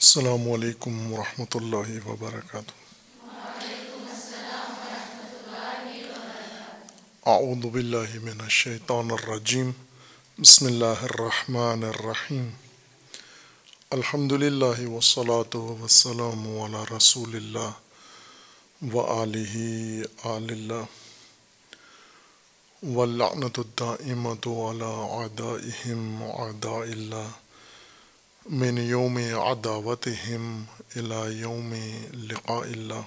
अल्लाम वरहमल वबरक आउदबिल्लिमिनशैतरजीम बसमीम अल्हम्दुलिल्लाह वसलात वसलाम अला रसूलिल्लाह व आलिहि आलिल्लाह वल्लानतुद्दाइमतु अला आदाइहिम आदाइल्लाह من يوم عداوتهم إلى يوم لقاء الله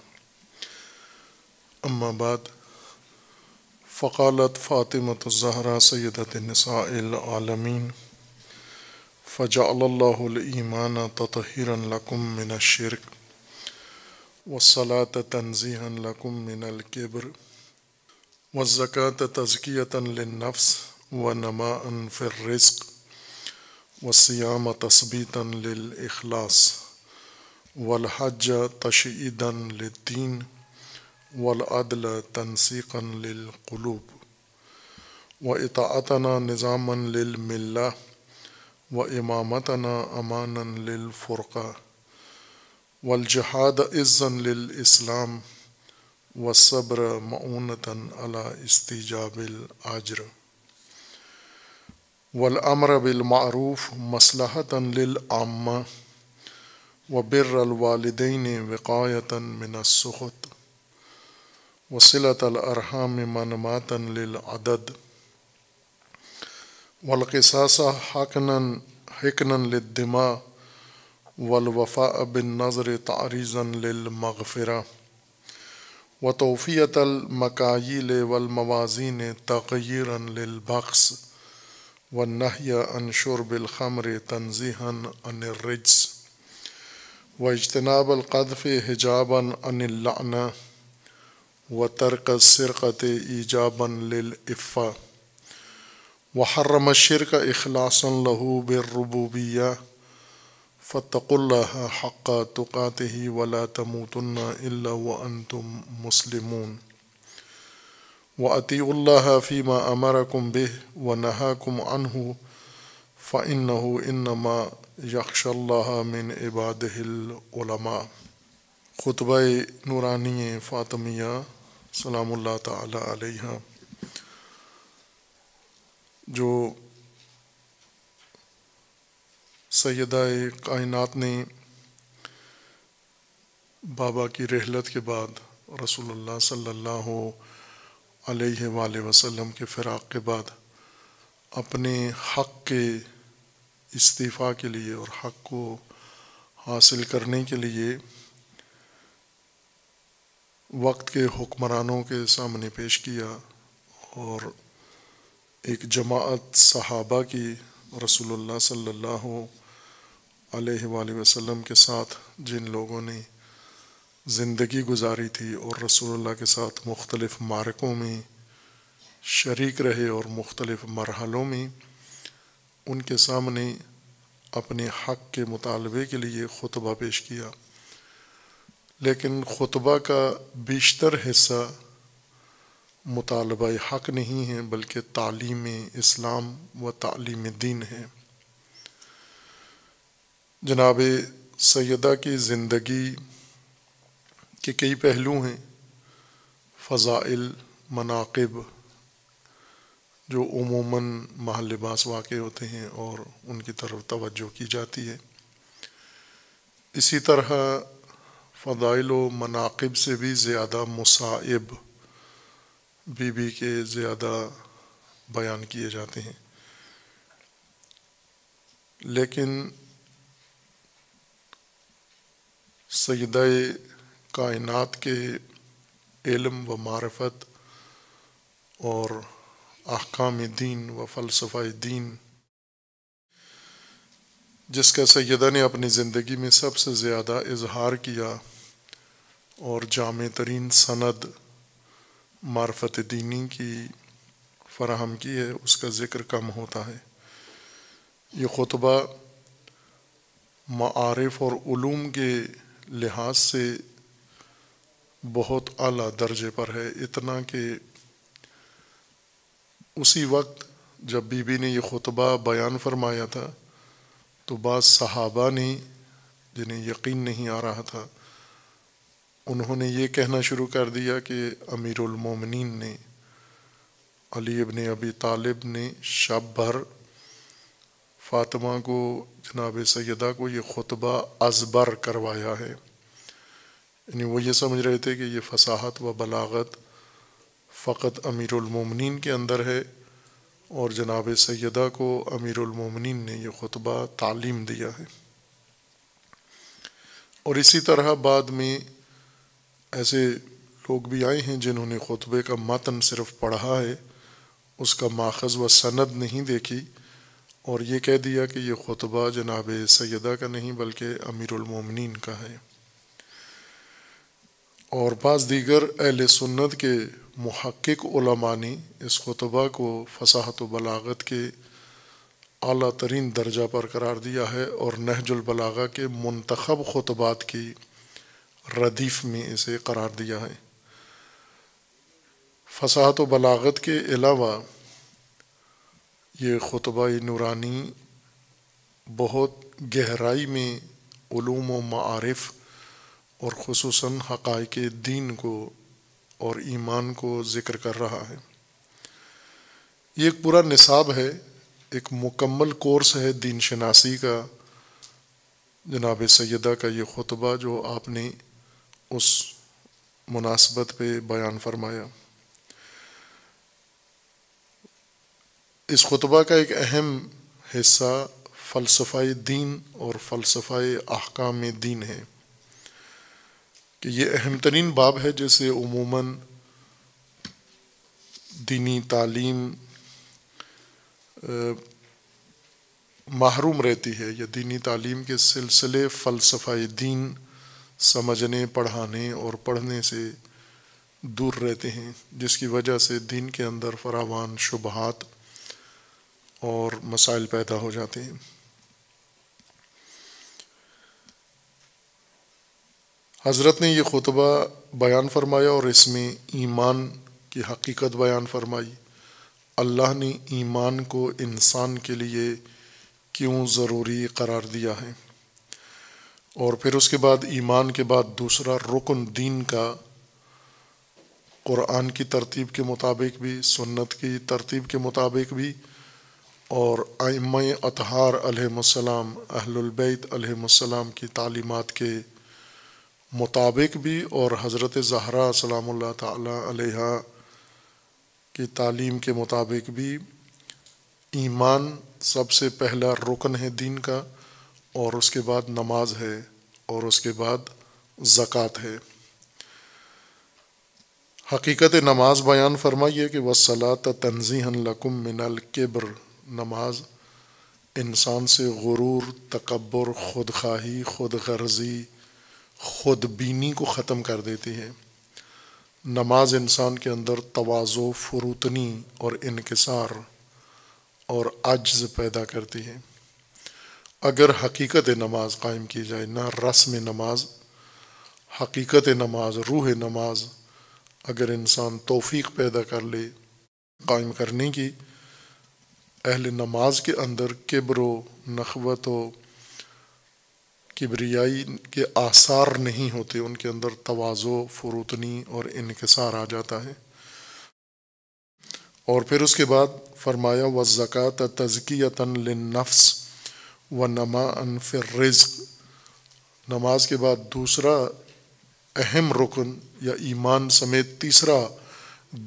أما بعد فقالت فاطمة الزهراء سيدة النساء العالمين فجعل الله الإيمان تطهيرا لكم من الشرك والصلاة تنزيها لكم من الكبر والزكاة تزكية للنفس ونماء في الرزق वसियाम तस्बीता लखलास वलहज तशीदा लद्दीन वलअदल तनसीक़ा लकलूब व इतातना निज़ामन लमिल्ला व इमामतना अमाना लफ़ुरक़ा वलजहाद इज़्ज़ा लस्लाम वसब्र मऊनता अला आजर والأمر بالمعروف مصلحة للعامة وبر الوالدين وقاية من السخط وصلة الأرحام منماة للعدد والقصاص حقنا حقنا للدماء والوفاء بالنظر تعريزا للمغفرة وتوفية المكاييل والموازين تغييرا للبخس व नह्य अन शरबिलखमर तनजीहन अन रिज व इजतनाबलकदफ़ हिजाबन अनिल्लान व तर्क सिरकत ईजाबन लिलफ़ा वहर्रम शिरक अखलासन लहू बिरबूबिया फ़तकुल्ल हक़ तुक़ात ही वला तमुतन्ना अल्ला व अनतुम وأطيعوا الله فيما أمركم به ونهاكم عنه فإنه إنما यक्ष मिन इबादहिलमा ख़ुतब नूरानी फ़ातमिया सलामुल्ला तहा जो सैदा कायनात ने बाबा की रहलत के बाद रसूलुल्लाह सल्लल्लाहु अलैहि वसल्लम के फ़िराक़ के बाद अपने हक़ के इस्तीफ़ा के लिए और हक़ को हासिल करने के लिए वक्त के हुक्मरानों के सामने पेश किया और एक जमात सहाबा की रसूलुल्लाह सल्लल्लाहु अलैहि वसल्लम के साथ जिन लोगों ने ज़िंदगी गुजारी थी और रसूलुल्लाह के साथ मुख्तलिफ़ मारकों में शरीक रहे और मुख्तलिफ़ मरहलों में उनके सामने अपने हक़ के मुतालबे के लिए खुतबा पेश किया लेकिन खुतबा का बेशतर हिस्सा मुतालबा हक़ नहीं है बल्कि तालीम इस्लाम व तालीम दीन है जनाब सैदा की ज़िंदगी के कई पहलू हैं फ़ज़ाइल मनाकब जो उमूमन महल लिबास वाक़ होते हैं और उनकी तरफ तवज्जो की जाती है इसी तरह फ़दाइल व मनाकब से भी ज़्यादा मुसाइब बीबी के ज़्यादा बयान किए जाते हैं लेकिन सैद कायनात के इलम व मारफत और अहकाम दीन व फ़लसफ़ा दीन जिसका सैदा ने अपनी ज़िंदगी में सबसे ज़्यादा इजहार किया और जाम तरीन सनद मार्फत दीनी की फराहम की है उसका ज़िक्र कम होता है ये खुतबा मारफ़ और के लिहाज से बहुत आला दर्जे पर है इतना कि उसी वक्त जब बीबी ने यह खुतबा बयान फरमाया था तो बाद सहाबा ने जिन्हें यकीन नहीं आ रहा था उन्होंने ये कहना शुरू कर दिया कि अमीरमिन ने अली इबन अबी तालिब ने शब भर फातिमा को जनाब सैदा को ये खुतबा अजबर करवाया है यानी वो ये समझ रहे थे कि ये फसाहत व बलागत फ़कत अमीरमिन के अंदर है और जनाब सैदा को अमीरमिन ने यह खुतबा तालीम दिया है और इसी तरह बाद में ऐसे लोग भी आए हैं जिन्होंने खुतबे का मतन सिर्फ पढ़ा है उसका माखज़ व सनद नहीं देखी और ये कह दिया कि यह खुतबा जनाब सैदा का नहीं बल्कि अमीरमिन का है और बाज़ दीगर अहल सुन्नत के महक्क ने इस खुतबा को फसाहत बलागत के अली तरीन दर्जा पर करार दिया है और नहजुलबलागा के मंतखब खुतबात की रदीफ़ में इसे करार दिया है फसाहत बलागत के अलावा ये खुतबा नूरानी बहुत गहराई में ूम व मारफ़ और खसूस हक़ दीन को और ईमान को ज़िक्र कर रहा है ये एक पूरा निसाब है एक मुकम्मल कोर्स है दीन शनासी का जनाब सैदा का ये खुतबा जो आपने उस मुनासबत पे बयान फरमाया इस खुतबा का एक अहम हिस्सा फ़लसफ़ाई दीन और फ़लसफ़ाई अहकाम दीन है कि ये अहम तरीन बाब है जैसे उमूमन दीनी तालीम महरूम रहती है या दीनी तालीम के सिलसिले फ़लसफ़ा दीन समझने पढ़ाने और पढ़ने से दूर रहते हैं जिसकी वजह से दीन के अंदर फरावान शुबहत और मसाइल पैदा हो जाते हैं हज़रत ने यह खुतबा बयान फरमाया और इसमें ईमान की हकीकत बयान फरमाई अल्लाह ने ईमान को इंसान के लिए क्यों ज़रूरी करार दिया है और फिर उसके बाद ईमान के बाद दूसरा रुकन दीन का क़ुरान की तरतीब के मुताबिक भी सुन्नत की तरतीब के मुताबिक भी और आम अतहार अलहसम अहलबैत अलहसम की तालीमत के मुताबिक भी और हज़रत ज़हरा सलाम तहा तालीम के मुताबिक भी ईमान सबसे पहला रुकन है दीन का और उसके बाद नमाज है और उसके बाद ज़क़़त है हकीकत नमाज बयान फरमाइए कि वसलात तनजीहन लकुम मिनल किब्र नमाज इंसान से गुरूर तकबर खुद खाही खुद गर्जी खुदबीनी को ख़त्म कर देती है नमाज इंसान के अंदर तोज़ो फरूतनी और इनकसार और अज्ज पैदा करती है अगर हकीकत नमाज कायम की जाए ना रस्म नमाज हकीकत नमाज रूह नमाज अगर इंसान तोफ़ी पैदा कर ले कायम करने की अहल नमाज के अंदर किब्रो नखवत हो किबरियाई के आसार नहीं होते उनके अंदर तोज़ो फरूतनी और इनकसार आ जाता है और फिर उसके बाद फरमाया व ज़क़़त तन लनफ्स व नमा अनफरज़ नमाज के बाद दूसरा अहम रुकन या ईमान समेत तीसरा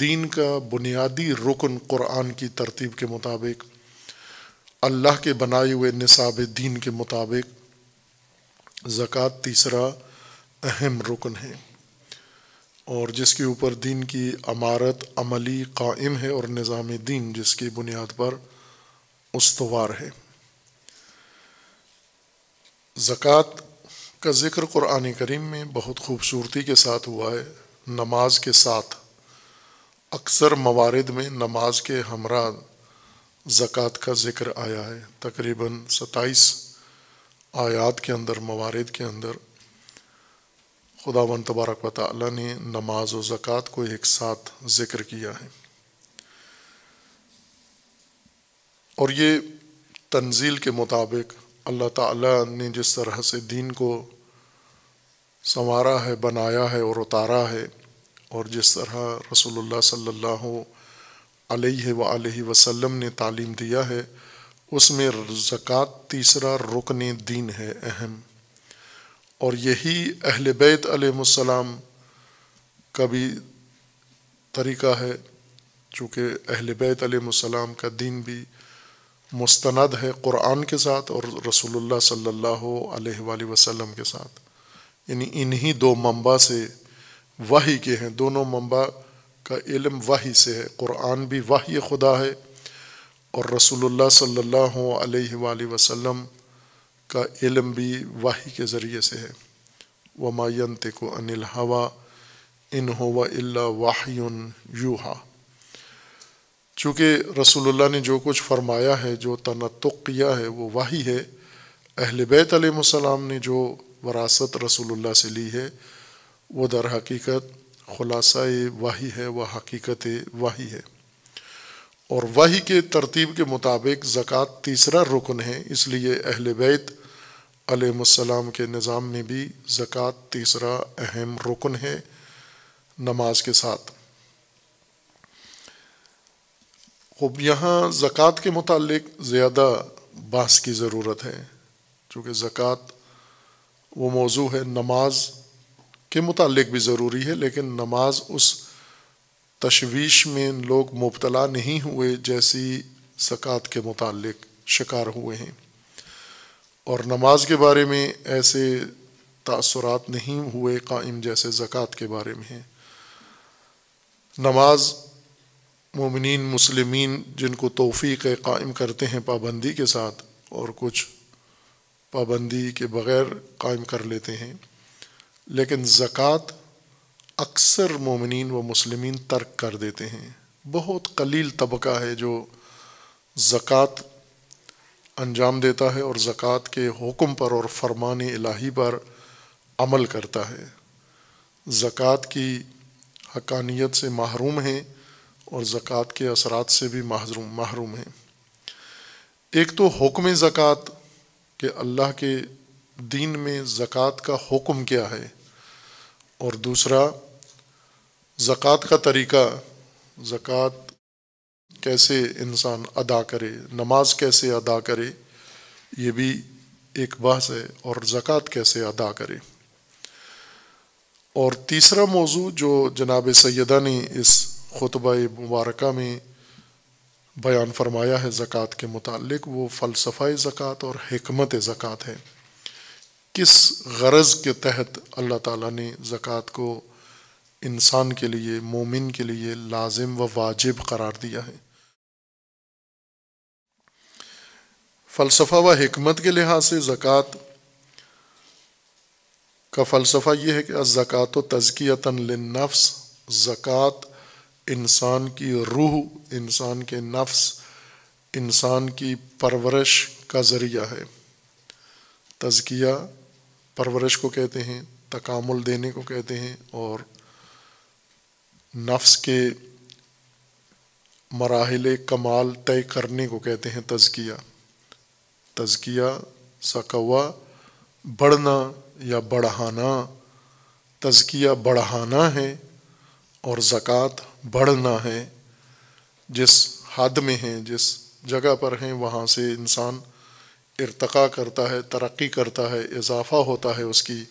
दीन का बुनियादी रुकन क़ुरान की तरतीब के मुताबिक अल्लाह के बनाए हुए नसाब दीन के मुताबिक ज़क़़त तीसरा अहम रुकन है और जिसके ऊपर दीन की अमारत अमली कायम है और निज़ाम दीन जिसकी बुनियाद पर उसवार है ज़क़़त का ज़िक्र क़ुरान करीम में बहुत खूबसूरती के साथ हुआ है नमाज के साथ अक्सर मवारद में नमाज के हमरा ज़क़़त का ज़िक्र आया है तकरीबन सत्ताईस आयात के अंदर मवारद के अंदर खुदा वन तबारक व ताली ने नमाज व ज़क़़त को एक साथ ज़िक्र किया है और ये तंजील के मुताबिक अल्लाह ताला ने जिस तरह से दीन को संवारा है बनाया है और उतारा है और जिस तरह रसोल्ला सल्लल्लाहु अलैहि वसल्लम ने तालीम दिया है उसमें ज़क़़त तीसरा रुकन दीन है अहम और यही अहल बैत आलम का भी तरीका है चूँकि अहल बैत आलम का दीन भी मुस्तनद है क़ुरान के साथ और रसूलुल्लाह सल्लल्लाहु अलैहि के साथ यानी इन्हीं दो मम्बा से वही के हैं दोनों मम्बा का इलम वाही से है क़ुरान भी वाही खुदा है और रसूलुल्लाह सल्लल्लाहु अलैहि वसल्लम का इल्म भी वाही के ज़रिए से है वमायंत को अनिल हवा इन होवा इल्ला वाहन यूहा चूँकि रसूलुल्लाह ने जो कुछ फरमाया है जो तनतुक़ किया है वो वाही है अहल बैत आसमाम ने जो वरासत रसूलुल्लाह से ली है वो दर हकीकत खुलासा वाही है वह हकीकत वाही है और वही के तरतीब के मुताबिक ज़क़़त तीसरा रुकन है इसलिए अहल बैत अलैहिस्सलाम के निज़ाम में भी ज़क़़त तीसरा अहम रुकन है नमाज के साथ अब यहाँ ज़क़़त के मुतल ज़्यादा बहस की ज़रूरत है चूँकि ज़क़़त वो मौजू है नमाज के मुतालिक भी ज़रूरी है लेकिन नमाज उस तशवीश में लोग मुबतला नहीं हुए जैसी सक़ात के मुतालिक शिकार हुए हैं और नमाज के बारे में ऐसे तसरात नहीं हुए कायम जैसे ज़क़़त के बारे में नमाज ममिन मुसलमिन जिनको तोफ़ी कायम करते हैं पाबंदी के साथ और कुछ पाबंदी के बग़ैर कायम कर लेते हैं लेकिन ज़क़़त अक्सर मोमिन व मुसलमिन तर्क कर देते हैं बहुत कलील तबका है जो ज़क़़त अंजाम देता है और ज़क़़त के हुक्म पर और फरमान इलाही पर अमल करता है ज़क़़त की हकानियत से महरूम हैं और ज़क़़त के असरा से भी महरूम महरूम हैं एक तो हुक्म ज़क़़त के अल्लाह के दीन में ज़क़़त का हुक्म क्या है और दूसरा ज़क़़त का तरीका ज़क़़त कैसे इंसान अदा करे नमाज कैसे अदा करे ये भी एक बहस है और ज़क़़त कैसे अदा करे और तीसरा मौजू जो जनाब सैदा ने इस खुतब मुबारक में बयान फरमाया है ज़क़़त के मतलब वो फ़लसफ़ा ज़क़़त और हमत ज़क़़त है किस गरज़ के तहत अल्लाह ताला ने ज़क़़त को इंसान के लिए मोमिन के लिए लाजिम व वाजिब करार दिया है फ़लसफ़ा व हमत के लिहाज से ज़क़़त का फ़लसफ़ा यह है कि ज़क़़त तज़कियतन लनफ्स ज़क़़त इंसान की रूह इंसान के नफ्स इंसान की परवरिश का ज़रिया है तज़किया परवरिश को कहते हैं तकामुल देने को कहते हैं और नफ्स के मराहल कमाल तय करने को कहते हैं तजकिया तजकिया सकवा बढ़ना या बढ़ाना तजकिया बढ़ाना है और ज़क़़त बढ़ना है जिस हद में हैं जिस जगह पर हैं वहाँ से इंसान इरतका करता है तरक्की करता है इजाफ़ा होता है उसकी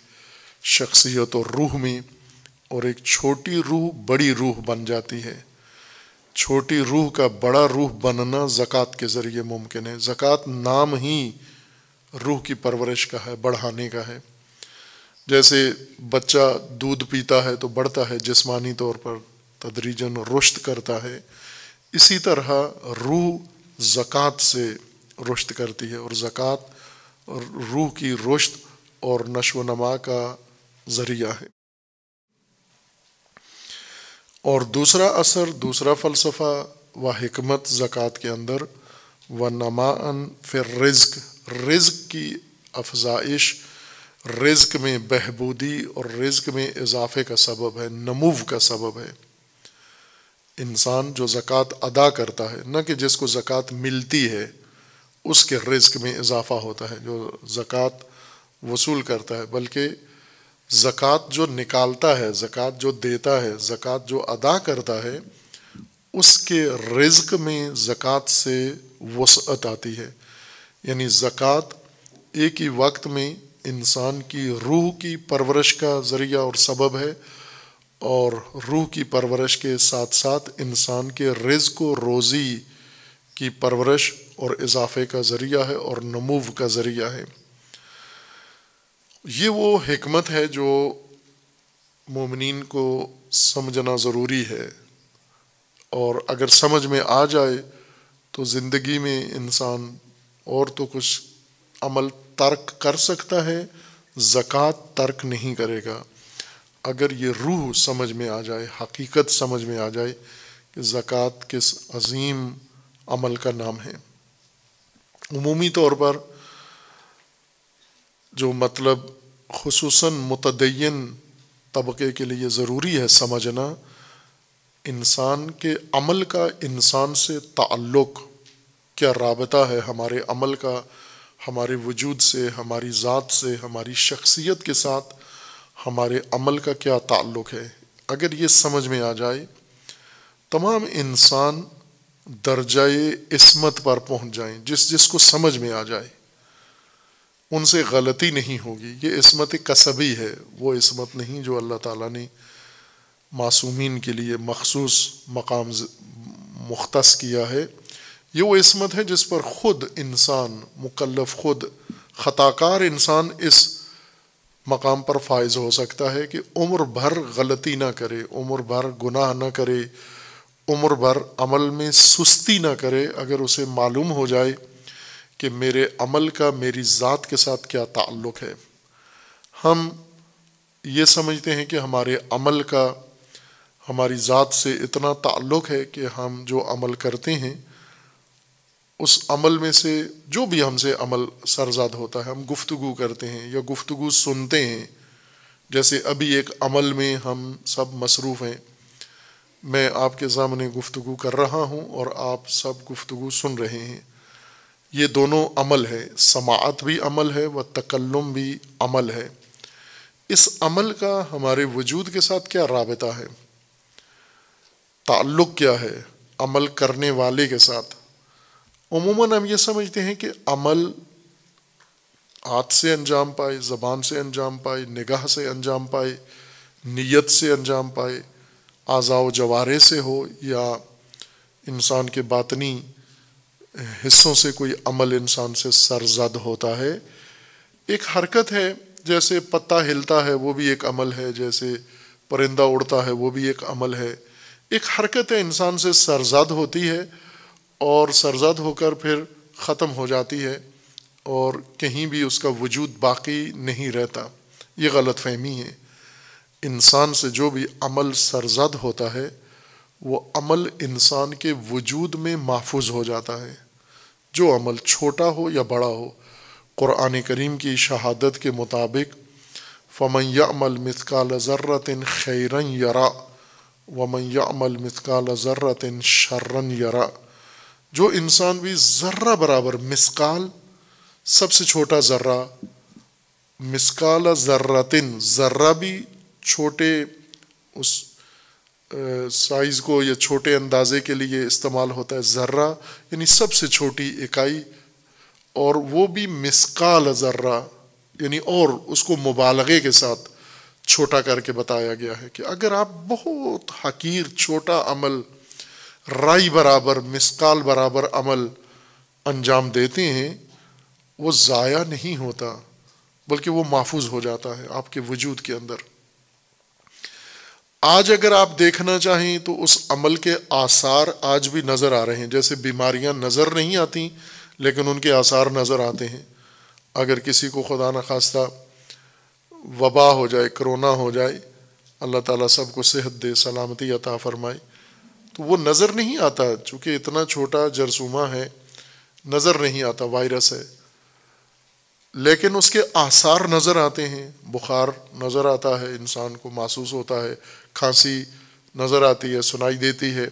शख्सियत और रूह में और एक छोटी रूह बड़ी रूह बन जाती है छोटी रूह का बड़ा रूह बनना ज़क़़त के ज़रिए मुमकिन है ज़क़़त नाम ही रूह की परवरिश का है बढ़ाने का है जैसे बच्चा दूध पीता है तो बढ़ता है जिस्मानी तौर पर तदरीजन रुश्त करता है इसी तरह रूह ज़क़़त से रुश्त करती है और ज़क़़त रूह की रुश्त और नशो नमा का ज़रिया है और दूसरा असर दूसरा फ़लसफ़ा व हमत ज़क़़त के अंदर व नमा फिर रिज्क रिज्क की अफजाइश रिज्क में बहबूदी और रिज्क में इजाफे का सबब है नमूव का सबब है इंसान जो ज़क़़त अदा करता है न कि जिसको ज़क़़त मिलती है उसके रिज्क में इजाफा होता है जो ज़क़़त वसूल करता है बल्कि ज़क़़त जो निकालता है ज़क़़त जो देता है ज़क़़त जो अदा करता है उसके रिज्क में ज़क़़त से वसअत आती है यानी ज़क़़त एक ही वक्त में इंसान की रूह की परवरिश का ज़रिया और सबब है और रूह की परवरिश के साथ साथ इंसान के रिज को रोज़ी की परवरश और इजाफे का ज़रिया है और नमूव का ज़रिया है ये वो हमत है जो ममिन को समझना ज़रूरी है और अगर समझ में आ जाए तो ज़िंदगी में इंसान और तो कुछ अमल तर्क कर सकता है ज़क़़त तर्क नहीं करेगा अगर ये रूह समझ में आ जाए हकीकत समझ में आ जाए कि ज़क़़त किस अजीम अमल का नाम है उमूमी तौर पर जो मतलब खसूस मतदीन तबके के लिए ज़रूरी है समझना इंसान के अमल का इंसान से ताल्लुक़ क्या रबता है हमारे अमल का हमारे वजूद से हमारी ज़ात से हमारी शख्सियत के साथ हमारे अमल का क्या ताल्लुक़ है अगर ये समझ में आ जाए तमाम इंसान दर्जा इसमत पर पहुँच जाए जिस जिसको समझ में आ जाए उनसे गलती नहीं होगी ये इसमत कसबी है वो इसमत नहीं जो अल्लाह ताला ने मासूमीन के लिए मखसूस मकाम मुख्त किया है ये वो इसमत है जिस पर ख़ुद इंसान मुकलफ ख़ुद ख़ताकार इंसान इस मकाम पर फायज़ हो सकता है कि उम्र भर गलती ना करे उम्र भर गुनाह ना करे उम्र भर अमल में सुस्ती ना करे अगर उसे मालूम हो जाए कि मेरे अमल का मेरी ज़ात के साथ क्या ताल्लुक़ है हम ये समझते हैं कि हमारे अमल का हमारी ज़ात से इतना ताल्लुक़ है कि हम जो अमल करते हैं उस अमल में से जो भी हमसे अमल सरजाद होता है हम गुफ्तु करते हैं या गुफ्तु सुनते हैं जैसे अभी एक अमल में हम सब मसरूफ़ हैं मैं आपके सामने गुफ्तु कर रहा हूँ और आप सब गुफ्तु सुन रहे हैं ये दोनों अमल है समात भी अमल है व तकल्लुम भी अमल है इस अमल का हमारे वजूद के साथ क्या रबता है ताल्लुक़ क्या है अमल करने वाले के साथ उमूमन हम ये समझते हैं कि अमल हाथ से अंजाम पाए ज़बान से अंजाम पाए निगाह से अंजाम पाए नीयत से अंजाम पाए आजाव जवारे से हो या इंसान के बातनी हिस्सों से कोई अमल इंसान से सरजद होता है एक हरकत है जैसे पत्ता हिलता है वो भी एक अमल है जैसे परिंदा उड़ता है वो भी एक अमल है एक हरकत है इंसान से सरजद होती है और सरजद होकर फिर ख़त्म हो जाती है और कहीं भी उसका वजूद बाकी नहीं रहता ये गलत फहमी है इंसान से जो भी अमल सरजद होता है वो अमल इंसान के वजूद में महफूज हो जाता है जो अमल छोटा हो या बड़ा हो क़ुरान करीम की शहादत के मुताबिक फ़मन अमल मिसकाल ज़र्रतिन खैरन यरा व वमन अमल मिसकाल ज़र्रत शर्रन यरा जो इंसान भी ज़र्रा बराबर मिसकाल सबसे छोटा ज़र्रा मिसकाल ज़र्रतिन ज़र्रा भी छोटे उस साइज़ को या छोटे अंदाजे के लिए इस्तेमाल होता है ज़र्रा यानी सबसे छोटी इकाई और वो भी मिसकाल ज़र्रा यानी और उसको मुबालगे के साथ छोटा करके बताया गया है कि अगर आप बहुत हकीर छोटा अमल राई बराबर मिसकाल बराबर अमल अंजाम देते हैं वो ज़ाया नहीं होता बल्कि वो महफूज हो जाता है आपके वजूद के अंदर आज अगर आप देखना चाहें तो उस अमल के आसार आज भी नज़र आ रहे हैं जैसे बीमारियां नज़र नहीं आती लेकिन उनके आसार नज़र आते हैं अगर किसी को खुदा न खास्ता वबा हो जाए करोना हो जाए अल्लाह ताला को सेहत दे सलामती अता फरमाए तो वो नज़र नहीं आता चूँकि इतना छोटा जरसूमा है नज़र नहीं आता वायरस है लेकिन उसके आसार नज़र आते हैं बुखार नज़र आता है इंसान को महसूस होता है खांसी नज़र आती है सुनाई देती है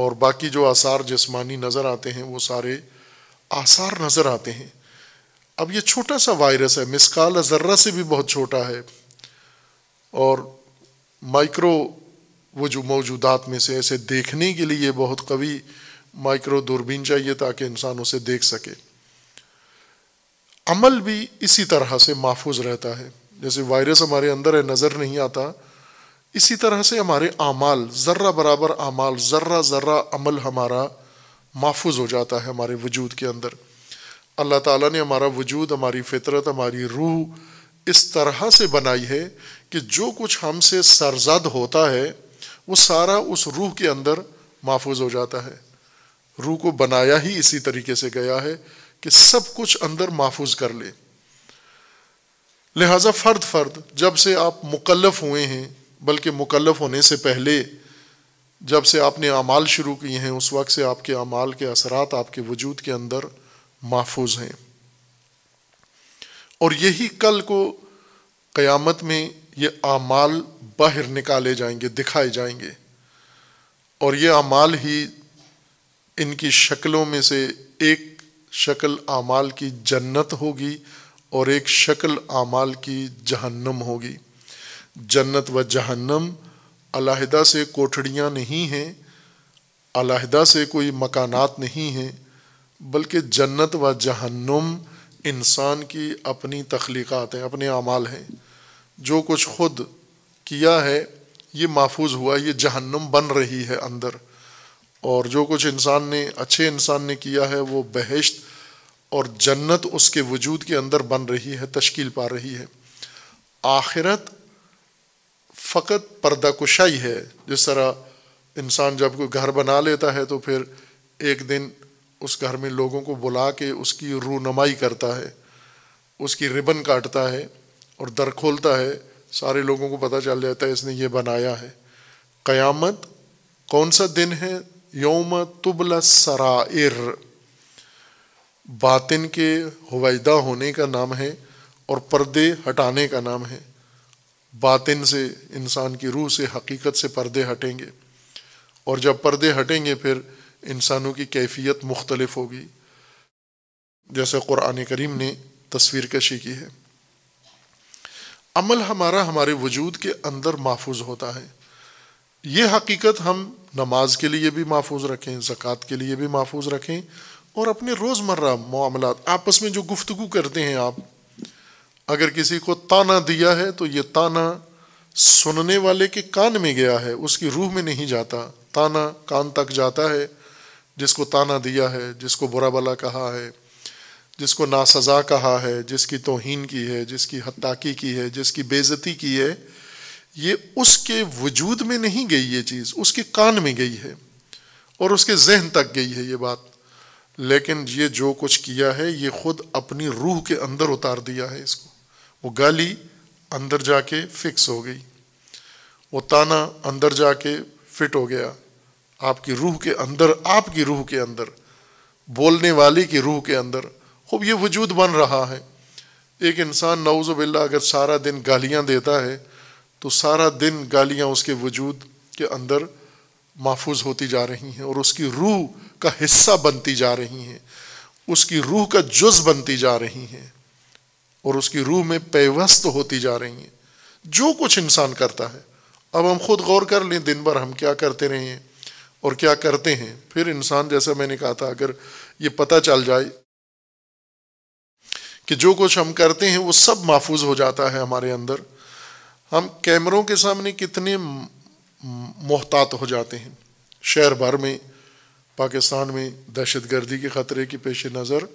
और बाकी जो आसार जिसमानी नज़र आते हैं वो सारे आसार नज़र आते हैं अब ये छोटा सा वायरस है मिसकाल ज़र्रा से भी बहुत छोटा है और माइक्रो वो जो मौजूदात में से ऐसे देखने के लिए बहुत कवि माइक्रो दूरबीन चाहिए ताकि इंसान उसे देख सके अमल भी इसी तरह से महफूज रहता है जैसे वायरस हमारे अंदर है नज़र नहीं आता इसी तरह से हमारे आमाल ज़र्रा बराबर अमाल ज़र्रा ज़र्रा अमल हमारा महफूज हो जाता है हमारे वजूद के अंदर अल्लाह ताला ने हमारा वजूद हमारी फितरत हमारी रूह इस तरह से बनाई है कि जो कुछ हमसे सरजद होता है वो सारा उस रूह के अंदर महफूज हो जाता है रूह को बनाया ही इसी तरीके से गया है कि सब कुछ अंदर महफूज कर ले लिहाजा फ़र्द फ़र्द जब से आप मुकलफ हुए हैं बल्कि मुकलफ होने से पहले जब से आपने अमाल शुरू किए हैं उस वक्त से आपके अमाल के असरात आपके वजूद के अंदर महफूज हैं और यही कल को क़यामत में ये अमाल बाहर निकाले जाएंगे दिखाए जाएंगे और ये अमाल ही इनकी शक्लों में से एक शक्ल अमाल की जन्नत होगी और एक शक्ल अमाल की जहन्नम होगी जन्नत व जहन्नम अलहदा से कोठड़ियाँ नहीं हैं अलहदा से कोई मकानात नहीं हैं बल्कि जन्नत व जहन्नम इंसान की अपनी तख्लीक़ात हैं अपने अमाल हैं जो कुछ खुद किया है ये महफूज हुआ ये जहन्नुम बन रही है अंदर और जो कुछ इंसान ने अच्छे इंसान ने किया है वो बहश्त और जन्नत उसके वजूद के अंदर बन रही है तश्कील पा रही है आखिरत फ़कत पर्दा कुशाई है जिस तरह इंसान जब कोई घर बना लेता है तो फिर एक दिन उस घर में लोगों को बुला के उसकी रूनमाई करता है उसकी रिबन काटता है और दर खोलता है सारे लोगों को पता चल जाता है इसने ये बनाया है क़यामत कौन सा दिन है योम तुबला सराइर बातिन के हवैदा होने का नाम है और पर्दे हटाने का नाम है बातिन से इंसान की रूह से हकीकत से पर्दे हटेंगे और जब पर्दे हटेंगे फिर इंसानों की कैफियत मुख्तलिफ होगी जैसे क़ुरान करीम ने तस्वीर कशी की है अमल हमारा हमारे वजूद के अंदर महफूज होता है ये हकीकत हम नमाज के लिए भी महफूज रखें जक़ात के लिए भी महफूज रखें और अपने रोज़मर्रा मामला आपस में जो गुफ्तु करते हैं आप अगर किसी को ताना दिया है तो ये ताना सुनने वाले के कान में गया है उसकी रूह में नहीं जाता ताना कान तक जाता है जिसको ताना दिया है जिसको बुरा भला कहा है जिसको नासज़ा कहा है जिसकी तोहन की है जिसकी हत्याकी की है जिसकी बेज़ती की है ये उसके वजूद में नहीं गई ये चीज़ उसके कान में गई है और उसके जहन तक गई है ये बात लेकिन ये जो कुछ किया है ये खुद अपनी रूह के अंदर उतार दिया है इसको वो गाली अंदर जाके फिक्स हो गई वो ताना अंदर जाके फिट हो गया आपकी रूह के अंदर आपकी रूह के अंदर बोलने वाले की रूह के अंदर खूब ये वजूद बन रहा है एक इंसान नवज़बिल्ला अगर सारा दिन गालियाँ देता है तो सारा दिन गालियाँ उसके वजूद के अंदर महफूज होती जा रही हैं और उसकी रूह का हिस्सा बनती जा रही हैं उसकी रूह का जुज़ बनती जा रही हैं और उसकी रूह में पेवस्त होती जा रही हैं जो कुछ इंसान करता है अब हम खुद गौर कर लें दिन भर हम क्या करते रहे हैं और क्या करते हैं फिर इंसान जैसा मैंने कहा था अगर ये पता चल जाए कि जो कुछ हम करते हैं वो सब महफूज हो जाता है हमारे अंदर हम कैमरों के सामने कितने मोहतात हो जाते हैं शहर भर में पाकिस्तान में दहशत गर्दी के ख़तरे के पेश नज़र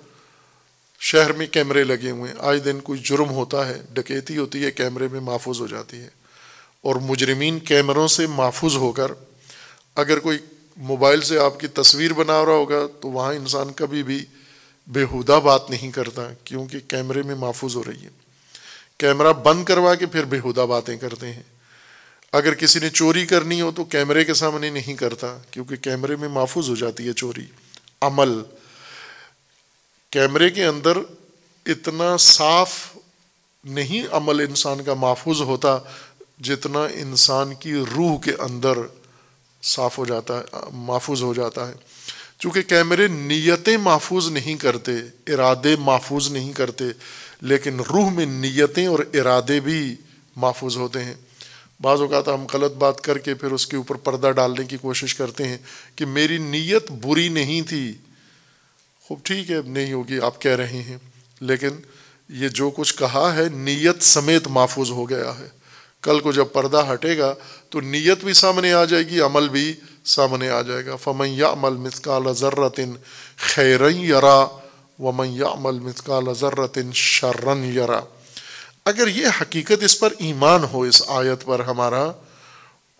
शहर में कैमरे लगे हुए हैं आज दिन कोई जुर्म होता है डकैती होती है कैमरे में महफूज हो जाती है और मुजरमीन कैमरों से महफूज होकर अगर कोई मोबाइल से आपकी तस्वीर बना रहा होगा तो वहाँ इंसान कभी भी बेहुदा बात नहीं करता क्योंकि कैमरे में महफूज हो रही है कैमरा बंद करवा के फिर बेहुदा बातें करते हैं अगर किसी ने चोरी करनी हो तो कैमरे के सामने नहीं करता क्योंकि कैमरे में महफूज हो जाती है चोरी अमल कैमरे के अंदर इतना साफ नहीं अमल इंसान का महफूज होता जितना इंसान की रूह के अंदर साफ हो जाता है महफूज हो जाता है चूँकि कैमरे नीयतें महफूज नहीं करते इरादे महफूज नहीं करते लेकिन रूह में नीयतें और इरादे भी महफूज होते हैं बाज़ अवत हम गलत बात करके फिर उसके ऊपर पर्दा डालने की कोशिश करते हैं कि मेरी नीयत बुरी नहीं थी खूब ठीक है नहीं होगी आप कह रहे हैं लेकिन ये जो कुछ कहा है नीयत समेत महफूज हो गया है कल को जब पर्दा हटेगा तो नीयत भी सामने आ जाएगी अमल भी सामने आ जाएगा फमैया अमल मिसकाल ज़र्रतिन खैर यरा वमन यामल मिसकाल ज़र्रतिन शर्रन यरा अगर ये हकीकत इस पर ईमान हो इस आयत पर हमारा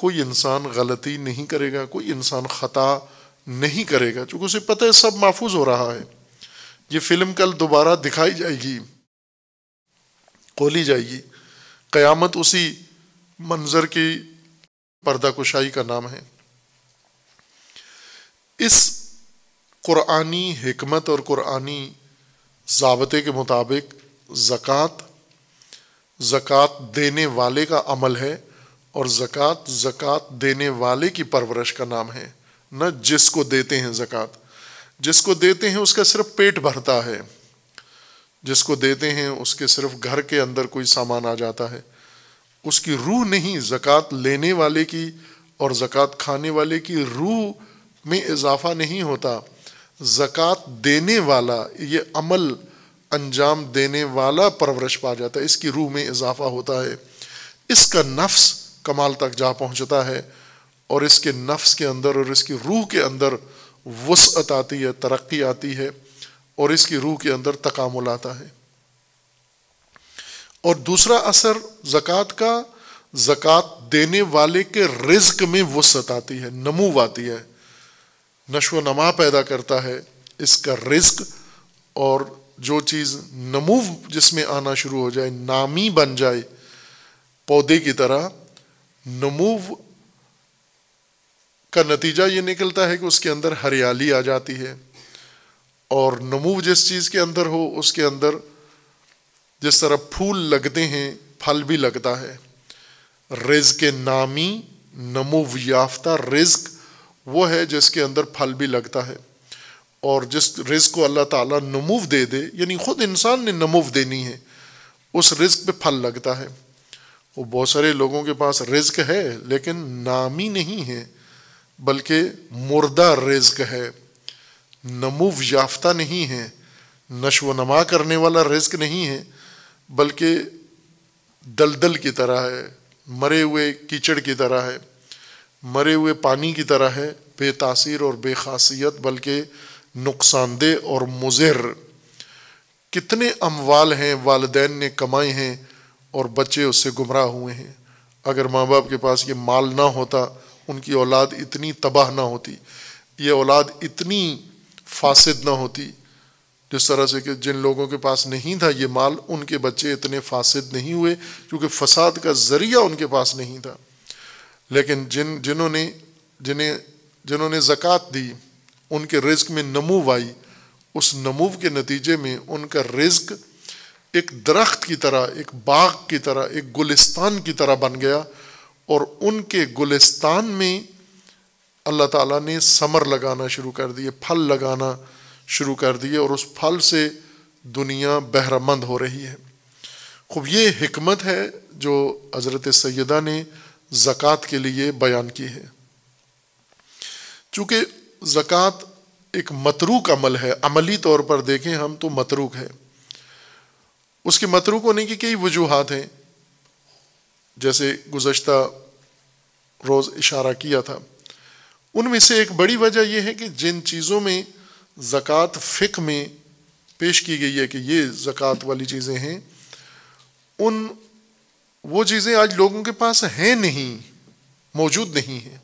कोई इंसान गलती नहीं करेगा कोई इंसान ख़ता नहीं करेगा चूंकि उसे पता है सब महफूज हो रहा है ये फिल्म कल दोबारा दिखाई जाएगी खोली जाएगी क़यामत उसी मंज़र की पर्दा कुशाई का नाम है इस कुरानी हमत और कुरानी ज़ाबते के मुताबिक ज़क़़त ज़क़़त देने वाले का अमल है और ज़क़़त ज़क़़त देने वाले की परवरिश का नाम है न जिसको देते हैं ज़क़़त जिसको देते हैं उसका सिर्फ पेट भरता है जिसको देते हैं उसके सिर्फ घर के अंदर कोई सामान आ जाता है उसकी रूह नहीं ज़क़़त लेने वाले की और जक़ात खाने वाले की रूह में इजाफा नहीं होता जक़ात देने वाला ये अमल अंजाम देने वाला परवरिश पा जाता है इसकी रूह में इजाफा होता है इसका नफ्स कमाल तक जा पहुँचता है और इसके नफ्स के अंदर और इसकी रूह के अंदर वसअत आती है तरक्की आती है और इसकी रूह के अंदर तकामुल आता है और दूसरा असर ज़क़़त का ज़क़़त देने वाले के रिज्क में वसअत आती है नमूव आती है नशो नमा पैदा करता है इसका रिज्क और जो चीज़ नमूव जिसमें आना शुरू हो जाए नामी बन जाए पौधे की तरह नमूव का नतीजा ये निकलता है कि उसके अंदर हरियाली आ जाती है और नमूव जिस चीज़ के अंदर हो उसके अंदर जिस तरह फूल लगते हैं फल भी लगता है रिज के नामी नमूव याफ्ता रिज्क वो है जिसके अंदर फल भी लगता है और जिस रिज को अल्लाह ताला नमूव दे दे यानी ख़ुद इंसान ने नमूव देनी है उस रिज्क पे फल लगता है वो बहुत सारे लोगों के पास रिज्क है लेकिन नामी नहीं है बल्कि मुर्दा रिज्क है नमूव याफ्ता नहीं है नशो नमा करने वाला रिज्क नहीं है बल्कि दलदल की तरह है मरे हुए कीचड़ की तरह है मरे हुए पानी की तरह है बेतासीर और बेखासियत बल्कि नुकसानदेह और मुजिर कितने अमवाल हैं वालदेन ने कमाए हैं और बच्चे उससे गुमराह हुए हैं अगर माँ बाप के पास ये माल ना होता उनकी औलाद इतनी तबाह ना होती ये औलाद इतनी फासिद ना होती जिस तरह से कि जिन लोगों के पास नहीं था ये माल उनके बच्चे इतने फासिद नहीं हुए क्योंकि फसाद का ज़रिया उनके पास नहीं था लेकिन जिन जिन्होंने जिन्हें जिन्होंने जक़ात दी उनके रिज्क में नमूव आई उस नमूव के नतीजे में उनका रिज्क एक दरख्त की तरह एक बाग की तरह एक गुलिस्तान की तरह बन गया और उनके गुलिस्तान में अल्लाह ताला ने समर लगाना शुरू कर दिए फल लगाना शुरू कर दिए और उस फल से दुनिया बहरामंद हो रही है खूब ये हमत है जो हज़रत सैदा ने ज़क़़त के लिए बयान की है चूँकि ज़क़़त एक मतरूक अमल है अमली तौर पर देखें हम तो मतरूक है उसके मतरूक होने की कई वजूहत हैं जैसे गुज्त रोज़ इशारा किया था उनमें से एक बड़ी वजह यह है कि जिन चीज़ों में ज़क़़त फ़िक में पेश की गई है कि ये ज़क़़त वाली चीज़ें हैं उन वो चीज़ें आज लोगों के पास हैं नहीं मौजूद नहीं हैं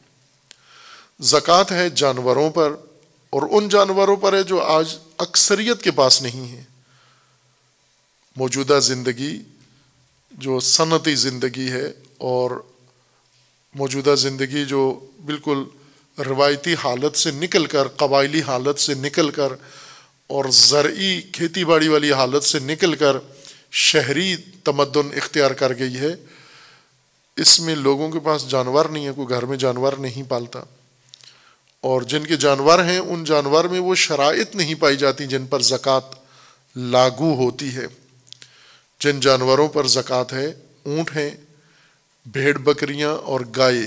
ज़क़़त है जानवरों पर और उन जानवरों पर है जो आज अक्सरियत के पास नहीं है मौजूदा ज़िंदगी जो सनती ज़िंदगी है और मौजूदा ज़िंदगी जो बिल्कुल रवायती हालत से निकल कर कबाइली हालत से निकल कर और ज़रूरी खेती बाड़ी वाली हालत से निकल कर शहरी तमदन इख्तियार कर गई है इसमें लोगों के पास जानवर नहीं है कोई घर में जानवर नहीं पालता और जिनके जानवर हैं उन जानवर में वो शराइत नहीं पाई जाती जिन पर ज़क़़त लागू होती है जिन जानवरों पर ज़क़़त है ऊँट हैं भेड़ बकरियाँ और गाय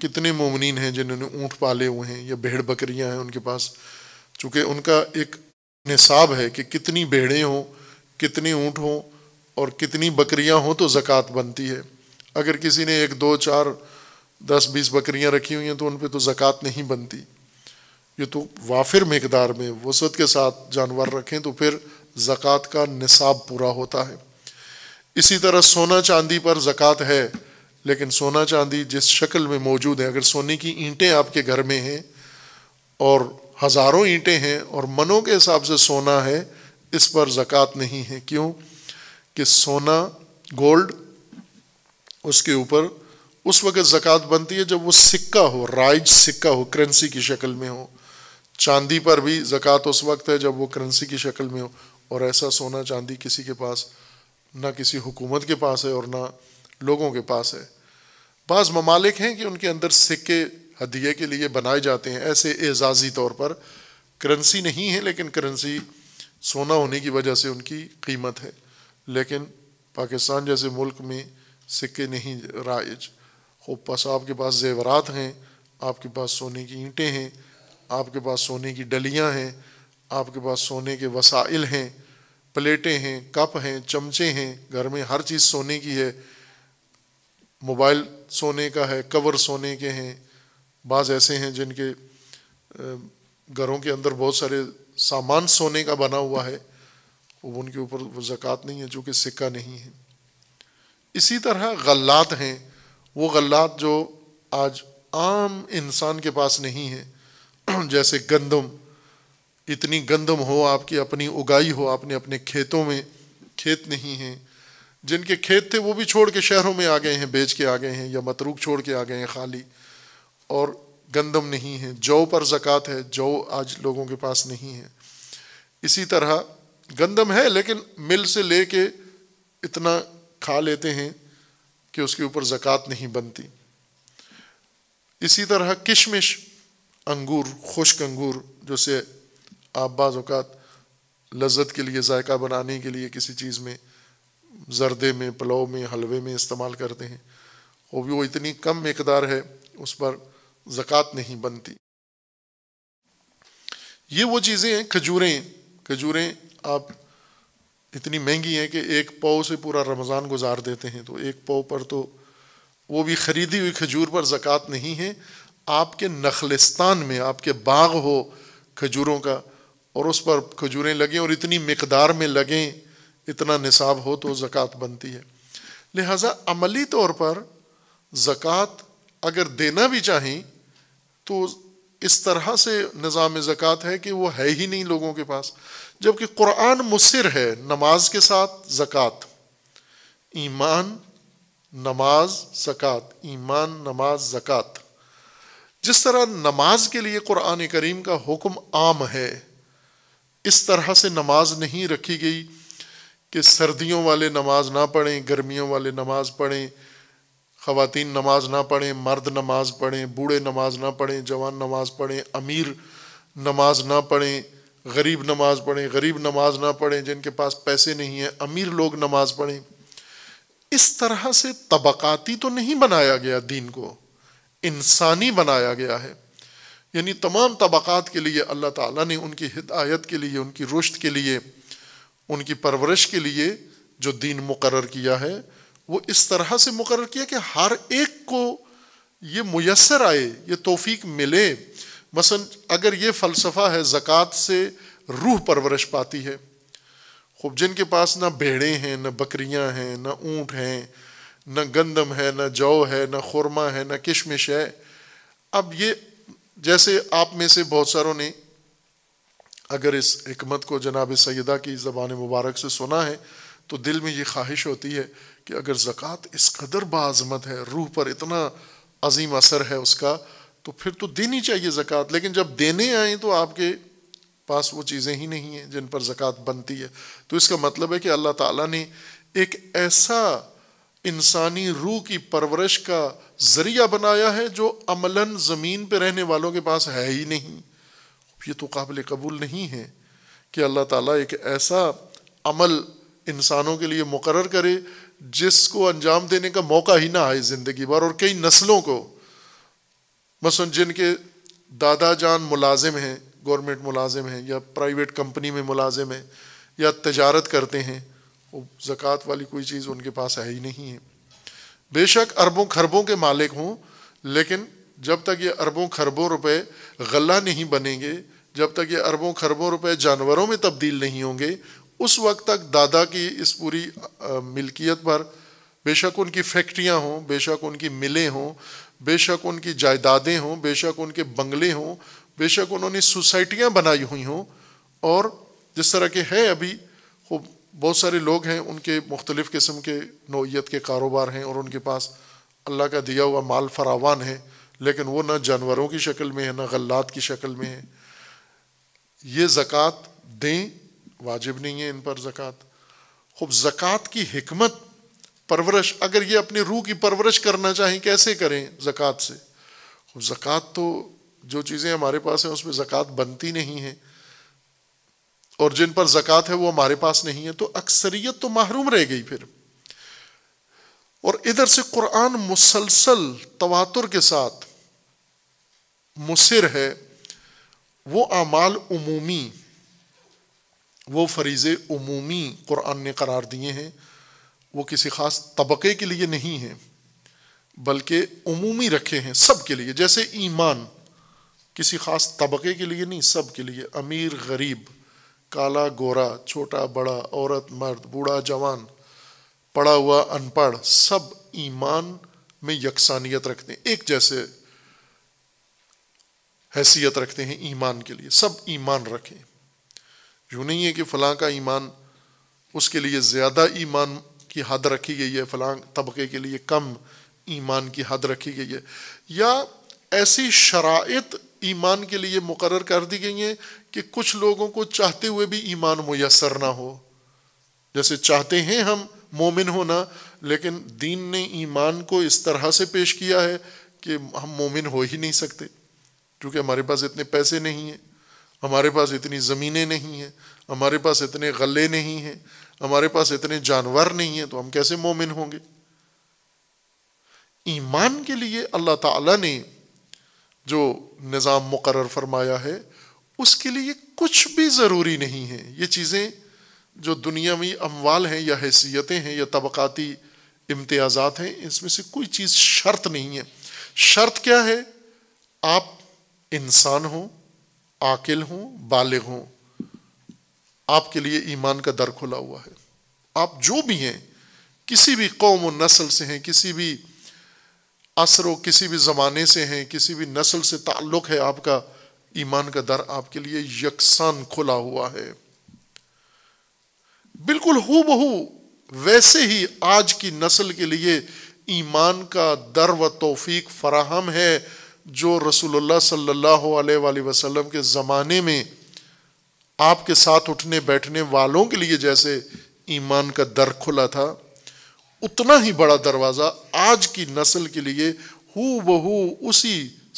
कितने मोमिन हैं जिन्होंने ऊँट पाले हुए हैं या भेड़ बकरियाँ हैं उनके पास चूँकि उनका एक निसाब है कि कितनी भेड़े हों कितनी ऊँट हों और कितनी बकरियाँ हों तो ज़क़़त बनती है अगर किसी ने एक दो चार दस बीस बकरियाँ रखी हुई हैं तो उन पर तो ज़क़़त नहीं बनती ये तो वाफिर मकदार में वसत के साथ जानवर रखें तो फिर ज़क़़त का निसाब पूरा होता है इसी तरह सोना चांदी पर ज़क़़त है लेकिन सोना चांदी जिस शक्ल में मौजूद है अगर सोने की ईंटें आपके घर में हैं और हज़ारों ईंटें हैं और मनों के हिसाब से सोना है इस पर ज़क़़त नहीं है क्यों कि सोना गोल्ड उसके ऊपर उस वक़्त ज़क़़त बनती है जब वो सिक्का हो राइज सिक्का हो करेंसी की शक्ल में हो चांदी पर भी ज़क़़त उस वक्त है जब वो करेंसी की शक्ल में हो और ऐसा सोना चांदी किसी के पास ना किसी हुकूमत के पास है और ना लोगों के पास है बाज़ ममालिक हैं कि उनके अंदर सिक्के हदिये के लिए बनाए जाते हैं ऐसे एजाजी तौर पर करेंसी नहीं है लेकिन करेंसी सोना होने की वजह से उनकी कीमत है लेकिन पाकिस्तान जैसे मुल्क में सिक्के नहीं राइज खुपास आपके पास जेवरात हैं आपके पास सोने की ईंटें हैं आपके पास सोने की डलियाँ हैं आपके पास सोने के वसाइल हैं प्लेटें हैं कप हैं चमचे हैं घर में हर चीज़ सोने की है मोबाइल सोने का है कवर सोने के हैं बाज ऐसे हैं जिनके घरों के अंदर बहुत सारे सामान सोने का बना हुआ है वो उनके ऊपर वो ज़क़़त नहीं है चूँकि सिक्का नहीं है इसी तरह गल्लात हैं वो गल्लात जो आज आम इंसान के पास नहीं है जैसे गंदम इतनी गंदम हो आपकी अपनी उगाई हो आपने अपने खेतों में खेत नहीं हैं जिनके खेत थे वो भी छोड़ के शहरों में आ गए हैं बेच के आ गए हैं या मतरूक छोड़ के आ गए हैं खाली और गंदम नहीं है जौ पर जक़ात है जौ आज लोगों के पास नहीं है इसी तरह गंदम है लेकिन मिल से ले के इतना खा लेते हैं कि उसके ऊपर जक़ात नहीं बनती इसी तरह किशमिश अंगूर खुश्क अंगूर जो से आप बाज़ात अवत लज्जत के लिए जायका बनाने के लिए किसी चीज़ में जरदे में पलाव में हलवे में इस्तेमाल करते हैं वो भी वो इतनी कम मकदार है उस पर ज़क़़त नहीं बनती ये वो चीज़ें हैं खजूरें खजूरें आप इतनी महंगी हैं कि एक पाव से पूरा रमज़ान गुजार देते हैं तो एक पाव पर तो वो भी ख़रीदी हुई खजूर पर ज़क़़त नहीं है आपके नखलिस्तान में आपके बाग हो खजूरों का और उस पर खजूरें लगें और इतनी मकदार में लगें इतना निसाब हो तो ज़क़़त बनती है लिहाजा अमली तौर पर ज़क़़त अगर देना भी चाहें तो इस तरह से निज़ाम ज़क़़त है कि वो है ही नहीं लोगों के पास जबकि कुरान मुसर है नमाज के साथ ज़क़़त ईमान नमाज ज़क़़त ईमान नमाज ज़क़़त जिस तरह नमाज के लिए कुरान करीम का हुक्म आम है इस तरह से नमाज नहीं रखी गई कि सर्दियों वाले नमाज ना पढ़ें गर्मियों वाले नमाज पढ़ें ख़वातीन नमाज ना पढ़ें मर्द नमाज पढ़ें बूढ़े नमाज ना पढ़ें जवान नमाज पढ़ें अमीर नमाज ना पढ़ें गरीब नमाज पढ़ें गरीब नमाज ना पढ़ें जिनके पास पैसे नहीं हैं अमीर लोग नमाज पढ़ें इस तरह से तबकाती तो नहीं बनाया गया दीन को इंसानी बनाया गया है यानी तमाम तबक़ात के लिए अल्लाह ताला ने उनकी हिदायत के लिए उनकी रुश्त के लिए उनकी परवरिश के लिए जो दीन मुकर किया है वो इस तरह से मुकर किया कि हर एक को ये मैसर आए ये तोफ़ी मिले मसन अगर ये फ़लसफ़ा है ज़क़़त से रूह परवरिश पाती है खूब जिनके पास ना भेड़े हैं ना बकरियाँ हैं ना ऊँट हैं ना गंदम है ना जौ है ना खुरमा है ना किशमिश है अब ये जैसे आप में से बहुत सारों ने अगर इस हमत को जनाब सैदा की ज़बान मुबारक से सुना है तो दिल में ये ख्वाहिश होती है कि अगर ज़क़़त इस कदर बाज़मत है रूह पर इतना अजीम असर है उसका तो फिर तो देनी चाहिए ज़क़़त लेकिन जब देने आएँ तो आपके पास वो चीज़ें ही नहीं हैं जिन पर ज़क़़त बनती है तो इसका मतलब है कि अल्लाह ताला ने एक ऐसा इंसानी रूह की परवरिश का जरिया बनाया है जो अमलन ज़मीन पर रहने वालों के पास है ही नहीं ये तो काबिल कबूल नहीं है कि अल्लाह ताला एक ऐसा अमल इंसानों के लिए मुकर करे जिसको अंजाम देने का मौका ही ना आए ज़िंदगी भर और कई नस्लों को मसन जिनके दादा जान मुलाजिम हैं गवर्नमेंट मुलाजिम हैं या प्राइवेट कंपनी में मुलाजिम हैं या तजारत करते हैं ज़क़़त वाली कोई चीज़ उनके पास है ही नहीं है बेशक अरबों खरबों के मालिक हों लेकिन जब तक ये अरबों खरबों रुपये गला नहीं बनेंगे जब तक ये अरबों खरबों रुपये जानवरों में तब्दील नहीं होंगे उस वक्त तक दादा की इस पूरी मिल्कियत पर बेशक उनकी फैक्ट्रियाँ हों बेशक उनकी मिलें हों बेशक उनकी जायदादें हों बेशक उनके बंगले हों बेशक उन्होंने सोसाइटियाँ बनाई हुई हों और जिस तरह के है अभी बहुत सारे लोग हैं उनके मुख्तलिफ़ किस्म के नोयत के कारोबार हैं और उनके पास अल्लाह का दिया हुआ माल फरावान है लेकिन वो ना जानवरों की शक्ल में है ना गल्लात की शक्ल में है ये ज़क़़त दें वाजिब नहीं है इन पर ज़क़़त खूब ज़क़़त की हमत परवरश अगर ये अपनी रूह की परवरश करना चाहें कैसे करें ज़क़़त से ज़क़़त तो जो चीज़ें हमारे पास हैं उसमें ज़क़़त बनती नहीं है और जिन पर जक़ात है वो हमारे पास नहीं है तो अक्सरियत तो महरूम रह गई फिर और इधर से कुरान मुसलसल तवातुर के साथ मुसर है वो अमाल उमूमी वो फरीज़े उमूमी कुरान ने करार दिए हैं वो किसी ख़ास तबके के लिए नहीं है बल्कि उमूमी रखे हैं सब के लिए जैसे ईमान किसी ख़ास तबके के लिए नहीं सब के लिए अमीर गरीब काला गोरा छोटा बड़ा औरत मर्द बूढ़ा जवान पढ़ा हुआ अनपढ़ सब ईमान में यकसानियत रखते हैं एक जैसे हैसियत रखते हैं ईमान के लिए सब ईमान रखें यूँ नहीं है कि फ़लाँ का ईमान उसके लिए ज़्यादा ईमान की हद रखी गई है फ़लाँ तबके के लिए कम ईमान की हद रखी गई है या ऐसी शरात ईमान के लिए मुकर कर दी गई हैं कि कुछ लोगों को चाहते हुए भी ईमान मैसर ना हो जैसे चाहते हैं हम मोमिन होना लेकिन दीन ने ईमान को इस तरह से पेश किया है कि हम मोमिन हो ही नहीं सकते क्योंकि हमारे पास इतने पैसे नहीं हैं हमारे पास इतनी ज़मीनें नहीं हैं हमारे पास इतने गले नहीं हैं हमारे पास इतने जानवर नहीं हैं तो हम कैसे मोमिन होंगे ईमान के लिए अल्लाह ताला ने जो निज़ाम मुकर फरमाया है उसके लिए कुछ भी ज़रूरी नहीं है ये चीज़ें जो दुनियावी में अमवाल हैं या हैसियतें हैं या तबकती इम्तियाज़ात हैं इसमें से कोई चीज़ शर्त नहीं है शर्त क्या है आप इंसान हों आकिल हों बाल हों आपके लिए ईमान का दर खुला हुआ है आप जो भी हैं किसी भी कौम और नस्ल से हैं किसी भी असर व किसी भी ज़माने से हैं किसी भी नस्ल से ताल्लुक़ है आपका ईमान का दर आपके लिए यकसान खुला हुआ है बिल्कुल हु बहू वैसे ही आज की नस्ल के लिए ईमान का दर व तोफीक फराहम है जो रसूलुल्लाह सल्लल्लाहु अलैहि वसल्लम के ज़माने में आपके साथ उठने बैठने वालों के लिए जैसे ईमान का दर खुला था उतना ही बड़ा दरवाज़ा आज की नस्ल के लिए हु बहू उसी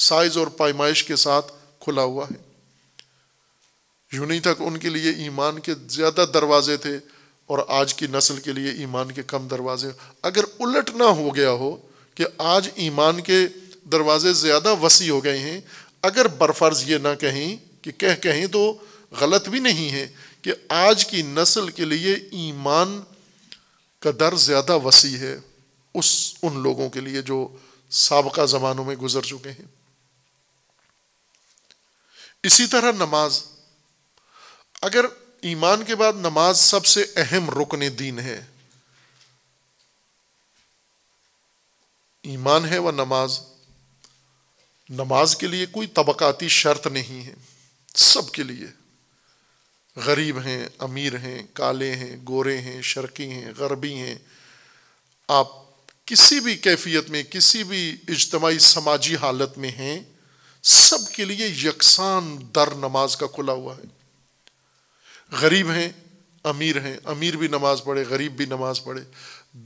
साइज़ और पैमाइश के साथ खुला हुआ है यूं नहीं था उनके लिए ईमान के ज़्यादा दरवाजे थे और आज की नस्ल के लिए ईमान के कम दरवाजे अगर उलट ना हो गया हो कि आज ईमान के दरवाजे ज़्यादा वसी हो गए हैं अगर बरफर्ज ये ना कहें कि कह कहें तो गलत भी नहीं है कि आज की नस्ल के लिए ईमान का दर ज़्यादा वसी है उस उन लोगों के लिए जो सबका ज़मानों में गुजर चुके हैं इसी तरह नमाज अगर ईमान के बाद नमाज सबसे अहम रुकन दीन है ईमान है व नमाज नमाज के लिए कोई तबकती शर्त नहीं है सबके लिए गरीब हैं अमीर हैं काले हैं गोरे हैं शर्की हैं गरबी हैं आप किसी भी कैफियत में किसी भी इज्तमाही समाजी हालत में हैं सब के लिए यकसान दर नमाज का खुला हुआ है गरीब हैं अमीर हैं अमीर भी नमाज पढ़े गरीब भी नमाज पढ़े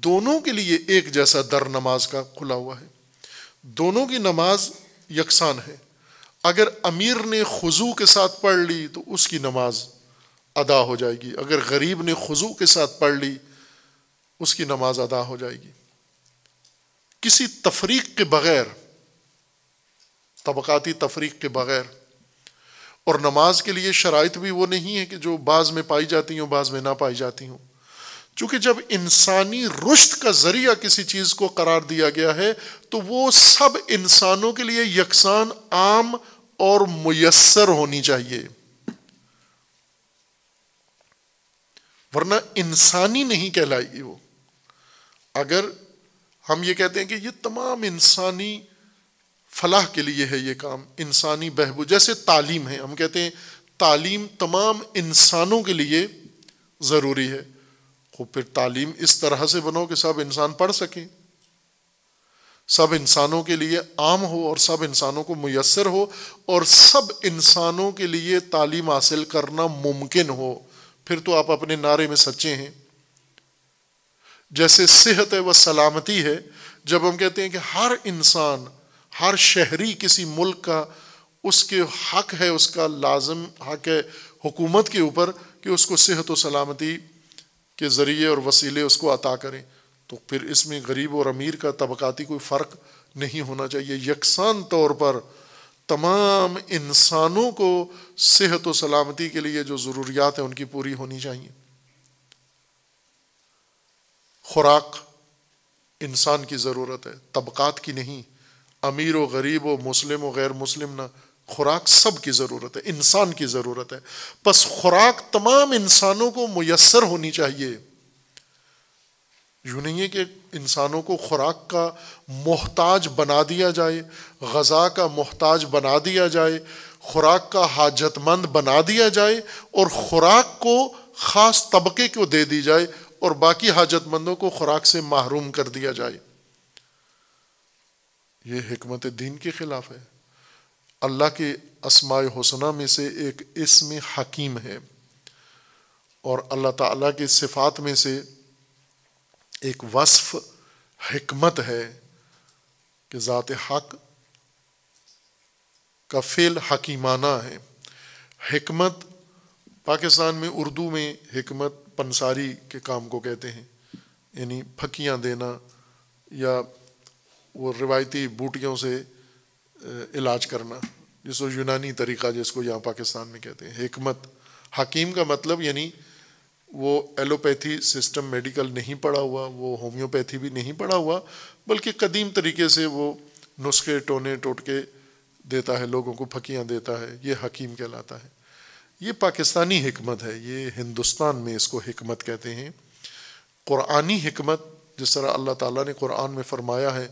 दोनों के लिए एक जैसा दर नमाज का खुला हुआ है दोनों की नमाज यकसान है अगर अमीर ने खुजू के साथ पढ़ ली तो उसकी नमाज अदा हो जाएगी अगर गरीब ने खुजू के साथ पढ़ ली उसकी नमाज अदा हो जाएगी किसी तफरीक के बगैर तबकती तफरीक के बग़ैर और नमाज के लिए शराइत भी वो नहीं है कि जो बाज़ में पाई जाती हूँ बाज़ में ना पाई जाती हूँ चूंकि जब इंसानी रुश्त का ज़रिया किसी चीज़ को करार दिया गया है तो वो सब इंसानों के लिए यकसान आम और मैसर होनी चाहिए वरना इंसानी नहीं कहलाएगी वो अगर हम ये कहते हैं कि ये तमाम इंसानी फलाह के लिए है ये काम इंसानी बहबू जैसे तालीम है हम कहते हैं तालीम तमाम इंसानों के लिए ज़रूरी है खूब फिर तालीम इस तरह से बनो कि सब इंसान पढ़ सकें सब इंसानों के लिए आम हो और सब इंसानों को मैसर हो और सब इंसानों के लिए तालीम हासिल करना मुमकिन हो फिर तो आप अपने नारे में सच्चे हैं जैसे सेहत है व सलामती है जब हम कहते हैं कि हर इंसान हर शहरी किसी मुल्क का उसके हक है उसका लाजम हक है हुकूमत के ऊपर कि उसको सेहत व सलामती के ज़रिए और वसीले उसको अता करें तो फिर इसमें गरीब और अमीर का तबकाती कोई फ़र्क नहीं होना चाहिए यकसान तौर पर तमाम इंसानों को सेहत व सलामती के लिए जो ज़रूरियात हैं उनकी पूरी होनी चाहिए खुराक इंसान की ज़रूरत है तबकात की नहीं अमीर व गरीब व मुस्लिम व गैर मुस्लिम ना खुराक सब की ज़रूरत है इंसान की ज़रूरत है बस खुराक तमाम इंसानों को मैसर होनी चाहिए यूँ नहीं है कि इंसानों को खुराक का मोहताज बना दिया जाए गज़ा का मोहताज बना दिया जाए खुराक का हाजतमंद बना दिया जाए और ख़ुराक को ख़ास तबके को दे दी जाए और बाकी हाजतमंदों को खुराक से महरूम कर दिया जाए ये हमत दीन के ख़िलाफ़ है अल्लाह के असमाय हसना में से एक इसम हकीम है और अल्लाह ताला के सिफात में से एक वस्फ हमत है कि ज़ात हक का फेल हकीमाना है हमत पाकिस्तान में उर्दू में हमत पंसारी के काम को कहते हैं यानी फकियाँ देना या वो रिवायती बूटियों से इलाज करना जिसको यूनानी तरीका जिसको यहाँ पाकिस्तान में कहते हैं हमत हकीम का मतलब यानी वो एलोपैथी सिस्टम मेडिकल नहीं पड़ा हुआ वो होम्योपैथी भी नहीं पड़ा हुआ बल्कि कदीम तरीके से वो नुस्खे टोने टोटके देता है लोगों को फकियाँ देता है ये हकीम कहलाता है ये पाकिस्तानी हमत है ये हिंदुस्तान में इसको हमत कहते हैं क़ुरानी हमत जिस तरह अल्लाह ताला ने कुरान में फरमाया है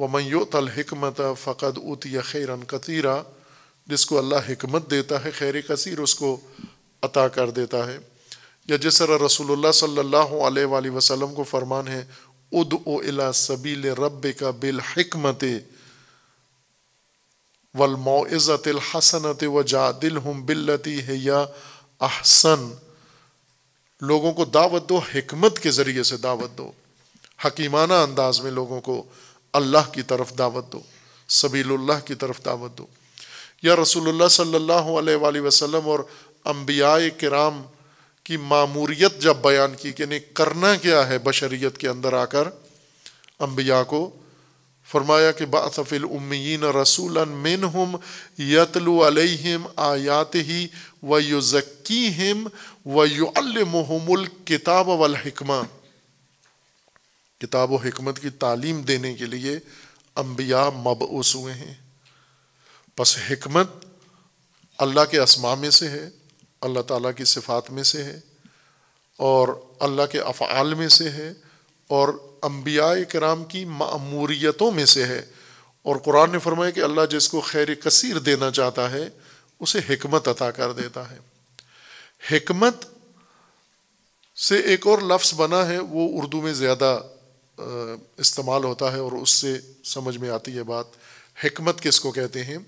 वमयोतलकमत फ़कद उत या खैरन कतीरा जिसको अल्लाह हमत देता है खैर कसर उसको अता कर देता है या जिस तरह रसूलुल्लाह सल्लल्लाहु अलैहि वसल्लम को फरमान है उद ओ इला सबील रब का बिलहमत वलमोज़तिल हसनत व जादिल हम बिल्लती है या अहसन लोगों को दावत दो हमत के ज़रिए से दावत दो हकीमाना अंदाज में लोगों को अल्लाह की तरफ दावत दो सबील्ला की तरफ दावत दो या रसूलुल्लाह सल्लल्लाहु अलैहि वसल्लम और अम्बिया कराम की मामूरियत जब बयान की कि नहीं करना क्या है बशरीत के अंदर आकर अम्बिया को फरमाया कि बाफ़िल उम्मीन रसूल मिन हम यतलु अलहम आयात ही व युज़क्की हिम व युअल किताब वलहिकमा किताब व हमत की तालीम देने के लिए अम्बिया मब उस हुए हैं बस हमत अल्लाह के असमा में से है अल्लाह ताला की सिफात में से है और अल्लाह के अफ़ाल में से है और अम्बिया कराम की मामूरीतों में से है और कुरान ने फरमाया कि अल्लाह जिसको खैर कसीर देना चाहता है उसे हमत अता कर देता है हमत से एक और लफ्ज़ बना है वो उर्दू में ज़्यादा इस्तेमाल होता है और उससे समझ में आती है बात हमत किसको कहते हैं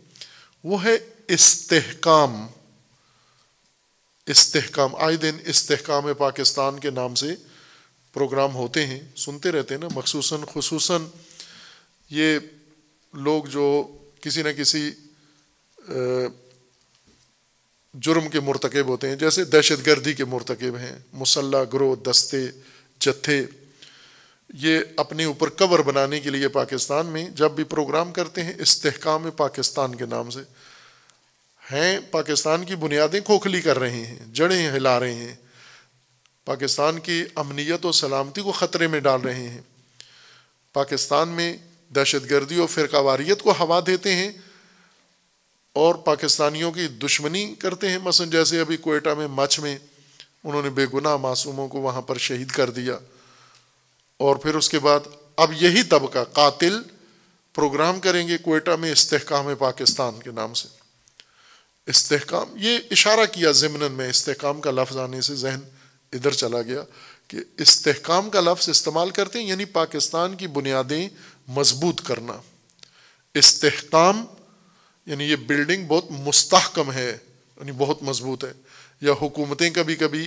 वो है इस्तेकाम इस्तेकाम आए दिन इस्तेकाम पाकिस्तान के नाम से प्रोग्राम होते हैं सुनते रहते हैं ना मखसूस खसूस ये लोग जो किसी न किसी जुर्म के मरतकब होते हैं जैसे दहशत गर्दी के मरतकब हैं मुसल्ह ग्रोह दस्ते जत्थे ये अपने ऊपर कवर बनाने के लिए पाकिस्तान में जब भी प्रोग्राम करते हैं इस्तेकाम पाकिस्तान के नाम से हैं पाकिस्तान की बुनियादें खोखली कर रहे हैं जड़ें हिला रहे हैं पाकिस्तान की अमनीत और सलामती को ख़तरे में डाल रहे हैं पाकिस्तान में दहशत गर्दी और फिरकावारीत को हवा देते हैं और पाकिस्तानियों की दुश्मनी करते हैं मसलन जैसे अभी कोयटा में मच में उन्होंने बेगुनाह मासूमों को वहाँ पर शहीद कर दिया और फिर उसके बाद अब यही तबका कातिल प्रोग्राम करेंगे कोयटा में इस्तेकाम पाकिस्तान के नाम से इस्तेकाम ये इशारा किया ज़मनन में इस्तेकाम का लफ्ज़ आने से जहन इधर चला गया कि इस्तेकाम का लफ्ज़ इस्तेमाल करते हैं यानी पाकिस्तान की बुनियादें मजबूत करना इस्तेकाम यानी ये बिल्डिंग बहुत मुस्तकम है यानी बहुत मजबूत है या हुकूमतें कभी कभी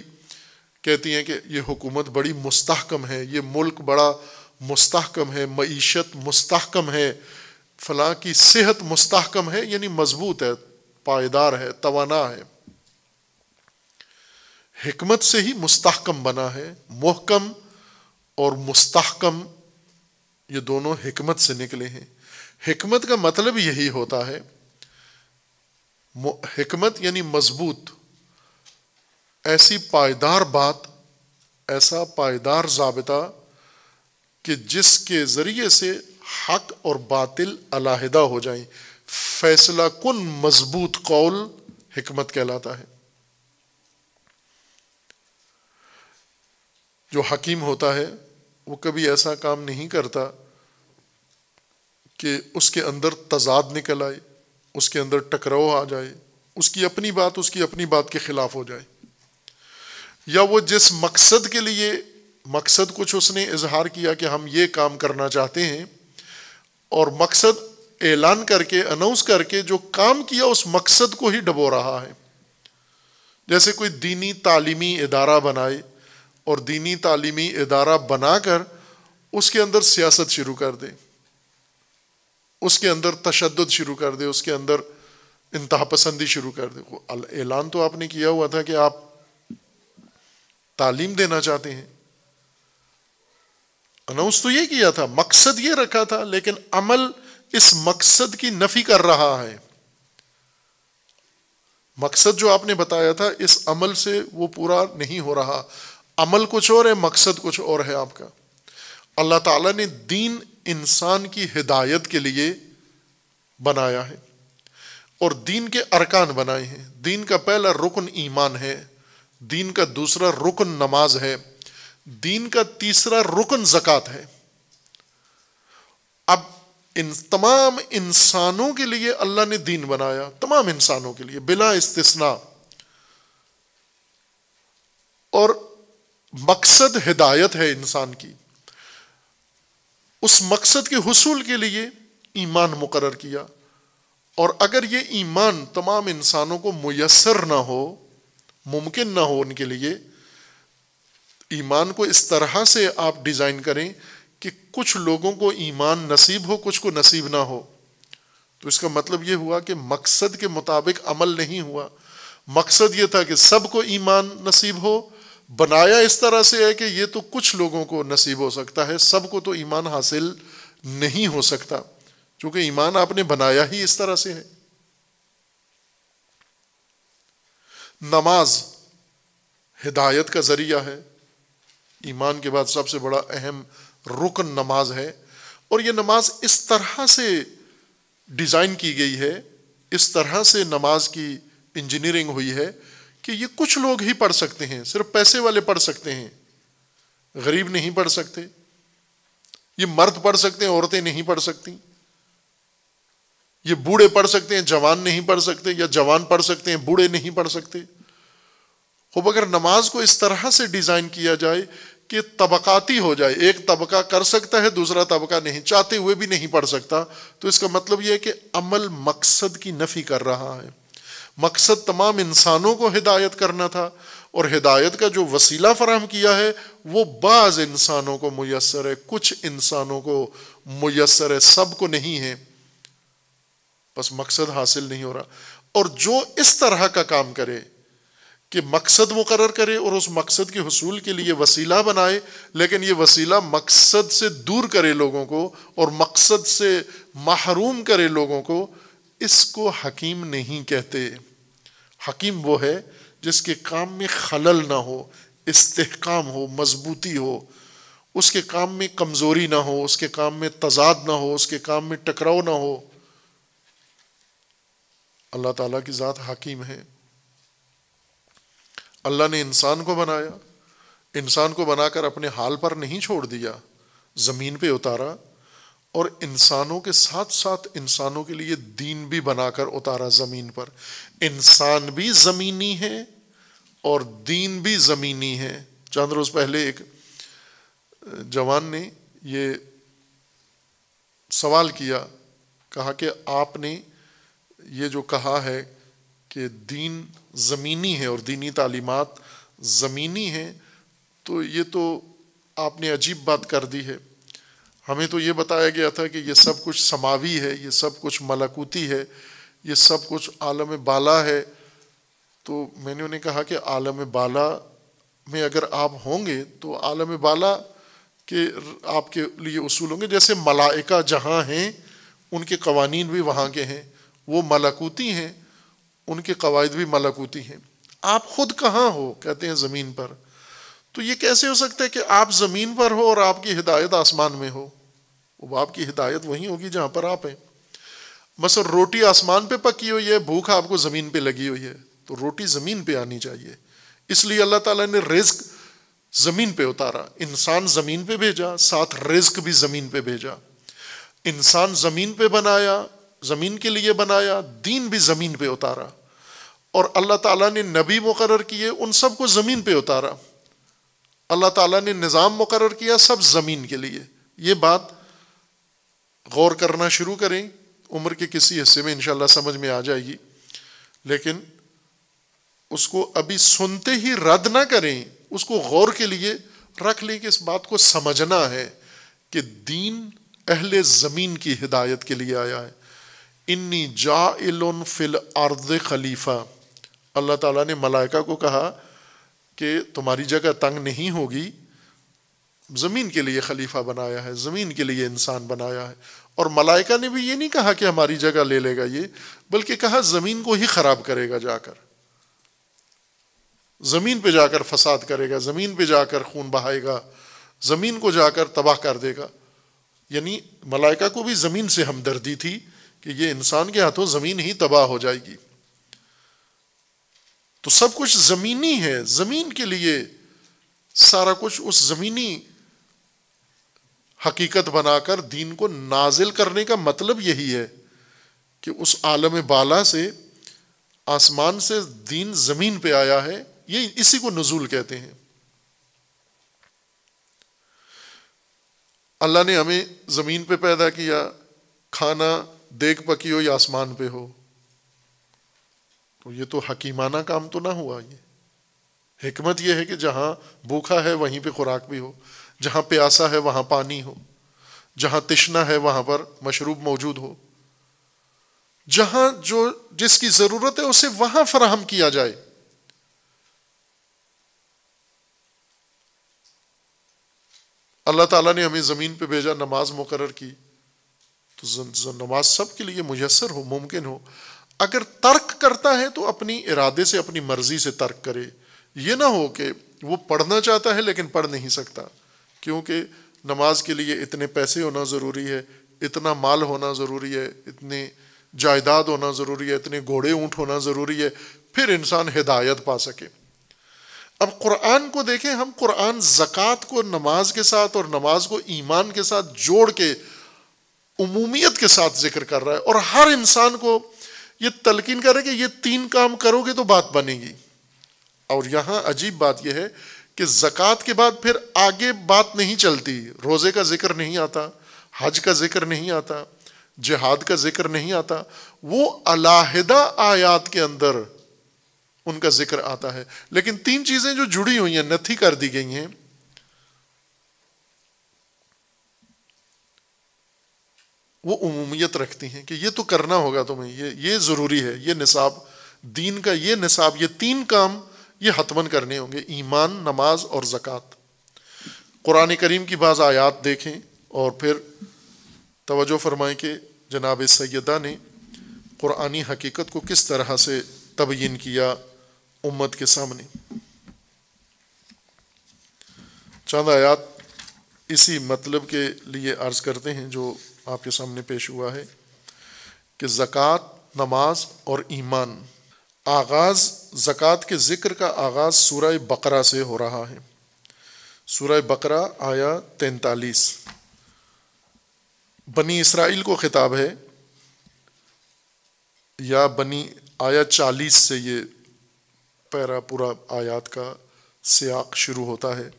कहती हैं कि ये हुकूमत बड़ी मुस्तकम है ये मुल्क बड़ा मुस्तकम है मीशत मुस्तकम है फलां की सेहत मुस्तकम है यानी मजबूत है पायदार है तोाना है हमत से ही मुस्तकम बना है मोहकम और मुस्तकम ये दोनों हमत से निकले हैं हमत का मतलब यही होता है हमत यानी मजबूत ऐसी पायदार बात ऐसा पायदार जाबता कि जिसके ज़रिए से हक और बातिल अलाहदा हो जाए फैसला कन मजबूत कौल हिकमत कहलाता है जो हकीम होता है वो कभी ऐसा काम नहीं करता कि उसके अंदर तजाद निकल आए उसके अंदर टकराव आ जाए उसकी अपनी बात उसकी अपनी बात के ख़िलाफ़ हो जाए या वो जिस मकसद के लिए मकसद कुछ उसने इजहार किया कि हम ये काम करना चाहते हैं और मकसद ऐलान करके अनाउंस करके जो काम किया उस मकसद को ही डबो रहा है जैसे कोई दीनी तालीमी इदारा बनाए और दीनी तालीमी इदारा बनाकर उसके अंदर सियासत शुरू कर दे उसके अंदर तशद शुरू कर दे उसके अंदर इंतहा पसंदी शुरू कर दे ऐलान तो आपने किया हुआ था कि आप तालीम देना चाहते हैं अनाउंस तो ये किया था मकसद ये रखा था लेकिन अमल इस मकसद की नफी कर रहा है मकसद जो आपने बताया था इस अमल से वो पूरा नहीं हो रहा अमल कुछ और है मकसद कुछ और है आपका अल्लाह ताला ने दीन इंसान की हिदायत के लिए बनाया है और दीन के अरकान बनाए हैं दीन का पहला रुकन ईमान है दीन का दूसरा रुकन नमाज है दीन का तीसरा रुकन जक़ात है अब इन तमाम इंसानों के लिए अल्लाह ने दीन बनाया तमाम इंसानों के लिए बिला इस्तना और मकसद हिदायत है इंसान की उस मकसद के हसूल के लिए ईमान मुकरर किया और अगर ये ईमान तमाम इंसानों को मैसर ना हो मुमकिन ना हो उनके लिए ईमान को इस तरह से आप डिज़ाइन करें कि कुछ लोगों को ईमान नसीब हो कुछ को नसीब ना हो तो इसका मतलब ये हुआ कि मकसद के मुताबिक अमल नहीं हुआ मकसद ये था कि सबको ईमान नसीब हो बनाया इस तरह से है कि ये तो कुछ लोगों को नसीब हो सकता है सबको तो ईमान हासिल नहीं हो सकता क्योंकि ईमान आपने बनाया ही इस तरह से है नमाज हिदायत का ज़रिया है ईमान के बाद सबसे बड़ा अहम रुकन नमाज है और ये नमाज इस तरह से डिज़ाइन की गई है इस तरह से नमाज की इंजीनियरिंग हुई है कि ये कुछ लोग ही पढ़ सकते हैं सिर्फ पैसे वाले पढ़ सकते हैं गरीब नहीं पढ़ सकते ये मर्द पढ़ सकते हैं औरतें नहीं पढ़ सकती ये बूढ़े पढ़ सकते हैं जवान नहीं पढ़ सकते या जवान पढ़ सकते हैं बूढ़े नहीं पढ़ सकते खूब अगर नमाज को इस तरह से डिज़ाइन किया जाए कि तबकाती हो जाए एक तबका कर सकता है दूसरा तबका नहीं चाहते हुए भी नहीं पढ़ सकता तो इसका मतलब यह है कि अमल मकसद की नफ़ी कर रहा है मकसद तमाम इंसानों को हिदायत करना था और हिदायत का जो वसीला फराहम किया है वो बाज़ इंसानों को मैसर है कुछ इंसानों को मैसर है सब को नहीं है बस मकसद हासिल नहीं हो रहा और जो इस तरह का काम करे कि मकसद मुकर करे और उस मकसद के हसूल के लिए वसीला बनाए लेकिन ये वसीला मकसद से दूर करे लोगों को और मकसद से महरूम करे लोगों को इसको हकीम नहीं कहते हकीम वो है जिसके काम में खलल ना हो इस्तेकाम हो मजबूती हो उसके काम में कमज़ोरी ना हो उसके काम में तजाद ना हो उसके काम में टकराव ना हो अल्लाह ताला की ज़ात हकीम है अल्लाह ने इंसान को बनाया इंसान को बनाकर अपने हाल पर नहीं छोड़ दिया ज़मीन पे उतारा और इंसानों के साथ साथ इंसानों के लिए दीन भी बनाकर उतारा ज़मीन पर इंसान भी ज़मीनी है और दीन भी ज़मीनी है चंद रोज़ पहले एक जवान ने ये सवाल किया कहा कि आपने ये जो कहा है कि दीन ज़मीनी है और दीनी तालीमत ज़मीनी हैं तो ये तो आपने अजीब बात कर दी है हमें तो ये बताया गया था कि ये सब कुछ समावी है ये सब कुछ मलाकूती है ये सब कुछ आलम बाला है तो मैंने उन्हें कहा कि आलम बाला में अगर आप होंगे तो आलम बाला के आपके लिए उसूल होंगे जैसे मलाइका जहाँ हैं उनके कवानीन भी वहाँ के हैं वो मलाकूती हैं उनके कवायद भी मलाकूती हैं आप खुद कहाँ हो कहते हैं ज़मीन पर तो ये कैसे हो सकता है कि आप ज़मीन पर हो और आपकी हिदायत आसमान में हो वो आपकी हिदायत वहीं होगी जहाँ पर आप हैं बस रोटी आसमान पर पकी हुई है भूख आपको ज़मीन पर लगी हुई है तो रोटी ज़मीन पर आनी चाहिए इसलिए अल्लाह ताला ने रिस्क ज़मीन पे उतारा इंसान ज़मीन पे भेजा साथ रिस्क भी ज़मीन पे भेजा इंसान ज़मीन पे बनाया ज़मीन के लिए बनाया दीन भी ज़मीन पर उतारा और अल्लाह ताला ने नबी मुकर किए उन सब को ज़मीन पर उतारा अल्लाह ताला ने निज़ाम मुकर किया सब ज़मीन के लिए ये बात गौर करना शुरू करें उम्र के किसी हिस्से में इन समझ में आ जाएगी लेकिन उसको अभी सुनते ही रद्द ना करें उसको गौर के लिए रख लें कि इस बात को समझना है कि दीन अहले ज़मीन की हिदायत के लिए आया है इन्नी जा फिल अर्द खलीफा अल्लाह ताला ने मलाइका को कहा कि तुम्हारी जगह तंग नहीं होगी ज़मीन के लिए खलीफा बनाया है ज़मीन के लिए इंसान बनाया है और मलाइका ने भी ये नहीं कहा कि हमारी जगह ले लेगा ये बल्कि कहा ज़मीन को ही ख़राब करेगा जाकर ज़मीन पे जाकर फसाद करेगा ज़मीन पे जाकर खून बहाएगा ज़मीन को जाकर तबाह कर देगा यानी मलाइका को भी ज़मीन से हमदर्दी थी कि ये इंसान के हाथों ज़मीन ही तबाह हो जाएगी तो सब कुछ ज़मीनी है ज़मीन के लिए सारा कुछ उस ज़मीनी हकीकत बनाकर दीन को नाजिल करने का मतलब यही है कि उस आलम बाला से आसमान से दीन ज़मीन पे आया है ये इसी को नजूल कहते हैं अल्लाह ने हमें ज़मीन पे पैदा किया खाना देख पकी हो या आसमान पे हो तो ये तो हकीमाना काम तो ना हुआ ये हमत यह है कि जहां भूखा है वहीं पे खुराक भी हो जहां प्यासा है वहां पानी हो जहां तिश्ना है वहां पर मशरूब मौजूद हो जहां जो जिसकी ज़रूरत है उसे वहां फराहम किया जाए अल्लाह ताला ने हमें ज़मीन पे भेजा नमाज मुकर की तो नमाज सब के लिए मुयसर हो मुमकिन हो अगर तर्क करता है तो अपनी इरादे से अपनी मर्जी से तर्क करे ये ना हो कि वो पढ़ना चाहता है लेकिन पढ़ नहीं सकता क्योंकि नमाज के लिए इतने पैसे होना ज़रूरी है इतना माल होना ज़रूरी है इतनी जायदाद होना ज़रूरी है इतने घोड़े ऊँट होना ज़रूरी है फिर इंसान हिदायत पा सके अब कुरान को देखें हम कुरान ज़क़ात को नमाज के साथ और नमाज को ईमान के साथ जोड़ के उमूमियत के साथ जिक्र कर रहा है और हर इंसान को ये तलकिन कर रहा है कि ये तीन काम करोगे तो बात बनेगी और यहाँ अजीब बात यह है कि ज़क़़त के बाद फिर आगे बात नहीं चलती रोज़े का जिक्र नहीं आता हज का जिक्र नहीं आता जिहाद का जिक्र नहीं आता वो अलाहदा आयात के अंदर उनका जिक्र आता है लेकिन तीन चीज़ें जो जुड़ी हुई हैं नथी कर दी गई हैं वो उमूमियत रखती हैं कि ये तो करना होगा तुम्हें ये ये ज़रूरी है ये निसाब दीन का ये निसाब ये तीन काम ये हतमन करने होंगे ईमान नमाज और ज़क़़त कुरान करीम की बाज़ आयात देखें और फिर तोज्जो फरमाएँ कि जनाब सैदा ने कुरानी हकीकत को किस तरह से तबयन किया उम्मत के सामने चंद आयात इसी मतलब के लिए अर्ज़ करते हैं जो आपके सामने पेश हुआ है कि ज़क़़त नमाज और ईमान आगाज़ ज़क़़त के ज़िक्र का आगाज़ सूरह बकरा से हो रहा है सूरह बकरा आया तैतालीस बनी इसराइल को ख़िताब है या बनी आया चालीस से ये पैरा पूरा आयात का सियाक शुरू होता है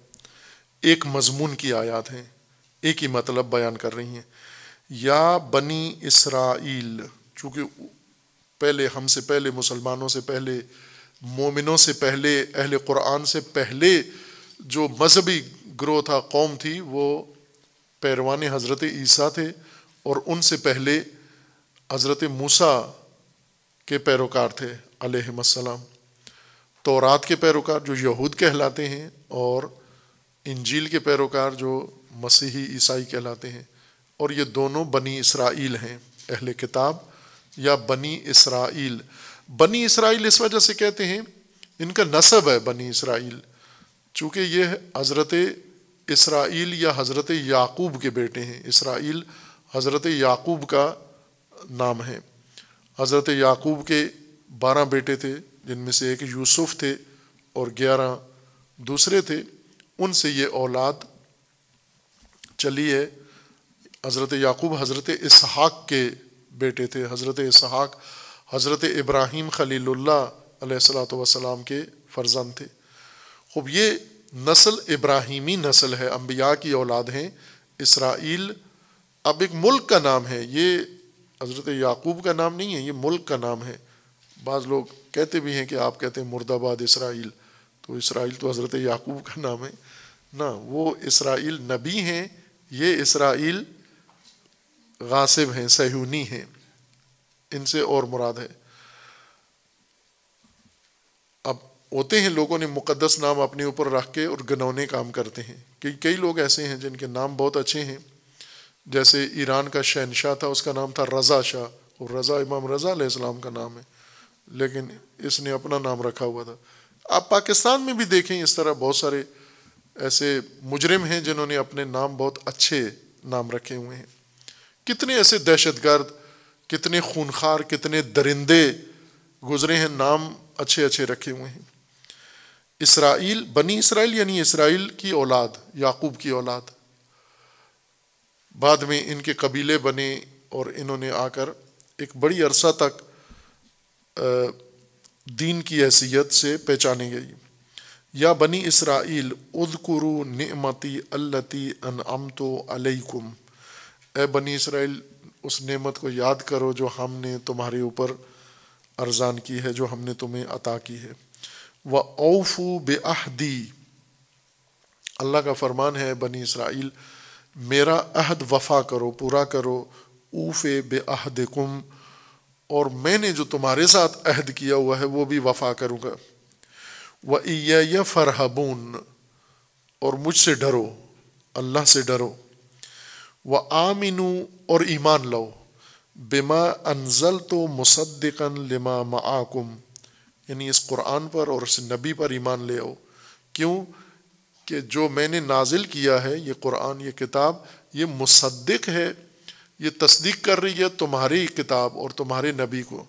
एक मजमून की आयात है एक ही मतलब बयान कर रही हैं या बनी इसराइल चूँकि पहले हमसे पहले मुसलमानों से पहले मोमिनों से पहले अहल कुरान से पहले जो मजहबी ग्रोह था कौम थी वो पैरवान हज़रत ईसा थे और उनसे पहले हज़रत मूसा के पैरोकार थे अलैहिस्सलाम तो रात के पैरोकार जो यहूद कहलाते हैं और इंजील के पैरोकार जो मसीही ईसाई कहलाते हैं और ये दोनों बनी इसराइल हैं अहले किताब या बनी इसराइल बनी इसराइल इस वजह से कहते हैं इनका नसब है बनी इसराइल चूँकि ये हज़रत इसराइल या हज़रत याकूब के बेटे हैं इसराइल हज़रत याकूब का नाम है हज़रत याकूब के बारह बेटे थे जिनमें से एक यूसुफ थे और ग्यारह दूसरे थे उनसे ये औलाद चली है हज़रत याकूब हज़रत इसहाक के बेटे थे हज़रत इसहाक हज़रत इब्राहीम खलील्लात वसलाम के फ़र्जंद थे खूब ये नसल इब्राहिमी नसल है अम्बिया की औलाद हैं इसराइल अब एक मुल्क का नाम है ये हज़रत याकूब का नाम नहीं है ये मुल्क का नाम है बाज़ लोग कहते भी हैं कि आप कहते हैं मुर्दाबाद इसराइल तो इसराइल तो हज़रत याकूब का नाम है ना वो इसराइल नबी हैं ये इसराइल गासिब हैं सहूनी हैं इनसे और मुराद है अब होते हैं लोगों ने मुकदस नाम अपने ऊपर रख के और गनौने काम करते हैं कि कई लोग ऐसे हैं जिनके नाम बहुत अच्छे हैं जैसे ईरान का शहनशाह था उसका नाम था रज़ा शाह और रज़ा इमाम रज़ा आसमाम का नाम है लेकिन इसने अपना नाम रखा हुआ था आप पाकिस्तान में भी देखें इस तरह बहुत सारे ऐसे मुजरिम हैं जिन्होंने अपने नाम बहुत अच्छे नाम रखे हुए हैं कितने ऐसे दहशत गर्द कितने खूनखार कितने दरिंदे गुजरे हैं नाम अच्छे अच्छे रखे हुए हैं इसराइल बनी इसराइल यानी इसराइल की औलाद याकूब की औलाद बाद में इनके कबीले बने और इन्होंने आकर एक बड़ी अरसा तक दीन की हैसियत से पहचाने गई या बनी इसराइल उदकुरु नमती अल्लती अनअमतो अलैकुम ए बनी इसराइल उस नेमत को याद करो जो हमने तुम्हारे ऊपर अरजान की है जो हमने तुम्हें अता की है व ओफू बेअहदी अल्लाह का फरमान है बनी इसराइल मेरा अहद वफ़ा करो पूरा करो ऊफ़े बेअहद कुम और मैंने जो तुम्हारे साथ अहद किया हुआ है वो भी वफ़ा करूँगा व य फरहबून और मुझसे डरो अल्लाह से डरो व आमिनू और ईमान लो बिमा अनजल तो मुसद्दिकन लिमा माकुम यानी इस कुरान पर और इस नबी पर ईमान ले आओ क्यों कि जो मैंने नाजिल किया है ये कुरान ये किताब ये मुसद्दिक है ये तस्दीक कर रही है तुम्हारी किताब और तुम्हारे नबी को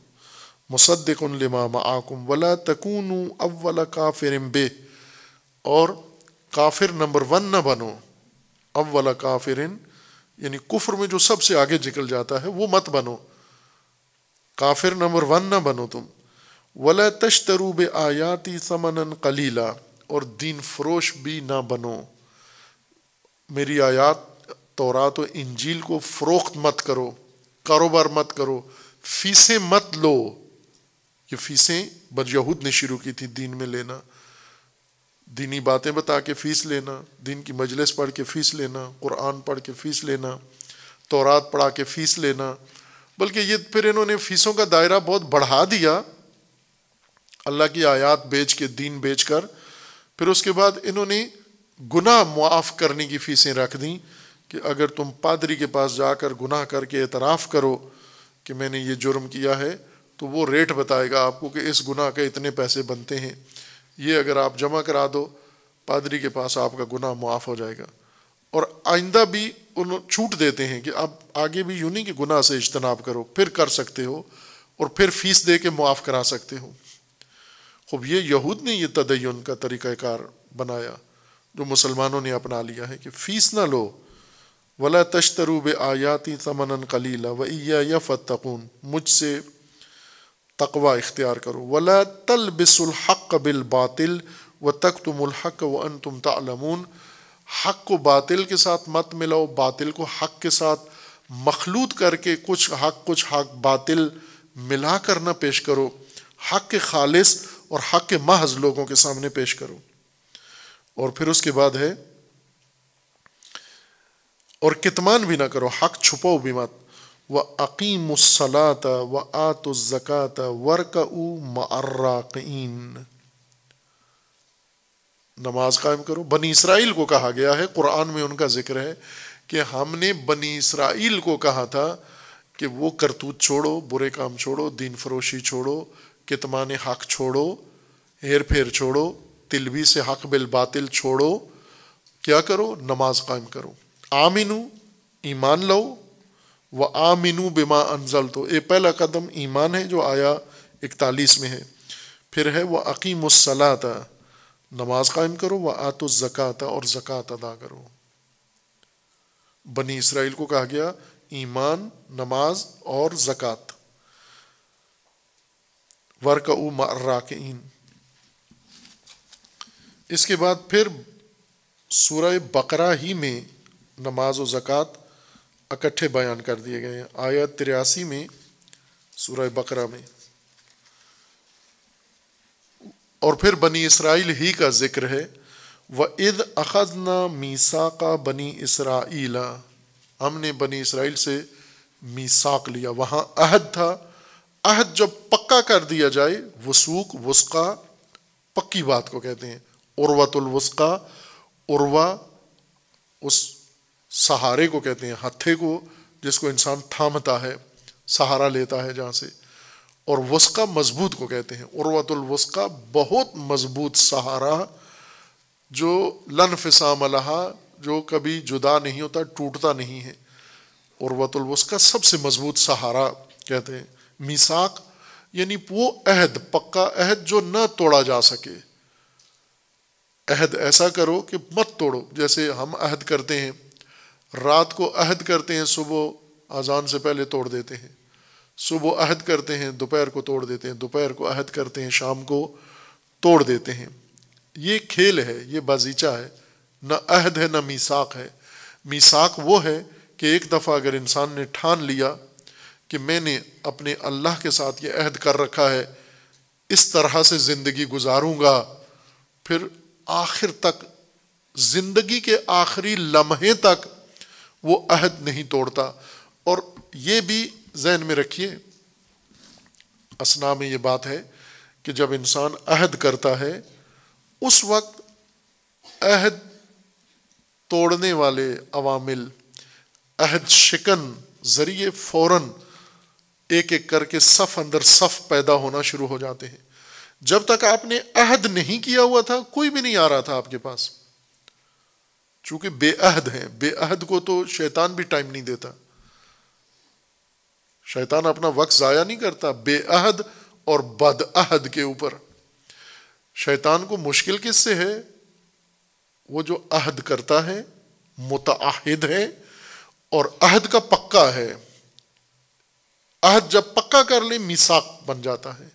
मुसद्दिकन लिमा माकुम वला तकून अव्वल काफिर बे और काफिर नंबर वन न बनो अव्वल काफिरन यानी कुफ्र में जो सबसे आगे जिकल जाता है वो मत बनो काफिर नंबर वन ना बनो तुम वला तशतरूब आयाती समनन कलीला और दीन फरोश भी ना बनो मेरी आयात तोरात और इंजील को फ़रोख्त मत करो कारोबार मत करो फीसें मत लो ये फीसें बर यहूद ने शुरू की थी दीन में लेना दीनी बातें बता के फ़ीस लेना दिन की मजलिस पढ़ के फ़ीस लेना कुरान पढ़ के फ़ीस लेना तोरात पढ़ा के फ़ीस लेना बल्कि ये फिर इन्होंने फ़ीसों का दायरा बहुत बढ़ा दिया अल्लाह की आयात बेच के दीन बेच कर फिर उसके बाद इन्होंने गुनाह मुआफ़ करने की फ़ीसें रख दी कि अगर तुम पादरी के पास जाकर गुनाह करके एतराफ़ करो कि मैंने ये जुर्म किया है तो वो रेट बताएगा आपको कि इस गुनाह के इतने पैसे बनते हैं ये अगर आप जमा करा दो पादरी के पास आपका गुनाह मुआफ़ हो जाएगा और आइंदा भी उन छूट देते हैं कि आप आगे भी यूनि के गुनाह से इज्तनाब करो फिर कर सकते हो और फिर फीस दे के मुआफ़ करा सकते हो खूब ये यहूद ने यह तदयन का तरीक़ाकार बनाया जो मुसलमानों ने अपना लिया है कि फ़ीस ना लो वला तशतरूब आयाती समनन कलीला व या फ़तकून मुझसे तकवा इख्तियार करो वला तल बिसुल्हक बिल बातिल व तक तुमहक व अन तुम तमून हक को बातिल के साथ मत मिलाओ बातिल को हक के साथ मखलूत करके कुछ हक कुछ हक बातिल मिला कर ना पेश करो हक के खालिस और हक के महज लोगों के सामने पेश करो और फिर उसके बाद है और कितमान भी ना करो हक छुपाओ भी मत व अकीमसलात व आतुज़क़ात वर्क मर्राक़ीन नमाज कायम करो बनी इसराइल को कहा गया है कुरान में उनका जिक्र है कि हमने बनी इसराइल को कहा था कि वो करतूत छोड़ो बुरे काम छोड़ो दीन फरोशी छोड़ो कितमान हक छोड़ो हेर फेर छोड़ो तिलवी से हक बिल बातिल छोड़ो क्या करो नमाज कायम करो आमिन ईमान लो व आमिनू बिमा अनजल तो ये पहला कदम ईमान है जो आया इकतालीस में है फिर है वह अकीम अकीमसलात नमाज कायम करो व आतो ज़क़़त और ज़क़़त अदा करो बनी इसराइल को कहा गया ईमान नमाज और जक़ात वर्क मर्राकीन इसके बाद फिर सूरह बकरा ही में नमाज व ज़क़़त इकट्ठे बयान कर दिए गए हैं आयत तिरासी में सूरह बकरा में और फिर बनी इसराइल ही का जिक्र है व इद अखदना मीसा का बनी इसराइला हमने बनी इसराइल से मीसाक लिया वहाँ अहद था अहद जब पक्का कर दिया जाए वसूक वस्का पक्की बात को कहते हैं उर्वतुल उर्वा उस सहारे को कहते हैं हत्थे को जिसको इंसान थामता है सहारा लेता है जहाँ से और वस्का मजबूत को कहते हैं उर्वतुल बहुत मजबूत सहारा जो लनफिसाम लहा जो कभी जुदा नहीं होता टूटता नहीं है उर्वतुल सबसे मजबूत सहारा कहते हैं मिसाक यानी वो अहद पक्का अहद जो न तोड़ा जा सके अहद ऐसा करो कि मत तोड़ो जैसे हम अहद करते हैं रात को अहद करते हैं सुबह अजान से पहले तोड़ देते हैं सुबह अहद करते हैं दोपहर को तोड़ देते हैं दोपहर को अहद करते हैं शाम को तोड़ देते हैं ये खेल है ये बाजीचा है न अहद है न मीसाक है मीसाक वो है कि एक दफ़ा अगर इंसान ने ठान लिया कि मैंने अपने अल्लाह के साथ ये अहद कर रखा है इस तरह से ज़िंदगी गुजारूँगा फिर आखिर तक ज़िंदगी के आखिरी लम्हे तक वो अहद नहीं तोड़ता और ये भी जहन में रखिए असना में ये बात है कि जब इंसान अहद करता है उस वक्त अहद तोड़ने वाले अवामिल अहद शिकन ज़रिए फौरन एक एक करके सफ़ अंदर सफ़ पैदा होना शुरू हो जाते हैं जब तक आपने अहद नहीं किया हुआ था कोई भी नहीं आ रहा था आपके पास चूंकि बेअहद हैं बेअहद को तो शैतान भी टाइम नहीं देता शैतान अपना वक्त ज़ाया नहीं करता बेअहद और बदअहद के ऊपर शैतान को मुश्किल किससे है वो जो अहद करता है मुताहिद है और अहद का पक्का है अहद जब पक्का कर ले मिसाक बन जाता है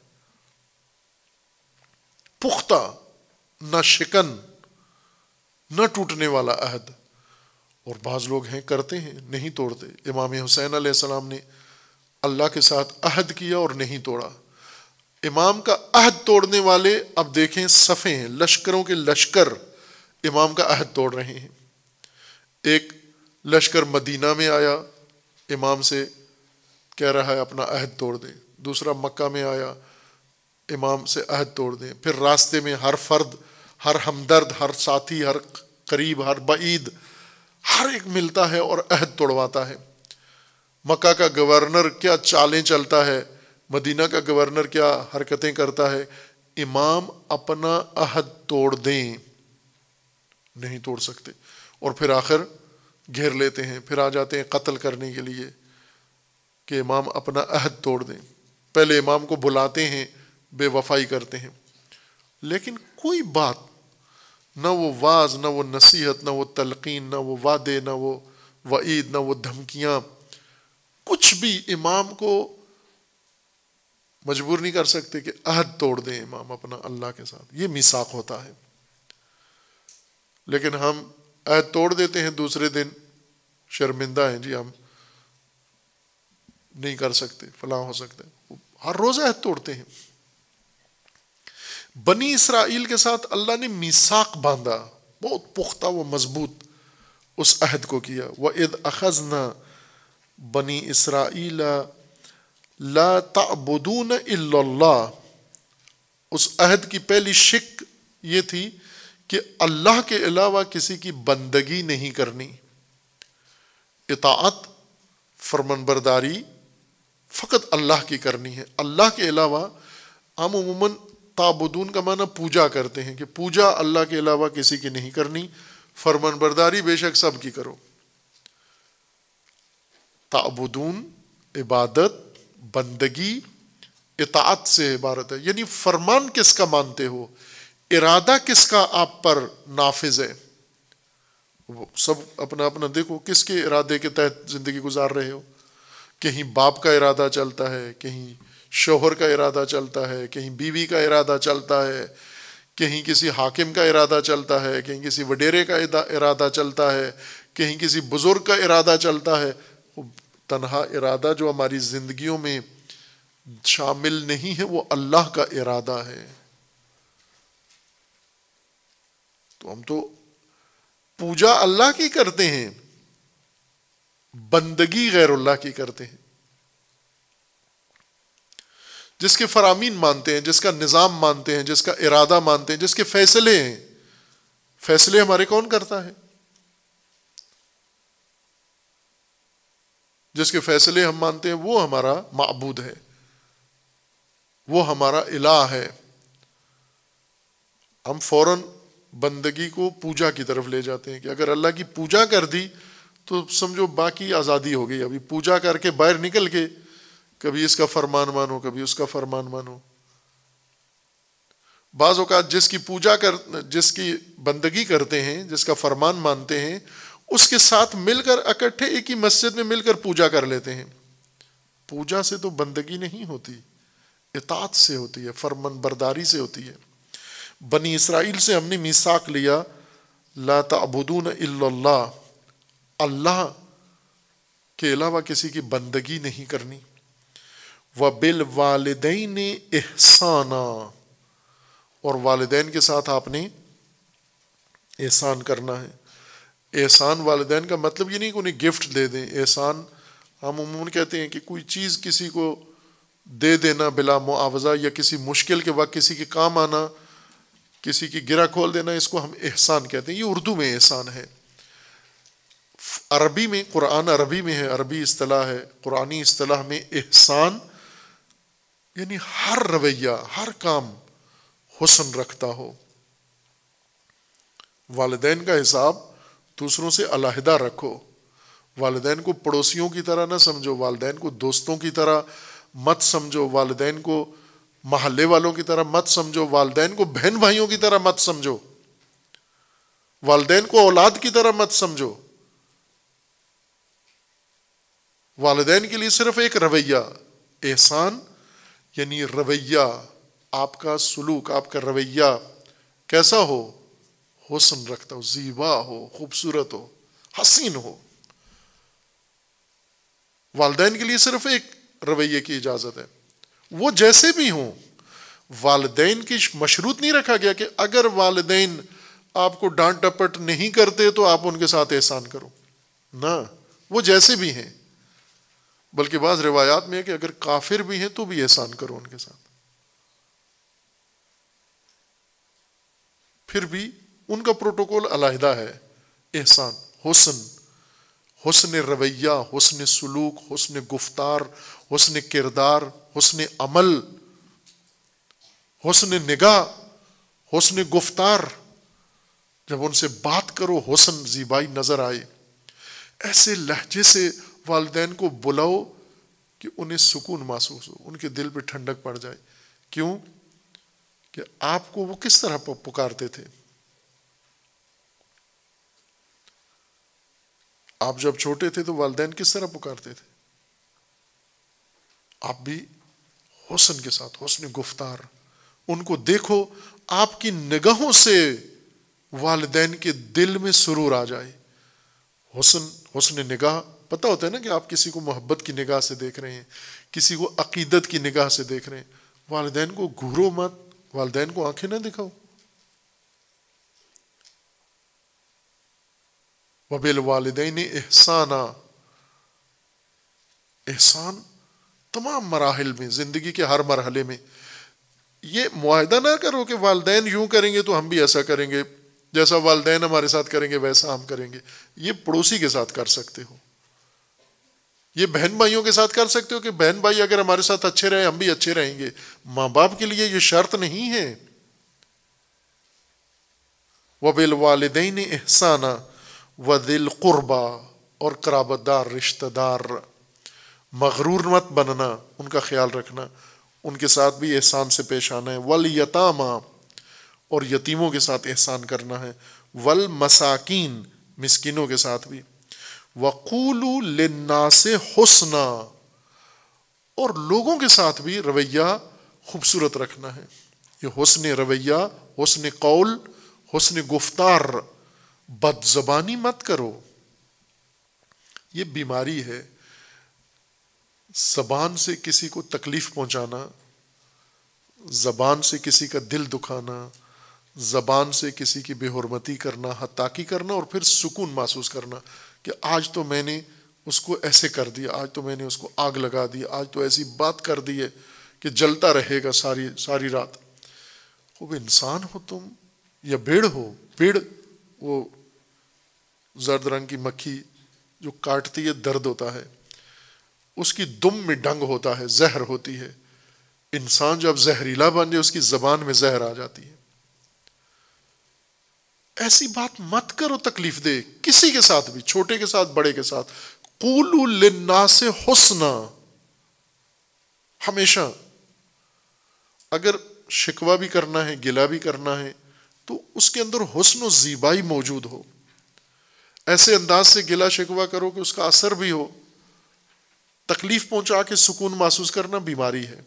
पुख्ता न शिकन न टूटने वाला अहद और बाज़ लोग हैं करते हैं नहीं तोड़ते इमाम हुसैन सलाम ने अल्लाह के साथ अहद किया और नहीं तोड़ा इमाम का अहद तोड़ने वाले अब देखें सफ़े हैं लश्करों के लश्कर इमाम का अहद तोड़ रहे हैं एक लश्कर मदीना में आया इमाम से कह रहा है अपना अहद तोड़ दें दूसरा मक्का में आया इमाम से अहद तोड़ दें फिर रास्ते में हर फर्द हर हमदर्द हर साथी हर करीब हर बीद हर एक मिलता है और अहद तोड़वाता है मक्का का गवर्नर क्या चालें चलता है मदीना का गवर्नर क्या हरकतें करता है इमाम अपना अहद तोड़ दें नहीं तोड़ सकते और फिर आखिर घेर लेते हैं फिर आ जाते हैं कत्ल करने के लिए कि इमाम अपना अहद तोड़ दें पहले इमाम को बुलाते हैं बेवफाई करते हैं लेकिन कोई बात न वो वाज न वो नसीहत न वो तलकिन न वो वादे न वो वईद न वो धमकियाँ कुछ भी इमाम को मजबूर नहीं कर सकते कि अहद तोड़ दें इमाम अपना अल्लाह के साथ ये मिसाक होता है लेकिन हम अहद तोड़ देते हैं दूसरे दिन शर्मिंदा हैं जी हम नहीं कर सकते फलां हो सकते हर रोज़ अहद तोड़ते हैं बनी इसराइल के साथ अल्लाह ने मिसाक बांधा बहुत पुख्ता व मजबूत उस अहद को किया व इद अखजना बनी इसराइल ला तबुदून इल्ला उस अहद की पहली शिक ये थी कि अल्लाह के अलावा किसी की बंदगी नहीं करनी इतात फरमनबरदारी फ़कत अल्लाह की करनी है अल्लाह के अलावा हम उमूमन ताबुदून का माना पूजा करते हैं कि पूजा अल्लाह के अलावा किसी की नहीं करनी फरमान बरदारी बेशक सब की करो ताबुदून इबादत बंदगी इतात से इबारत है यानी फरमान किसका मानते हो इरादा किसका आप पर नाफिज है वो सब अपना अपना देखो किसके इरादे के तहत जिंदगी गुजार रहे हो कहीं बाप का इरादा चलता है कहीं शोहर का इरादा चलता है कहीं बीवी का इरादा चलता है कहीं किसी हाकिम का इरादा चलता है कहीं किसी वडेरे का इरादा चलता है कहीं किसी बुज़ुर्ग का इरादा चलता है तनहा इरादा जो हमारी ज़िंदगियों में शामिल नहीं है वो अल्लाह का इरादा है तो हम तो पूजा अल्लाह की करते हैं बंदगी गैरुल्लाह की करते हैं जिसके फरामीन मानते हैं जिसका निज़ाम मानते हैं जिसका इरादा मानते हैं जिसके फैसले हैं फैसले हमारे कौन करता है जिसके फैसले हम मानते हैं वो हमारा मबूद है वो हमारा इला है हम फौरन बंदगी को पूजा की तरफ ले जाते हैं कि अगर अल्लाह की पूजा कर दी तो समझो बाकी आज़ादी हो गई अभी पूजा करके बाहर निकल के कभी इसका फरमान मानो कभी उसका फरमान मानो बाज़ जिसकी पूजा कर जिसकी बंदगी करते हैं जिसका फरमान मानते हैं उसके साथ मिलकर इकट्ठे एक ही मस्जिद में मिलकर पूजा कर लेते हैं पूजा से तो बंदगी नहीं होती इतात से होती है फरमन बरदारी से होती है बनी इसराइल से हमने मिसाक लिया ला तबुदून अल्लाह अल्लाह के अलावा किसी की बंदगी नहीं करनी व बिल वालदेन एहसाना और वालदेन के साथ आपने एहसान करना है एहसान वालदेन का मतलब ये नहीं कि उन्हें गिफ्ट दे दें एहसान हम उमूमन कहते हैं कि कोई चीज़ किसी को दे देना बिला मुआवजा या किसी मुश्किल के वक्त किसी के काम आना किसी की गिरा खोल देना इसको हम एहसान कहते हैं ये उर्दू में एहसान है अरबी में कुरान अरबी में है अरबी असलाह है कुरानी असलाह में एहसान यानी हर रवैया हर काम हुसन रखता हो वालदेन का हिसाब दूसरों से अलहदा रखो वालदेन को पड़ोसियों की तरह ना समझो वालदेन को दोस्तों की तरह मत समझो वालदेन को महल्ले वालों की तरह मत समझो वालदेन को बहन भाइयों की तरह मत समझो वालदेन को औलाद की तरह मत समझो वालदेन के लिए सिर्फ एक रवैया एहसान यानी रवैया आपका सलूक आपका रवैया कैसा हो हुसन रखता हो जीवा हो खूबसूरत हो हसीन हो वालदेन के लिए सिर्फ एक रवैये की इजाज़त है वो जैसे भी हों वालदेन की मशरूत नहीं रखा गया कि अगर वालदेन आपको डांट टपट नहीं करते तो आप उनके साथ एहसान करो ना वो जैसे भी हैं बल्कि बाज़ रिवायात में है कि अगर काफिर भी हैं तो भी एहसान करो उनके साथ फिर भी उनका प्रोटोकॉल अलहदा है एहसान हुसन हुसन रवैया हुसन सलूक हुसन गुफ्तार हुसन किरदार हुसन अमल हुसन निगाह हुसन गुफ्तार जब उनसे बात करो हुसन जीबाई नज़र आए ऐसे लहजे से वालदेन को बुलाओ कि उन्हें सुकून महसूस हो उनके दिल पर ठंडक पड़ जाए क्यों कि आपको वो किस तरह पुकारते थे आप जब छोटे थे तो वालदेन किस तरह पुकारते थे आप भी हुसन के साथ हुसन गुफ्तार उनको देखो आपकी निगाहों से वालदेन के दिल में सुरूर आ जाए हुसन हुसन निगाह पता होता है ना कि आप किसी को मोहब्बत की निगाह से देख रहे हैं किसी को अकीदत की निगाह से देख रहे हैं वालदेन को घूरो मत वालदेन को आंखें ना दिखाओ वबिल वालदेन एहसाना एहसान तमाम मराहल में ज़िंदगी के हर मरहले में ये माहदा ना करो कि वालदेन यूँ करेंगे तो हम भी ऐसा करेंगे जैसा वालदेन हमारे साथ करेंगे वैसा हम करेंगे ये पड़ोसी के साथ कर सकते हो ये बहन भाइयों के साथ कर सकते हो कि बहन भाई अगर हमारे साथ अच्छे रहे हम भी अच्छे रहेंगे माँ बाप के लिए ये शर्त नहीं है बिल वालदेन एहसाना व दिल क़ुरबा और कराबतदार रिश्तेदार मगरूर मत बनना उनका ख्याल रखना उनके साथ भी एहसान से पेश आना है वल यतामा और यतीमों के साथ एहसान करना है वल मसाकिन मिसकिनों के साथ भी वकूलू लन्ना से हसना और लोगों के साथ भी रवैया खूबसूरत रखना है ये हसन रवैया हसन कौल हसन गुफ्तार बदजबानी मत करो ये बीमारी है जबान से किसी को तकलीफ पहुंचाना जबान से किसी का दिल दुखाना जबान से किसी की बेहरमती करना हताकी करना और फिर सुकून महसूस करना कि आज तो मैंने उसको ऐसे कर दिया आज तो मैंने उसको आग लगा दी आज तो ऐसी बात कर दी है कि जलता रहेगा सारी सारी रात खूब इंसान हो तुम या भेड़ हो भेड़ वो जर्द रंग की मक्खी जो काटती है दर्द होता है उसकी दुम में डंग होता है जहर होती है इंसान जब जहरीला बन जाए उसकी ज़बान में जहर आ जाती है ऐसी बात मत करो तकलीफ दे किसी के साथ भी छोटे के साथ बड़े के साथ कूलू लिन्ना से हुसना हमेशा अगर शिकवा भी करना है गिला भी करना है तो उसके अंदर हुस्न जीबाई मौजूद हो ऐसे अंदाज से गिला शिकवा करो कि उसका असर भी हो तकलीफ पहुंचा के सुकून महसूस करना बीमारी है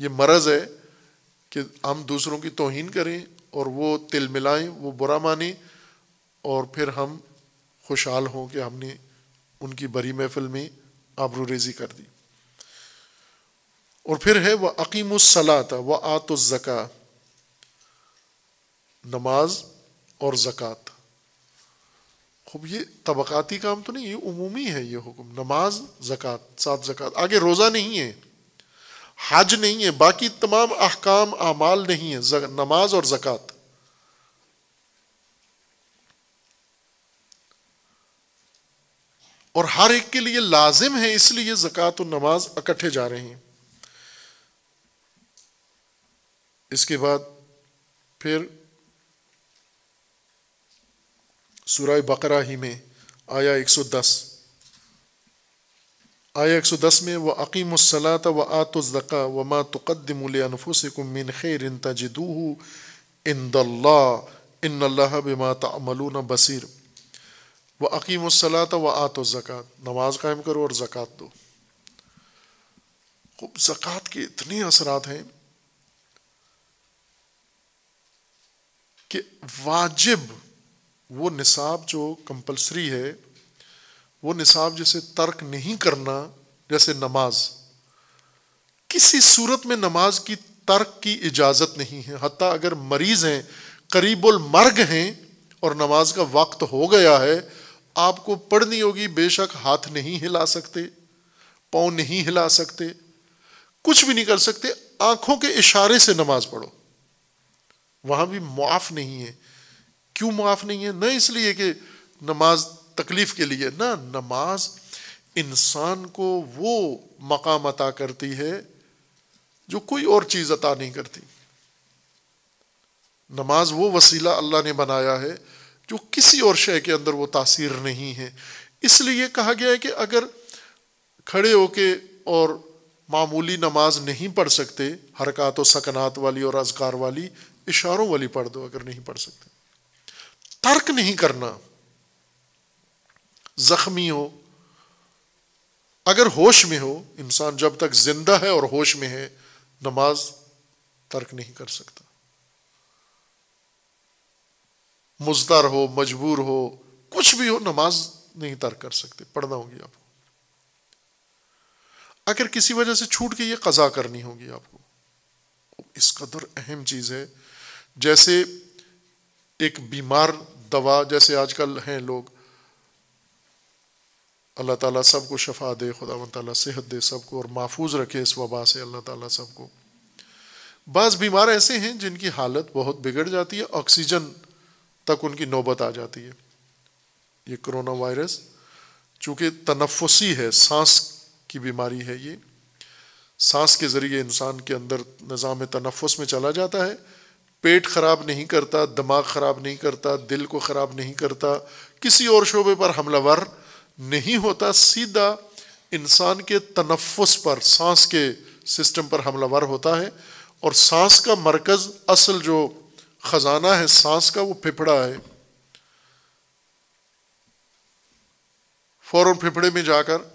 यह मरज है कि हम दूसरों की तोहीन करें और वो तिल मिलाएं वो बुरा माने और फिर हम खुशहाल हों कि हमने उनकी बरी महफिल में आबरू रेजी कर दी और फिर है वह अकीम अकीमसलात व आतुज़का नमाज और ज़क़़त खूब ये तबक़ाती काम तो नहीं ये उमूमी है ये हुक्म नमाज जक़ात सात ज़क़़त आगे रोज़ा नहीं है हज नहीं है बाकी तमाम अहकाम अमाल नहीं है नमाज और जक़ात और हर एक के लिए लाजिम है इसलिए ज़क़़त और नमाज इकट्ठे जा रहे हैं इसके बाद फिर सूरह बकरा ही में आया एक सौ दस आया एक सौ दस में व अकीमसलात व आतुज़क़ा व मा तक़दमफ़ुसमिन खैर इन तजदू इंदल्ला इन्नल्लाह बिमा तमलून बसीर व अकीमसलात व आतो ज़क़़त नमाज कायम करो और जक़ात दो खूब ज़क़़त के इतने असरात हैं कि वाजिब वो निसाब जो कंपलसरी है वो निसाब जैसे तर्क नहीं करना जैसे नमाज किसी सूरत में नमाज की तर्क की इजाज़त नहीं है हती अगर मरीज़ हैं करीबुल मर्ग हैं और नमाज का वक्त हो गया है आपको पढ़नी होगी बेशक हाथ नहीं हिला सकते पाँव नहीं हिला सकते कुछ भी नहीं कर सकते आंखों के इशारे से नमाज पढ़ो वहां भी मुआफ़ नहीं है क्यों मुआफ़ नहीं है न इसलिए कि नमाज तकलीफ़ के लिए ना नमाज इंसान को वो मकाम अता करती है जो कोई और चीज़ अता नहीं करती नमाज वो वसीला अल्लाह ने बनाया है जो किसी और शय के अंदर वो तासीर नहीं है इसलिए कहा गया है कि अगर खड़े होके और मामूली नमाज नहीं पढ़ सकते हरकत व सकनात वाली और अजगार वाली इशारों वाली पढ़ दो अगर नहीं पढ़ सकते तर्क नहीं करना जख्मी हो अगर होश में हो इंसान जब तक जिंदा है और होश में है नमाज तर्क नहीं कर सकता मुजदार हो मजबूर हो कुछ भी हो नमाज नहीं तर्क कर सकते पढ़ना होगी आपको अगर किसी वजह से छूट के ये कजा करनी होगी आपको इस कदर अहम चीज़ है जैसे एक बीमार दवा जैसे आजकल हैं लोग अल्लाह ताला को शफा दे खुदा ताला सेहत दे सबको और महफूज रखे इस वबा से अल्लाह ताला को बाज़ बीमार ऐसे हैं जिनकी हालत बहुत बिगड़ जाती है ऑक्सीजन तक उनकी नौबत आ जाती है ये कोरोना वायरस चूँकि तनफसी है सांस की बीमारी है ये सांस के ज़रिए इंसान के अंदर निज़ाम तनफस में चला जाता है पेट ख़राब नहीं करता दिमाग ख़राब नहीं करता दिल को ख़राब नहीं करता किसी और शोबे पर हमलावर नहीं होता सीधा इंसान के तनफस पर सांस के सिस्टम पर हमलावर होता है और सांस का मरकज़ असल जो ख़जाना है सांस का वो फिफड़ा है फौरन फिफड़े में जाकर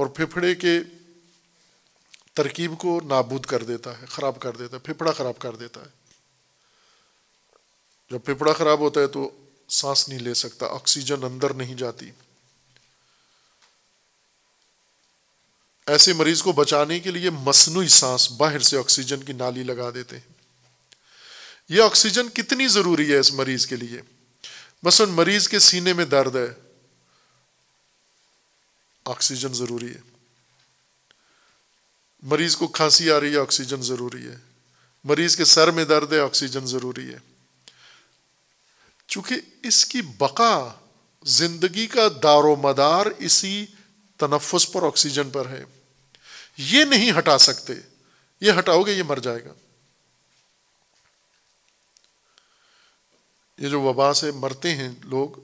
और फिफड़े के तरकीब को नाबूद कर देता है ख़राब कर देता है फिफड़ा ख़राब कर देता है जब फिफड़ा ख़राब होता है तो सांस नहीं ले सकता ऑक्सीजन अंदर नहीं जाती ऐसे मरीज को बचाने के लिए मसनू सांस बाहर से ऑक्सीजन की नाली लगा देते हैं यह ऑक्सीजन कितनी ज़रूरी है इस मरीज के लिए मसलन मरीज के सीने में दर्द है ऑक्सीजन ज़रूरी है मरीज को खांसी आ रही है ऑक्सीजन ज़रूरी है मरीज के सर में दर्द है ऑक्सीजन ज़रूरी है चूंकि इसकी बका ज़िंदगी का दारो मदार इसी तनफस पर ऑक्सीजन पर है ये नहीं हटा सकते ये हटाओगे ये मर जाएगा ये जो वबा से मरते हैं लोग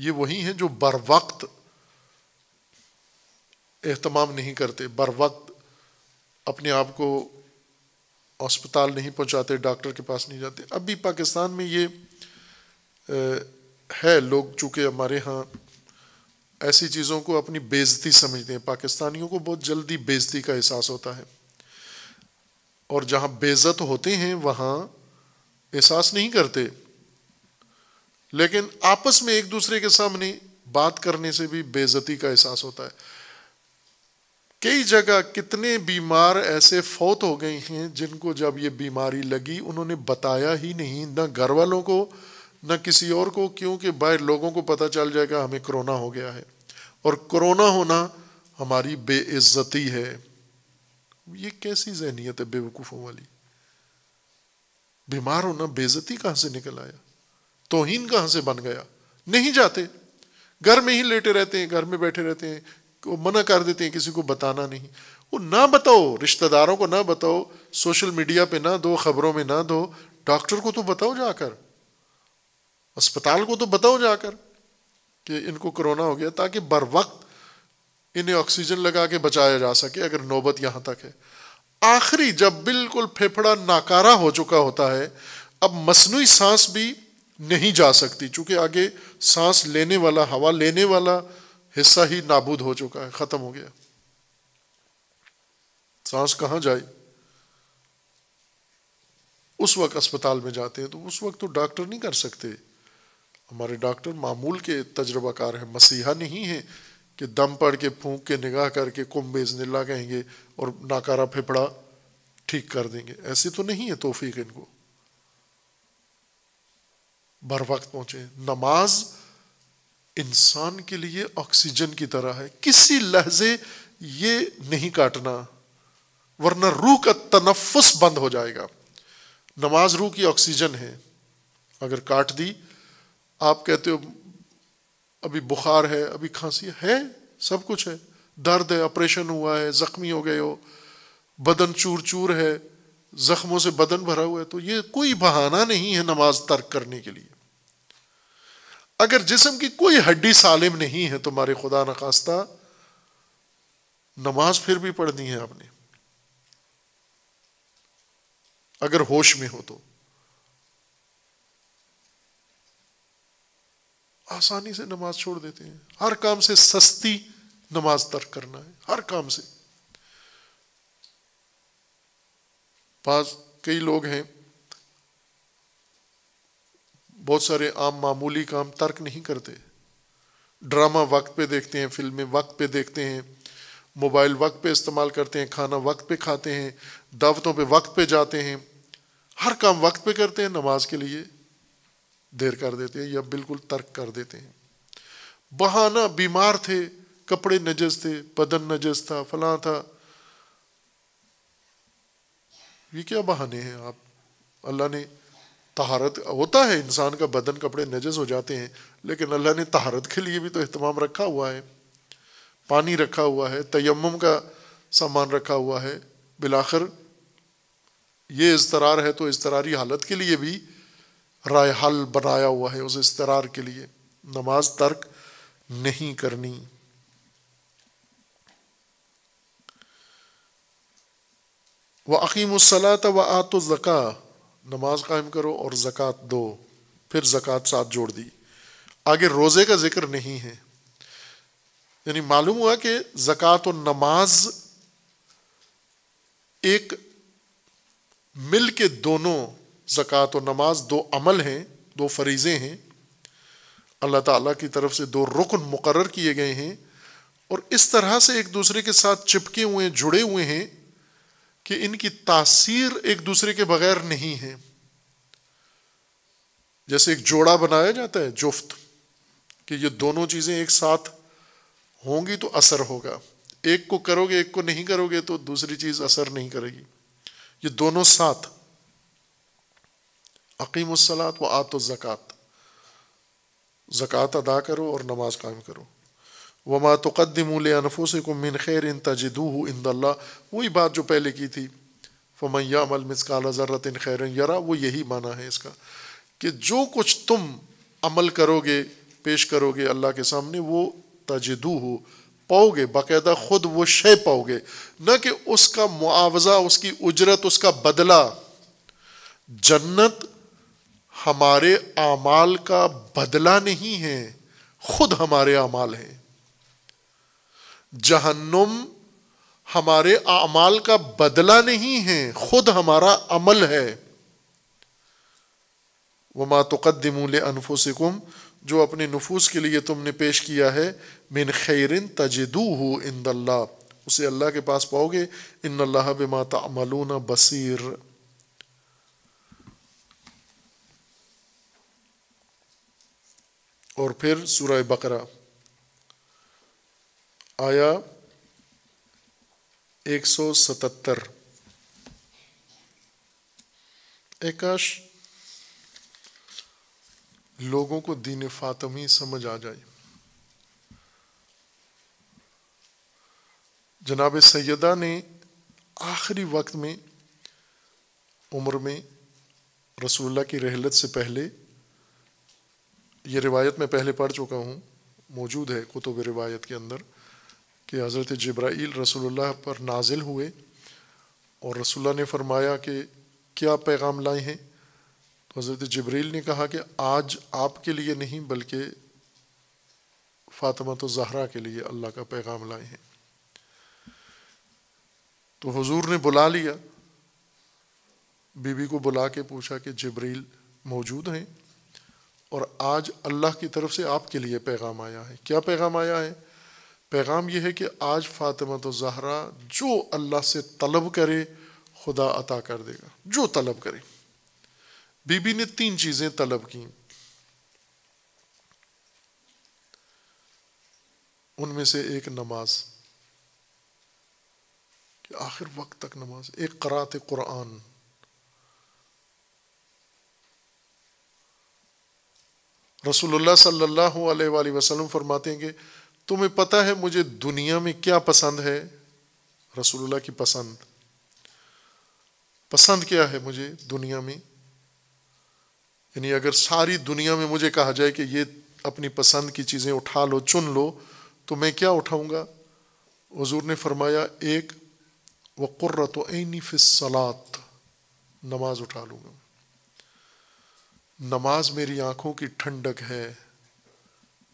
ये वही हैं जो बर वक्त एहतमाम नहीं करते बर वक्त अपने आप को अस्पताल नहीं पहुंचाते डॉक्टर के पास नहीं जाते अब भी पाकिस्तान में ये है लोग चूंकि हमारे यहाँ ऐसी चीज़ों को अपनी बेजती समझते हैं पाकिस्तानियों को बहुत जल्दी बेजती का एहसास होता है और जहाँ बेजत होते हैं वहाँ एहसास नहीं करते लेकिन आपस में एक दूसरे के सामने बात करने से भी बेजती का एहसास होता है कई जगह कितने बीमार ऐसे फौत हो गए हैं जिनको जब ये बीमारी लगी उन्होंने बताया ही नहीं ना घर वालों को ना किसी और को क्योंकि बाहर लोगों को पता चल जाएगा हमें कोरोना हो गया है और कोरोना होना हमारी बेइज्जती है ये कैसी जहनीत है बेवकूफ़ों वाली बीमार होना बेइज्जती कहां से निकल आया तोहिन कहां से बन गया नहीं जाते घर में ही लेटे रहते हैं घर में बैठे रहते हैं वो मना कर देते हैं किसी को बताना नहीं वो ना बताओ रिश्तेदारों को ना बताओ सोशल मीडिया पे ना दो खबरों में ना दो डॉक्टर को तो बताओ जाकर अस्पताल को तो बताओ जाकर कि इनको कोरोना हो गया ताकि बर वक्त इन्हें ऑक्सीजन लगा के बचाया जा सके अगर नौबत यहाँ तक है आखिरी जब बिल्कुल फेफड़ा नाकारा हो चुका होता है अब मसनू सांस भी नहीं जा सकती चूँकि आगे सांस लेने वाला हवा लेने वाला हिस्सा ही नाबूद हो चुका है ख़त्म हो गया सांस कहाँ जाए उस वक्त अस्पताल में जाते हैं तो उस वक्त तो डॉक्टर नहीं कर सकते हमारे डॉक्टर मामूल के तजर्बाकार हैं मसीहा नहीं है कि दम पड़ के फूंक के निगाह करके कुम बेजनिल्ला कहेंगे और नाकारा फेफड़ा ठीक कर देंगे ऐसी तो नहीं है तोफीक इनको बर वक्त पहुंचे नमाज इंसान के लिए ऑक्सीजन की तरह है किसी लहजे ये नहीं काटना वरना रूह का तनफस बंद हो जाएगा नमाज रूह की ऑक्सीजन है अगर काट दी आप कहते हो अभी बुखार है अभी खांसी है सब कुछ है दर्द है ऑपरेशन हुआ है जख्मी हो गए हो बदन चूर चूर है जख्मों से बदन भरा हुआ है तो ये कोई बहाना नहीं है नमाज तर्क करने के लिए अगर जिसम की कोई हड्डी सालिम नहीं है तुम्हारे खुदा न खास्ता नमाज फिर भी पढ़नी है आपने अगर होश में हो तो आसानी से नमाज छोड़ देते हैं हर काम से सस्ती नमाज तर्क करना है हर काम से पास कई लोग हैं बहुत सारे आम मामूली काम तर्क नहीं करते ड्रामा वक्त पे देखते हैं फिल्में वक्त पे देखते हैं मोबाइल वक्त पे इस्तेमाल करते हैं खाना वक्त पे खाते हैं दावतों पे वक्त पे जाते हैं हर काम वक्त पे करते हैं नमाज के लिए देर कर देते हैं या बिल्कुल तर्क कर देते हैं बहाना बीमार थे कपड़े नजस थे बदन नजस था फला था ये क्या बहाने हैं आप अल्लाह ने तहारत होता है इंसान का बदन कपड़े नजस हो जाते हैं लेकिन अल्लाह ने तहारत के लिए भी तो अहतमाम रखा हुआ है पानी रखा हुआ है तयम का सामान रखा हुआ है बिलाखर ये इजतरार है तो इजतरारी हालत के लिए भी राय हल बनाया हुआ है उस इसतरार के लिए नमाज तर्क नहीं करनी व अकीमसलात व आतो ज़का नमाज कायम करो और जक़ात दो फिर जक़ात साथ जोड़ दी आगे रोज़े का ज़िक्र नहीं है यानी मालूम हुआ कि जक़ात और नमाज एक मिल के दोनों जक़ात और नमाज दो अमल हैं दो फरीज़े हैं अल्लाह ताला की तरफ से दो रुकन मुकर किए गए हैं और इस तरह से एक दूसरे के साथ चिपके हुए हैं जुड़े हुए हैं कि इनकी तासीर एक दूसरे के बगैर नहीं है जैसे एक जोड़ा बनाया जाता है जुफ्त कि ये दोनों चीज़ें एक साथ होंगी तो असर होगा एक को करोगे एक को नहीं करोगे तो दूसरी चीज़ असर नहीं करेगी ये दोनों साथ अकीमसलात व आत ज़क़़त ज़क़़त अदा करो और नमाज कायम करो वमा तकदमूल अनफूस को मिन खैर इन तजदू वही बात जो पहले की थी फमैया अमल मिसकाल ज़रत इन यरा वो यही माना है इसका कि जो कुछ तुम अमल करोगे पेश करोगे अल्लाह के सामने वो तजदू हो पाओगे बाकायदा ख़ुद वो शे पाओगे न कि उसका मुआवजा उसकी उजरत उसका बदला जन्नत हमारे अमाल का बदला नहीं है खुद हमारे अमाल हैं जहन्नुम हमारे अमाल का बदला नहीं है खुद हमारा अमल है वमा तकदमूल अनफुसकुम जो अपने नफूस के लिए तुमने पेश किया है मिन खैरिन तजदू हो इंदल्ला उसे अल्लाह के पास पाओगे इन अल्लाह बिमा न बसीर और फिर सूरह बकरा आया 177 एकाश लोगों को दीन फातमी समझ आ जाए जनाब सैदा ने आखिरी वक्त में उम्र में रसूलुल्लाह की रहलत से पहले ये रिवायत मैं पहले पढ़ चुका हूँ मौजूद है कुतुब रिवायत के अंदर कि हज़रत जब्राइल रसूलुल्लाह पर नाजिल हुए और रसुल्ला ने फरमाया कि क्या पैगाम लाए हैं तो हज़रत जब्रील ने कहा कि आज आप के लिए नहीं बल्कि फ़ातिमा तो जहरा के लिए अल्लाह का पैगाम लाए हैं तो हुजूर ने बुला लिया बीबी को बुला के पूछा कि जब्रील मौजूद हैं और आज अल्लाह की तरफ से आपके लिए पैगाम आया है क्या पैगाम आया है पैगाम यह है कि आज फ़ातिमा तो जहरा जो अल्लाह से तलब करे खुदा अता कर देगा जो तलब करे बीबी ने तीन चीज़ें तलब की उनमें से एक नमाज आखिर वक्त तक नमाज एक करात कुरान रसूलुल्लाह सल्लल्लाहु अलैहि वसल्लम फरमाते हैं कि तुम्हें पता है मुझे दुनिया में क्या पसंद है रसूलुल्लाह की पसंद पसंद क्या है मुझे दुनिया में यानी अगर सारी दुनिया में मुझे कहा जाए कि ये अपनी पसंद की चीज़ें उठा लो चुन लो तो मैं क्या उठाऊँगा हजूर ने फरमाया एक व ऐनी फ़िसलात नमाज उठा लूँगा नमाज मेरी आँखों की ठंडक है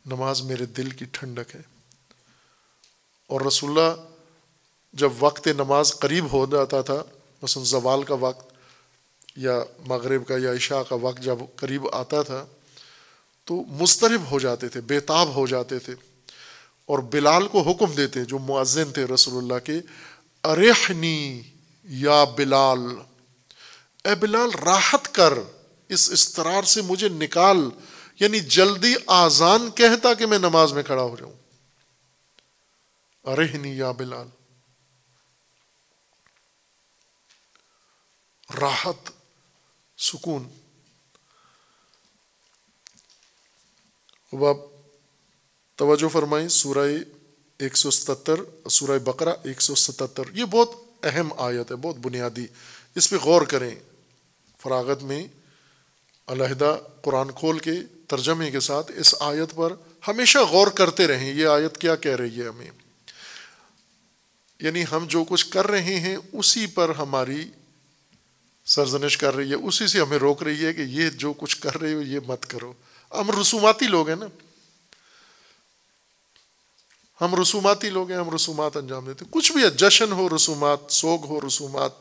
नमाज मेरे दिल की ठंडक है और रसुल्ला जब वक्त नमाज करीब हो जाता था मसन जवाल का वक्त या मगरब का या इशा का वक्त जब करीब आता था तो मुस्तरब हो जाते थे बेताब हो जाते थे और बिलाल को हुक्म देते जो मुआजिन थे रसोल्ला के अरेहनी या बिलाल ए बिलाल राहत कर इस तरार से मुझे निकाल यानी जल्दी आजान कहता कि मैं नमाज में खड़ा हो जाऊं अरेहनी या बिलाल राहत सुकून अब तोज्जो फरमाएं सूरह एक सौ सतर सूरह बकरा एक सौ सतर यह बहुत अहम आयत है बहुत बुनियादी इस पर गौर करें फरागत में अलहदा कुरान खोल के तर्जमे के साथ इस आयत पर हमेशा गौर करते रहें ये आयत क्या कह रही है हमें यानी हम जो कुछ कर रहे हैं उसी पर हमारी सरजनिश कर रही है उसी से हमें रोक रही है कि ये जो कुछ कर रहे हो ये मत करो हम रसूमाती लोग हैं ना हम रसूमाती लोग हैं हम रसूमात अंजाम देते हैं कुछ भी है जश्न हो रसूमात सोग हो रसूमात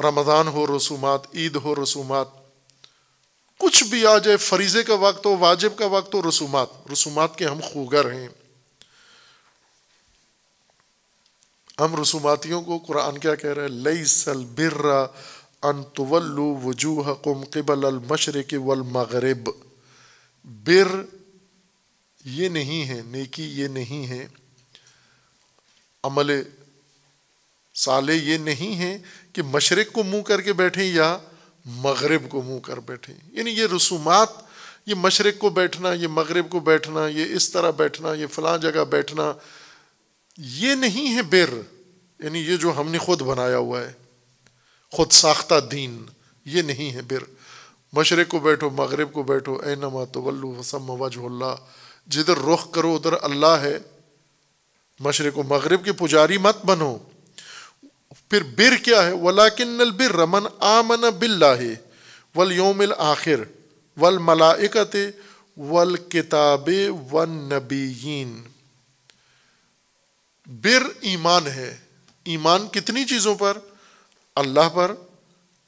रमज़ान हो रसूमात ईद हो रसूमात कुछ भी आ जाए फरीजे का वक्त हो वाजिब का वक्त हो रसूमात रसूमात के हम खूगर हैं हम रसूमातियों को कुरान क्या कह रहे हैं लई सल बिर्रा अन तवल्लु वजूह कुम कबल अलमशरक वलमगरब बिर ये नहीं है नेकी ये नहीं है अमल साले ये नहीं है कि मशरक़ को मुंह करके बैठे या मगरब को मुंह कर बैठे यानी ये रसूमात ये मशरक़ को बैठना ये मगरब को बैठना ये इस तरह बैठना ये फ़लाँ जगह बैठना ये नहीं है बिर यानी ये जो हमने खुद बनाया हुआ है खुद साख्ता दीन ये नहीं है बिर मशरक़ को बैठो मगरब को बैठो ए नमा तो वल्लू वसम वजहल्ला जिधर रुख करो उधर अल्लाह है मशरक़ मगरब के पुजारी मत बनो फिर बिर क्या है वलाकिन बिर रमन आमन बिल्ला है वल योमिल आखिर वल मलाइकत वल किताब वन नबीन बिर ईमान है ईमान कितनी चीज़ों पर अल्लाह पर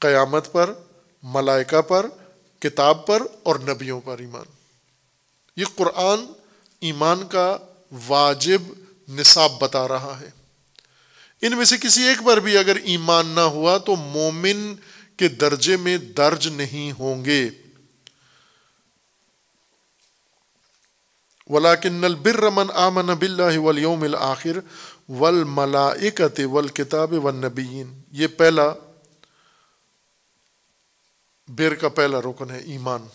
क़यामत पर मलाइका पर किताब पर और नबियों पर ईमान ये कुरान ईमान का वाजिब निसाब बता रहा है इनमें से किसी एक पर भी अगर ईमान ना हुआ तो मोमिन के दर्जे में दर्ज नहीं होंगे वलाकिन बिर्रमन आमन बिल्लाम आखिर वल मलाइकत वल किताब व नबीन ये पहला बिर का पहला रुकन है ईमान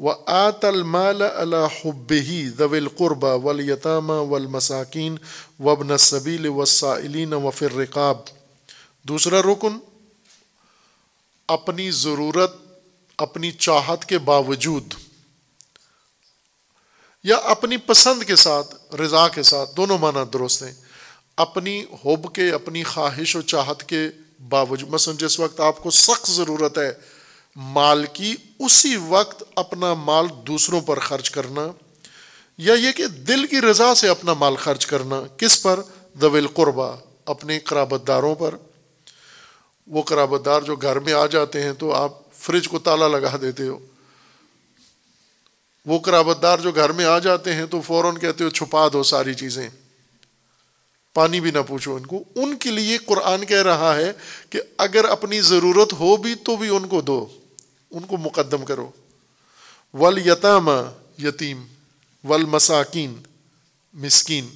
व आतल माल अला हब्बी दविल क़ुरबा वल यतामा वल मसाकिन वबन सबील वसाइलिन वफिर रिकाब दूसरा रुकन अपनी ज़रूरत अपनी चाहत के बावजूद या अपनी पसंद के साथ रज़ा के साथ दोनों माना दुरुस्त हैं अपनी होब के अपनी ख्वाहिश और चाहत के बावजूद मसलन जिस वक्त आपको सख्त ज़रूरत है माल की उसी वक्त अपना माल दूसरों पर खर्च करना या ये कि दिल की रजा से अपना माल खर्च करना किस पर दविल कुर्बा अपने कराबतदारों पर वो कराबतदार जो घर में आ जाते हैं तो आप फ्रिज को ताला लगा देते हो वो कराबतदार जो घर में आ जाते हैं तो फौरन कहते हो छुपा दो सारी चीज़ें पानी भी ना पूछो इनको उनके लिए कुरान कह रहा है कि अगर अपनी ज़रूरत हो भी तो भी उनको दो उनको मुकदम करो वल यतामा यतीम वल मसाकिन मिसकिन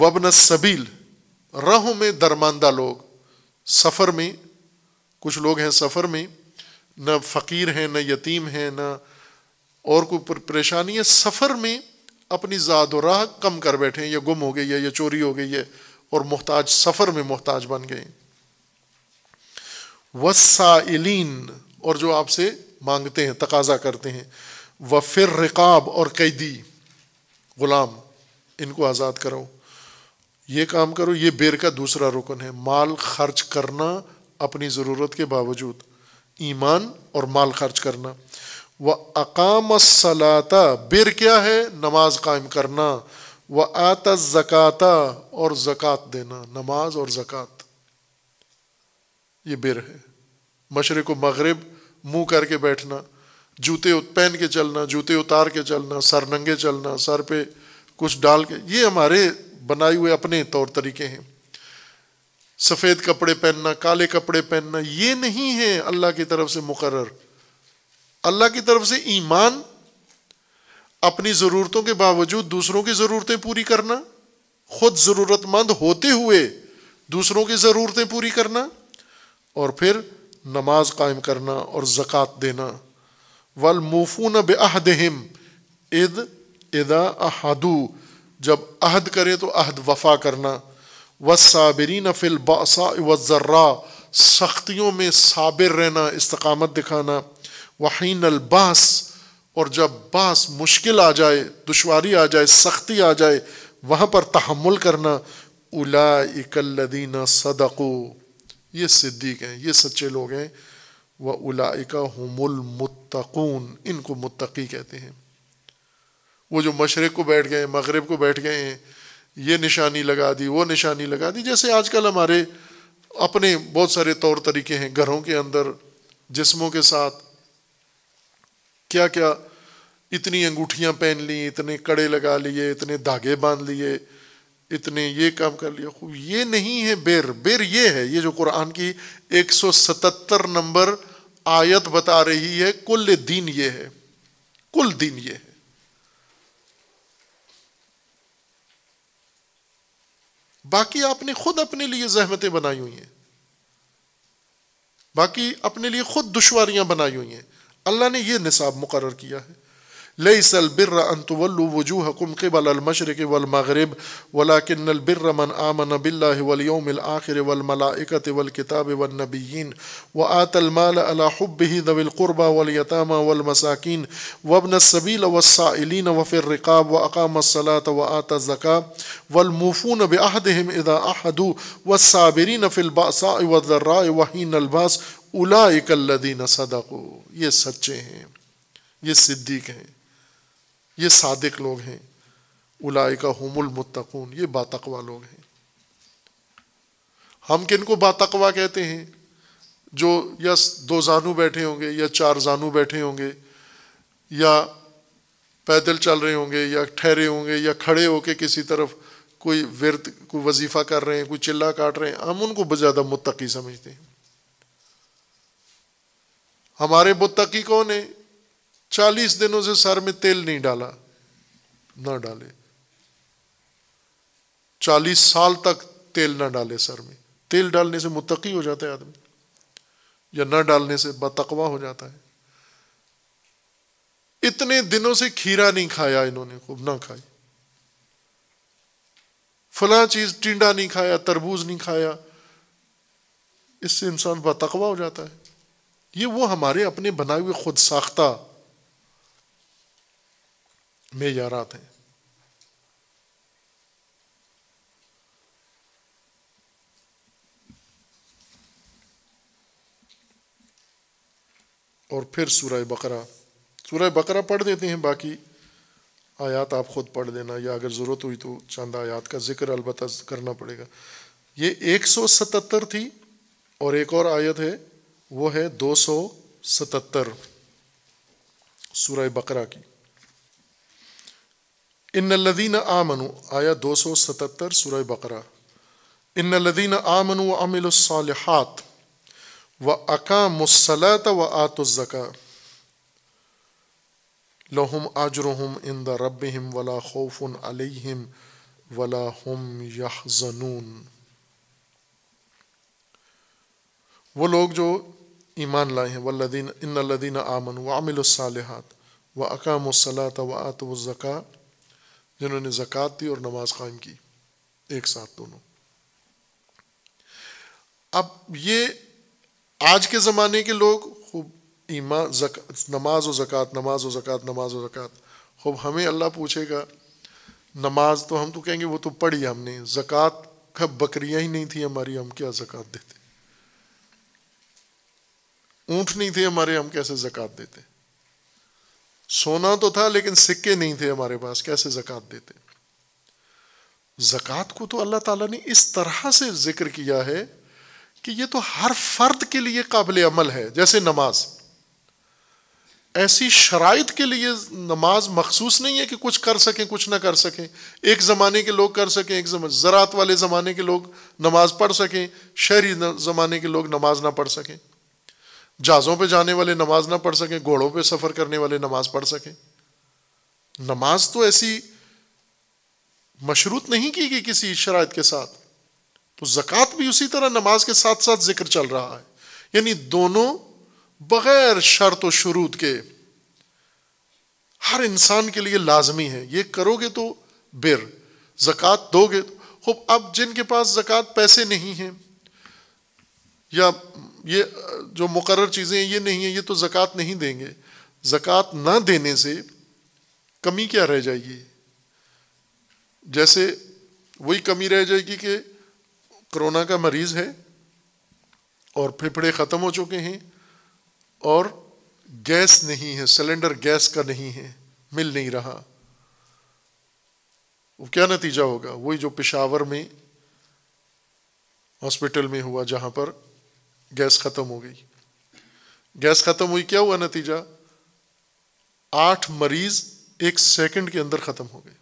वबन सबील राहों में दरमांदा लोग सफ़र में कुछ लोग हैं सफ़र में न फ़कीर हैं न यतीम हैं न और कोई परेशानी है सफ़र में अपनी ज़ात राह कम कर बैठे या गुम हो गई है या चोरी हो गई है और मोहताज सफ़र में मोहताज बन गए वसाइलिन और जो आपसे मांगते हैं तकाजा करते हैं व फिर रिकाब और कैदी ग़ुलाम इनको आज़ाद करो ये काम करो ये बेर का दूसरा रुकन है माल खर्च करना अपनी ज़रूरत के बावजूद ईमान और माल खर्च करना व अकाम सलाता बेर क्या है नमाज कायम करना व आता ज़क़ाता और जक़ात देना नमाज और जक़ात ये बेर है मशरक़ मगरब मुँह करके बैठना जूते पहन के चलना जूते उतार के चलना सर नंगे चलना सर पे कुछ डाल के ये हमारे बनाए हुए अपने तौर तरीके हैं सफ़ेद कपड़े पहनना काले कपड़े पहनना ये नहीं है अल्लाह की तरफ से मुकर अल्लाह की तरफ से ईमान अपनी ज़रूरतों के बावजूद दूसरों की ज़रूरतें पूरी करना खुद ज़रूरतमंद होते हुए दूसरों की ज़रूरतें पूरी करना और फिर नमाज कायम करना और ज़क़़त देना वल मोफून बहदहम इद इदा अहदू जब अहद करे तो अहद वफा करना व साबरीन फिल बासा व ज़र्रा सख्तियों में साबिर रहना इस्तकामत दिखाना वहीन अलबास और जब बास मुश्किल आ जाए दुशारी आ जाए सख्ती आ जाए वहाँ पर तहमुल करना उला इकल्लदीना सदकू ये सिद्दीक हैं ये सच्चे लोग हैं व उलाइका हमुल मुतकून इनको मुतकी कहते हैं वो जो मशरक़ को बैठ गए मगरब को बैठ गए हैं ये निशानी लगा दी वो निशानी लगा दी जैसे आजकल हमारे अपने बहुत सारे तौर तरीके हैं घरों के अंदर जिस्मों के साथ क्या क्या इतनी अंगूठियाँ पहन ली इतने कड़े लगा लिए इतने धागे बांध लिए इतने ये काम कर लिया खूब ये नहीं है बेर बेर ये है ये जो कुरान की 177 नंबर आयत बता रही है कुल दीन ये है कुल दीन ये है बाकी आपने खुद अपने लिए जहमतें बनाई हुई हैं बाकी अपने लिए खुद दुश्वारियां बनाई हुई हैं अल्लाह ने यह निसाब मुकर किया है लईस अलबिर अनतवल्लु वजूहकुम क़िबल अलमशरक़ वलमगरब वलाकिन अलबिर मन आमन बिल्लाह वलयौम आखिर वलमलाइकत वलकिताब वनबीन व आतलमाल अला हुब्बिही दविल क़ुरबा वलयतामा वलमसाकिन वबन सबील वसाइलिन वफ़िर रिक़ाब व अकाम सलात व आत ज़का वलमूफून बहदहम इदा अहदू वसाबरीन फ़िलबासा वदर्रा वहीन अलबास उलाकल्लिन सदाको ये सच्चे हैं ये सिद्दीक हैं ये सादिक लोग हैं उलाय का हमल मुतकून ये बातकवा लोग हैं हम किन को बातकवा कहते हैं जो या दो जानू बैठे होंगे या चार जानू बैठे होंगे या पैदल चल रहे होंगे या ठहरे होंगे या खड़े होके किसी तरफ कोई व्यर्थ को वजीफ़ा कर रहे हैं कोई चिल्ला काट रहे हैं हम उनको ज़्यादा मुतकी समझते हैं हमारे मुतकी कौन है चालीस दिनों से सर में तेल नहीं डाला ना डाले चालीस साल तक तेल ना डाले सर में तेल डालने से मुतकी हो जाता है आदमी या ना डालने से बतकवा हो जाता है इतने दिनों से खीरा नहीं खाया इन्होंने खूब ना खाई फला चीज टिंडा नहीं खाया तरबूज नहीं खाया इससे इंसान बतकवा हो जाता है ये वो हमारे अपने बनाए हुए खुद साख्ता meyarat हैं और फिर सूरह बकरा सूरह बकरा पढ़ देते हैं बाकी आयात आप ख़ुद पढ़ लेना या अगर ज़रूरत हुई तो चंद आयात का ज़िक्र अलबत् करना पड़ेगा ये 177 थी और एक और आयत है वो है 277 सूरह बकरा की इन लदीन आमनु आया दो सौ सतहत्तर सुरह बकरा इन लदीन आमनु व अमिलसालहत व अकामसलत व आतुज़का लहम आजरहम इन द रबहम वला खौफ़ुन अलहम वला हम यहजनून वो लोग जो ईमान लाए हैं वल्लदीन इन लदीन आमन व अमिलसालहत व अकामसलात व आतुज़का जिन्होंने ज़क़़त दी और नमाज कायम की एक साथ दोनों अब ये आज के ज़माने के लोग खूब ईमान जक नमाज व ज़क़ात नमाज व ज़क़़त नमाज व ज़क़़त खूब हमें अल्लाह पूछेगा नमाज तो हम तो कहेंगे वो तो पढ़ी हमने ज़क़़त का बकरियाँ ही नहीं थी हमारी हम क्या ज़क़़त देते ऊँट नहीं थे हमारे हम कैसे जक़ात देते सोना तो था लेकिन सिक्के नहीं थे हमारे पास कैसे जक़ात देते जक़ात को तो अल्लाह ताला ने इस तरह से जिक्र किया है कि ये तो हर फर्द के लिए काबिल अमल है जैसे नमाज ऐसी शराइत के लिए नमाज मखसूस नहीं है कि कुछ कर सकें कुछ ना कर सकें एक ज़माने के लोग कर सकें एक ज़रात वाले ज़माने के लोग नमाज़ पढ़ सकें शहरी ज़माने के लोग नमाज ना पढ़ सकें जहाज़ों पे जाने वाले नमाज ना पढ़ सकें घोड़ों पे सफ़र करने वाले नमाज पढ़ सकें नमाज तो ऐसी मशरूत नहीं की गई किसी शरात के साथ तो जक़ात भी उसी तरह नमाज के साथ साथ जिक्र चल रहा है यानी दोनों बग़ैर शर्त व शरूत के हर इंसान के लिए लाजमी है ये करोगे तो बिर जक़ात दोगे तो खूब अब जिनके पास जक़ात पैसे नहीं हैं या ये जो मुकर चीज़ें ये नहीं है ये तो ज़क़़त नहीं देंगे ज़क़़त ना देने से कमी क्या रह जाएगी जैसे वही कमी रह जाएगी कि कोरोना का मरीज़ है और फेफड़े ख़त्म हो चुके हैं और गैस नहीं है सिलेंडर गैस का नहीं है मिल नहीं रहा वो क्या नतीजा होगा वही जो पिशावर में हॉस्पिटल में हुआ जहाँ पर गैस खत्म हो गई गैस खत्म हुई क्या हुआ नतीजा आठ मरीज एक सेकंड के अंदर खत्म हो गए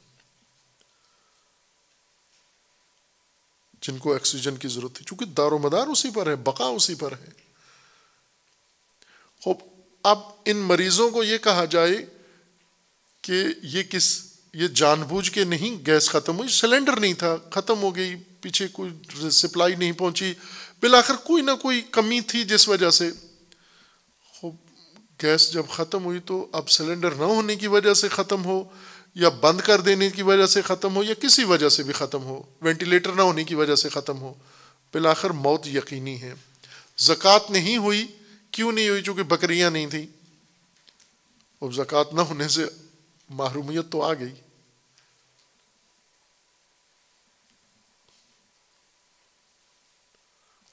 जिनको ऑक्सीजन की जरूरत थी चूंकि दारोमदार उसी पर है बका उसी पर है अब इन मरीजों को यह कहा जाए कि ये किस ये जानबूझ के नहीं गैस खत्म हुई सिलेंडर नहीं था खत्म हो गई पीछे कोई सप्लाई नहीं पहुंची बिलाकर कोई ना कोई कमी थी जिस वजह से गैस जब ख़त्म हुई तो अब सिलेंडर ना होने की वजह से ख़त्म हो या बंद कर देने की वजह से ख़त्म हो या किसी वजह से भी ख़त्म हो वेंटिलेटर ना होने की वजह से ख़त्म हो बिलाकर मौत यकीनी है ज़क़़त नहीं हुई क्यों नहीं हुई चूँकि बकरियाँ नहीं थी अब ज़क़़त ना होने से महरूमियत तो आ गई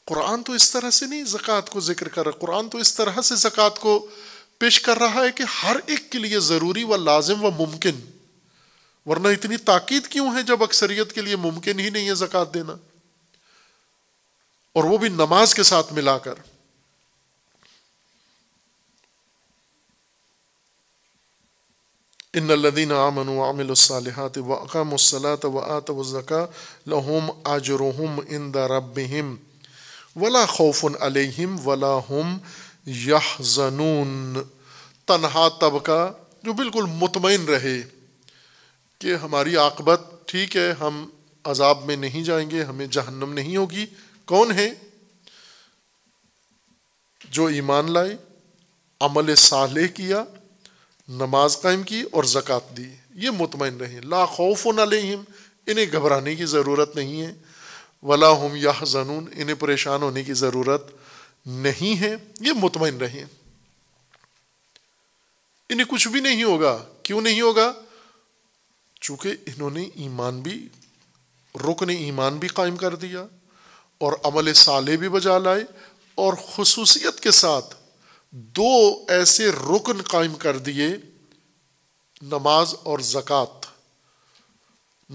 कुरान तो इस तरह से नहीं ज़क़़त को जिक्र कर रहा कुरान तो इस तरह से ज़क़़त को पेश कर रहा है कि हर एक के लिए ज़रूरी व लाजिम व मुमकिन वरना इतनी ताकीद क्यों है जब अक्सरियत के लिए मुमकिन ही नहीं है ज़क़़त देना और वो भी नमाज के साथ मिलाकर इन लदीन आमन आमिलसालहत व व आत वक़ा लहम आजरहम इन द वला खौफ़ अलहम वला हम यह जनून तनहा तबका जो बिल्कुल मुतमिन रहे कि हमारी आकबत ठीक है हम अजाब में नहीं जाएंगे हमें जहन्नम नहीं होगी कौन है जो ईमान लाए अमल साले किया नमाज कायम की और जक़ात दी ये मुतमिन रहे ला खौफ़ अलहम इन्हें घबराने की ज़रूरत नहीं है वला हम यह जनून इन्हें परेशान होने की ज़रूरत नहीं है ये मुतमिन रहे इन्हें कुछ भी नहीं होगा क्यों नहीं होगा चूंकि इन्होंने ईमान भी रुकन ईमान भी कायम कर दिया और अमल साले भी बजा लाए और खसूसियत के साथ दो ऐसे रुकन कायम कर दिए नमाज और जक़ात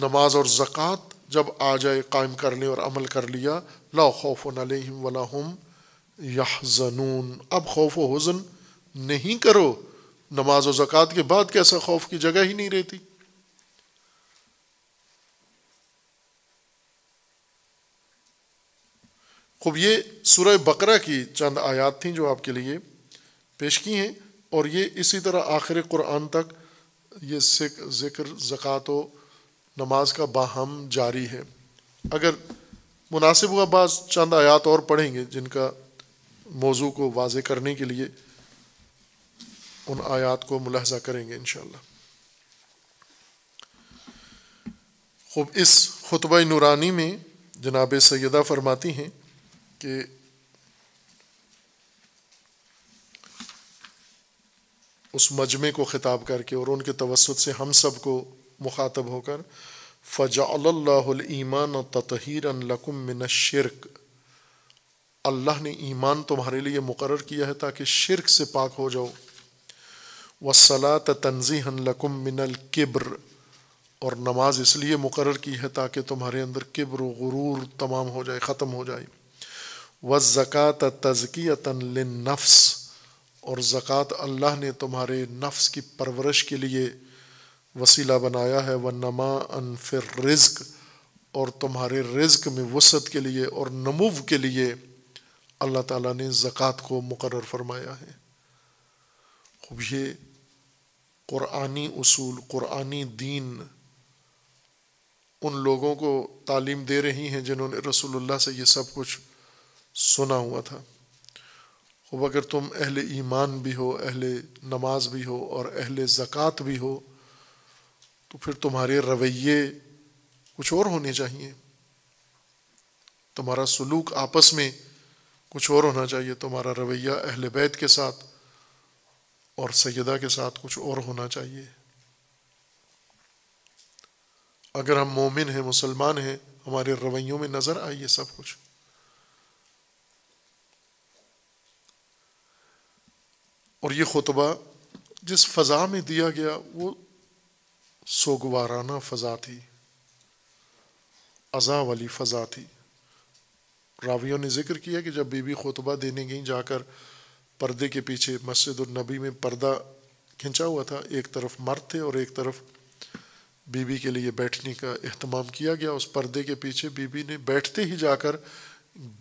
नमाज और जक़ात जब आ जाए कायम कर लें और अमल कर लिया ला खौफ नलहम वला हम यह जनून अब खौफ व हजन नहीं करो नमाज व ज़क़़त के बाद कैसा खौफ की जगह ही नहीं रहती खूब ये सूरह बकरा की चंद आयात थी जो आपके लिए पेश की हैं और ये इसी तरह आखिर कुरान तक ये जिक्र ज़क़़त व नमाज का बाहम जारी है अगर मुनासिब हुआ बाज चंद आयात और पढ़ेंगे जिनका मौजू को वाज करने के लिए उन आयात को मुलहजा करेंगे इन खूब इस खुतब नूरानी में जनाब सैदा फरमाती हैं कि उस मजमे को ख़िताब करके और उनके तवसत से हम सब को मुखातब होकर फ़जाल्लामान ततहीरकुम शिरक अल्लाह ने ईमान तुम्हारे लिए मुकर किया है ताकि शिरक से पाक हो जाओ वसलात तनजीहन लकुम मिनल किब्र और नमाज इसलिए मुकर की है ताकि तुम्हारे अंदर किब्र गुरूर तमाम हो जाए ख़त्म हो जाए व ज़क़़त तज़कियतन लिन नफ्स और ज़क़़त अल्लाह ने तुम्हारे नफ्स की परवरश के लिए वसीला बनाया है व नमा अनफिर रिज्क और तुम्हारे रिज्क में वसत के लिए और नमूव के लिए अल्लाह ताला ने ज़क़़त को मुकर फरमाया है खूब ये क़ुरानी उसूल क़ुरानी दीन उन लोगों को तालीम दे रही हैं जिन्होंने रसूलुल्लाह से ये सब कुछ सुना हुआ था खूब अगर तुम अहल ईमान भी हो अहल नमाज भी हो और अहल ज़क़़त भी हो तो फिर तुम्हारे रवैये कुछ और होने चाहिए तुम्हारा सलूक आपस में कुछ और होना चाहिए तुम्हारा रवैया अहल बैत के साथ और सैदा के साथ कुछ और होना चाहिए अगर हम मोमिन हैं मुसलमान हैं हमारे रवैयों में नज़र आई है सब कुछ और ये खुतबा जिस फ़ज़ा में दिया गया वो सोगवाराना फ़ज़ा थी अज़ा वाली फ़ज़ा थी रावियों ने जिक्र किया कि जब बीबी खुतबा देने गई जाकर पर्दे के पीछे मस्जिद नबी में पर्दा खिंचा हुआ था एक तरफ मर्द थे और एक तरफ बीबी के लिए बैठने का अहतमाम किया गया उस पर्दे के पीछे बीबी ने बैठते ही जाकर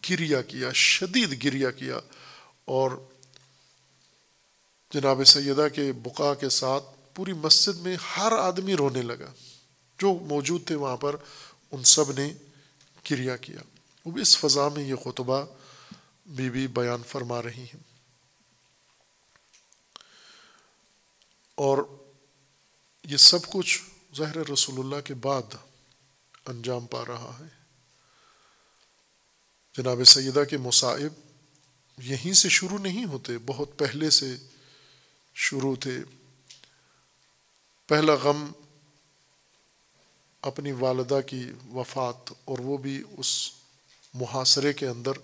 गिरिया किया शदीद गिरिया किया और जनाब सैदा के बुका के साथ पूरी मस्जिद में हर आदमी रोने लगा जो मौजूद थे वहाँ पर उन सब ने क्रिया किया अब इस फ़ज़ा में ये खुतबा बीबी बयान फरमा रही हैं और ये सब कुछ ज़ाहिर रसूलुल्लाह के बाद अंजाम पा रहा है जनाब सैदा के मुसाइब यहीं से शुरू नहीं होते बहुत पहले से शुरू थे पहला गम अपनी वालदा की वफ़ात और वो भी उस मुहासरे के अंदर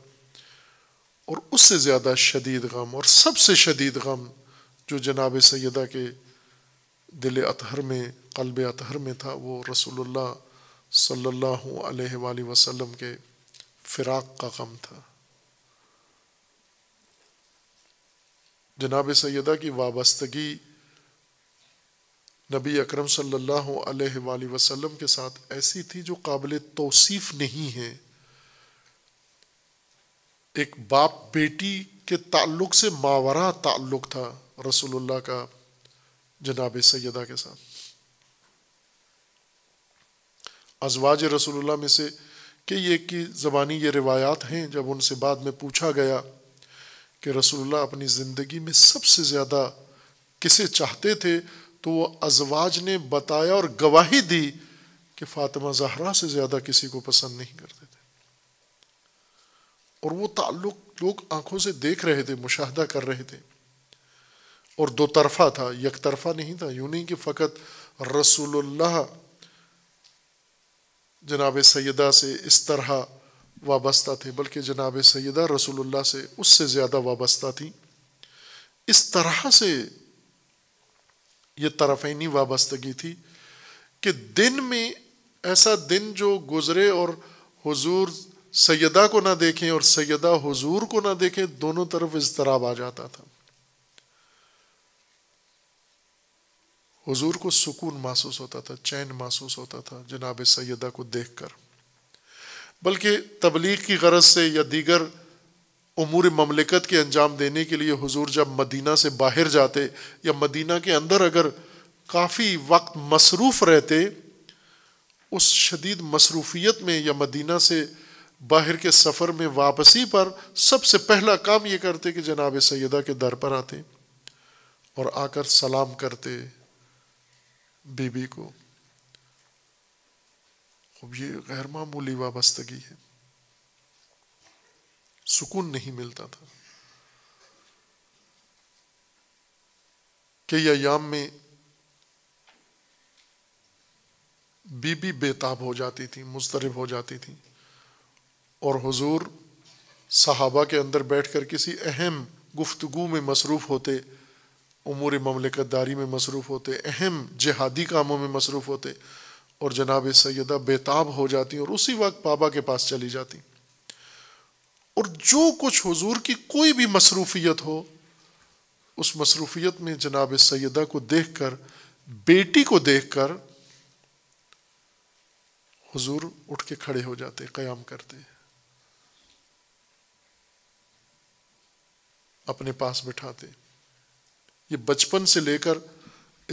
और उससे ज़्यादा शदीद गम और सबसे शदीद गम जो जनाब सैदा के दिल अतहर में कल्ब अतहर में था वो रसोल्ला सल्लल्लाहु अलैहि वसल्लम के फ़िराक का गम था जनाब सैदा की वाबस्तगी नबी अक्रम सल्लल्लाहु के साथ ऐसी थी जो काबिल तोसीफ़ नहीं है एक बाप बेटी के ताल्लुक से मावरा ताल्लुक था रसूलुल्लाह का जनाब सैदा के साथ अजवाज रसोल्ला में से कई एक की ज़बानी ये रिवायात हैं जब उनसे बाद में पूछा गया कि रसोल्ला अपनी ज़िंदगी में सबसे ज़्यादा किसे चाहते थे तो वो अजवाज ने बताया और गवाही दी कि फातिमा जहरा से ज़्यादा किसी को पसंद नहीं करते थे और वो ताल्लुक लोग आंखों से देख रहे थे मुशाहदा कर रहे थे और दो तरफा था यक तरफा नहीं था यूं नहीं कि फ़कत रसूलुल्लाह जनाब सैदा से इस तरह वाबस्ता थे बल्कि जनाब सैदा रसूलुल्लाह से उससे ज़्यादा वाबस्ता थी इस तरह से ये तरफेनी वाबस्तगी थी कि दिन में ऐसा दिन जो गुजरे और हुजूर सैदा को ना देखें और सैयदा हुजूर को ना देखें दोनों तरफ इजतराब आ जाता था हुजूर को सुकून महसूस होता था चैन महसूस होता था जनाब सैदा को देखकर बल्कि तबलीग की गरज से या दीगर उमूर ममलिकत के अंजाम देने के लिए हुजूर जब मदीना से बाहर जाते या मदीना के अंदर अगर काफ़ी वक्त मसरूफ़ रहते उस शदीद मसरूफियत में या मदीना से बाहर के सफ़र में वापसी पर सबसे पहला काम ये करते कि जनाब सैदा के दर पर आते और आकर सलाम करते बीबी को अब ये गैर मामूली वाबस्तगी है सुकून नहीं मिलता था कई अयाम में बीबी बेताब हो जाती थी मुस्तरब हो जाती थी और हुजूर सहाबा के अंदर बैठकर किसी अहम गुफ्तगु में मसरूफ़ होते उमूर दारी में मसरूफ़ होते अहम जिहादी कामों में मसरूफ़ होते और जनाब सैदा बेताब हो जाती और उसी वक्त बाबा के पास चली जाती और जो कुछ हुजूर की कोई भी मसरूफियत हो उस मसरूफियत में जनाब सैदा को देखकर बेटी को देखकर हुजूर उठ के खड़े हो जाते क़याम करते अपने पास बिठाते ये बचपन से लेकर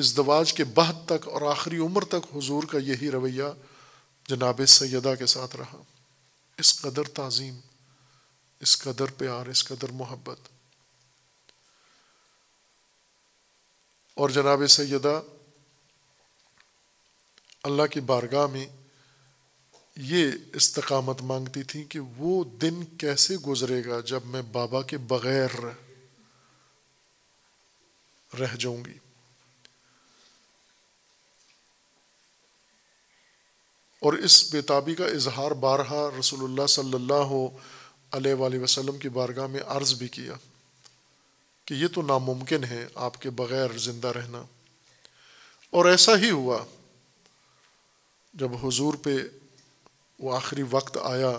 इस दवाज के बहद तक और आखिरी उम्र तक हुजूर का यही रवैया जनाब सैदा के साथ रहा इस कदर तज़ीम इस कदर प्यार इस कदर मोहब्बत और जनाब सैदा अल्लाह की बारगाह में ये इस्तकामत मांगती थी कि वो दिन कैसे गुजरेगा जब मैं बाबा के बग़ैर रह जाऊंगी और इस बेताबी का इजहार बारहा रसूलुल्लाह सल्लल्लाहु वसल्लम की बारगाह में अर्ज़ भी किया कि ये तो नामुमकिन है आपके बग़ैर ज़िंदा रहना और ऐसा ही हुआ जब हुजूर पे वो आखिरी वक्त आया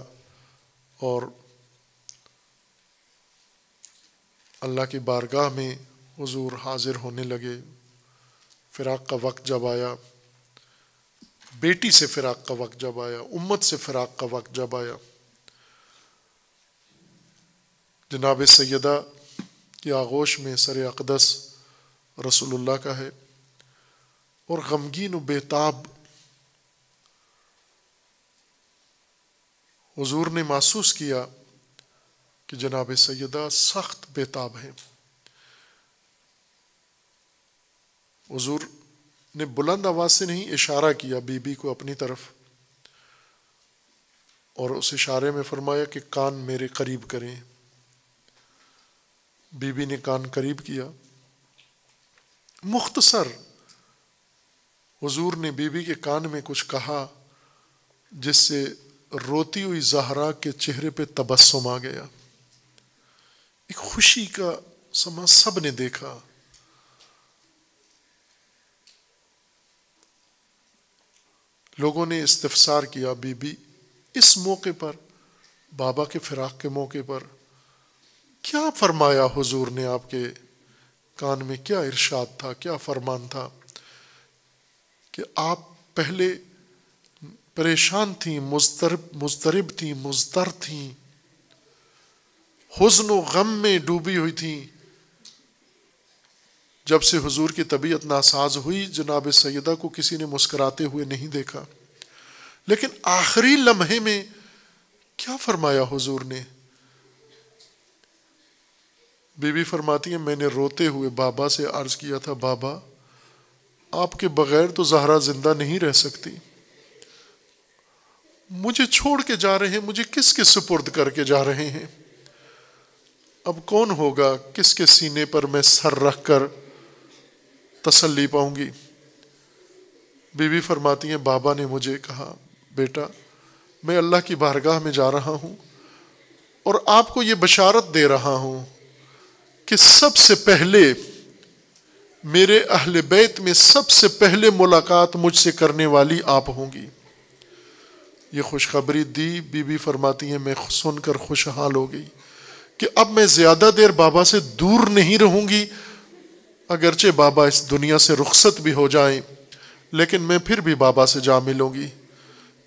और अल्लाह की बारगाह में हुजूर हाजिर होने लगे फ़िराक़ का वक्त जब आया बेटी से फ़िराक़ का वक्त जब आया उम्मत से फ़िराक़ का वक्त जब आया जनाब सैदा की आगोश में सर अकदस रसोल्ला का है और गमगीन बेताब हजूर ने महसूस किया कि जनाब सैदा सख्त बेताब हैं हजूर ने बुलंद आवाज़ से नहीं इशारा किया बीबी को अपनी तरफ और उस इशारे में फरमाया कि कान मेरे करीब करें बीबी ने कान करीब किया मुख्तसर हुजूर ने बीबी के कान में कुछ कहा जिससे रोती हुई जहरा के चेहरे पे तबस्सुम आ गया एक खुशी का समा सब ने देखा लोगों ने इस्तफसार किया बीबी इस मौके पर बाबा के फिराक के मौके पर क्या फरमाया हुजूर ने आपके कान में क्या इरशाद था क्या फरमान था कि आप पहले परेशान थी मुस्तरब मुस्तरब थी मुस्तर थी हजन गम में डूबी हुई थी जब से हुजूर की तबीयत नासाज हुई जनाब सैदा को किसी ने मुस्कुराते हुए नहीं देखा लेकिन आखिरी लम्हे में क्या फरमाया हुजूर ने बीबी फरमाती है मैंने रोते हुए बाबा से अर्ज़ किया था बाबा आपके बग़ैर तो जहरा ज़िंदा नहीं रह सकती मुझे छोड़ के जा रहे हैं मुझे किसके सुपुर्द करके जा रहे हैं अब कौन होगा किसके सीने पर मैं सर रख कर तसली पाऊंगी बीबी फरमाती हैं बाबा ने मुझे कहा बेटा मैं अल्लाह की बारगाह में जा रहा हूँ और आपको ये बशारत दे रहा हूँ कि सबसे पहले मेरे अहल बैत में सबसे पहले मुलाकात मुझसे करने वाली आप होंगी ये खुशखबरी दी बीबी फरमाती है मैं सुनकर खुशहाल हो गई कि अब मैं ज़्यादा देर बाबा से दूर नहीं रहूंगी अगरचे बाबा इस दुनिया से रुखसत भी हो जाए लेकिन मैं फिर भी बाबा से जा मिलूंगी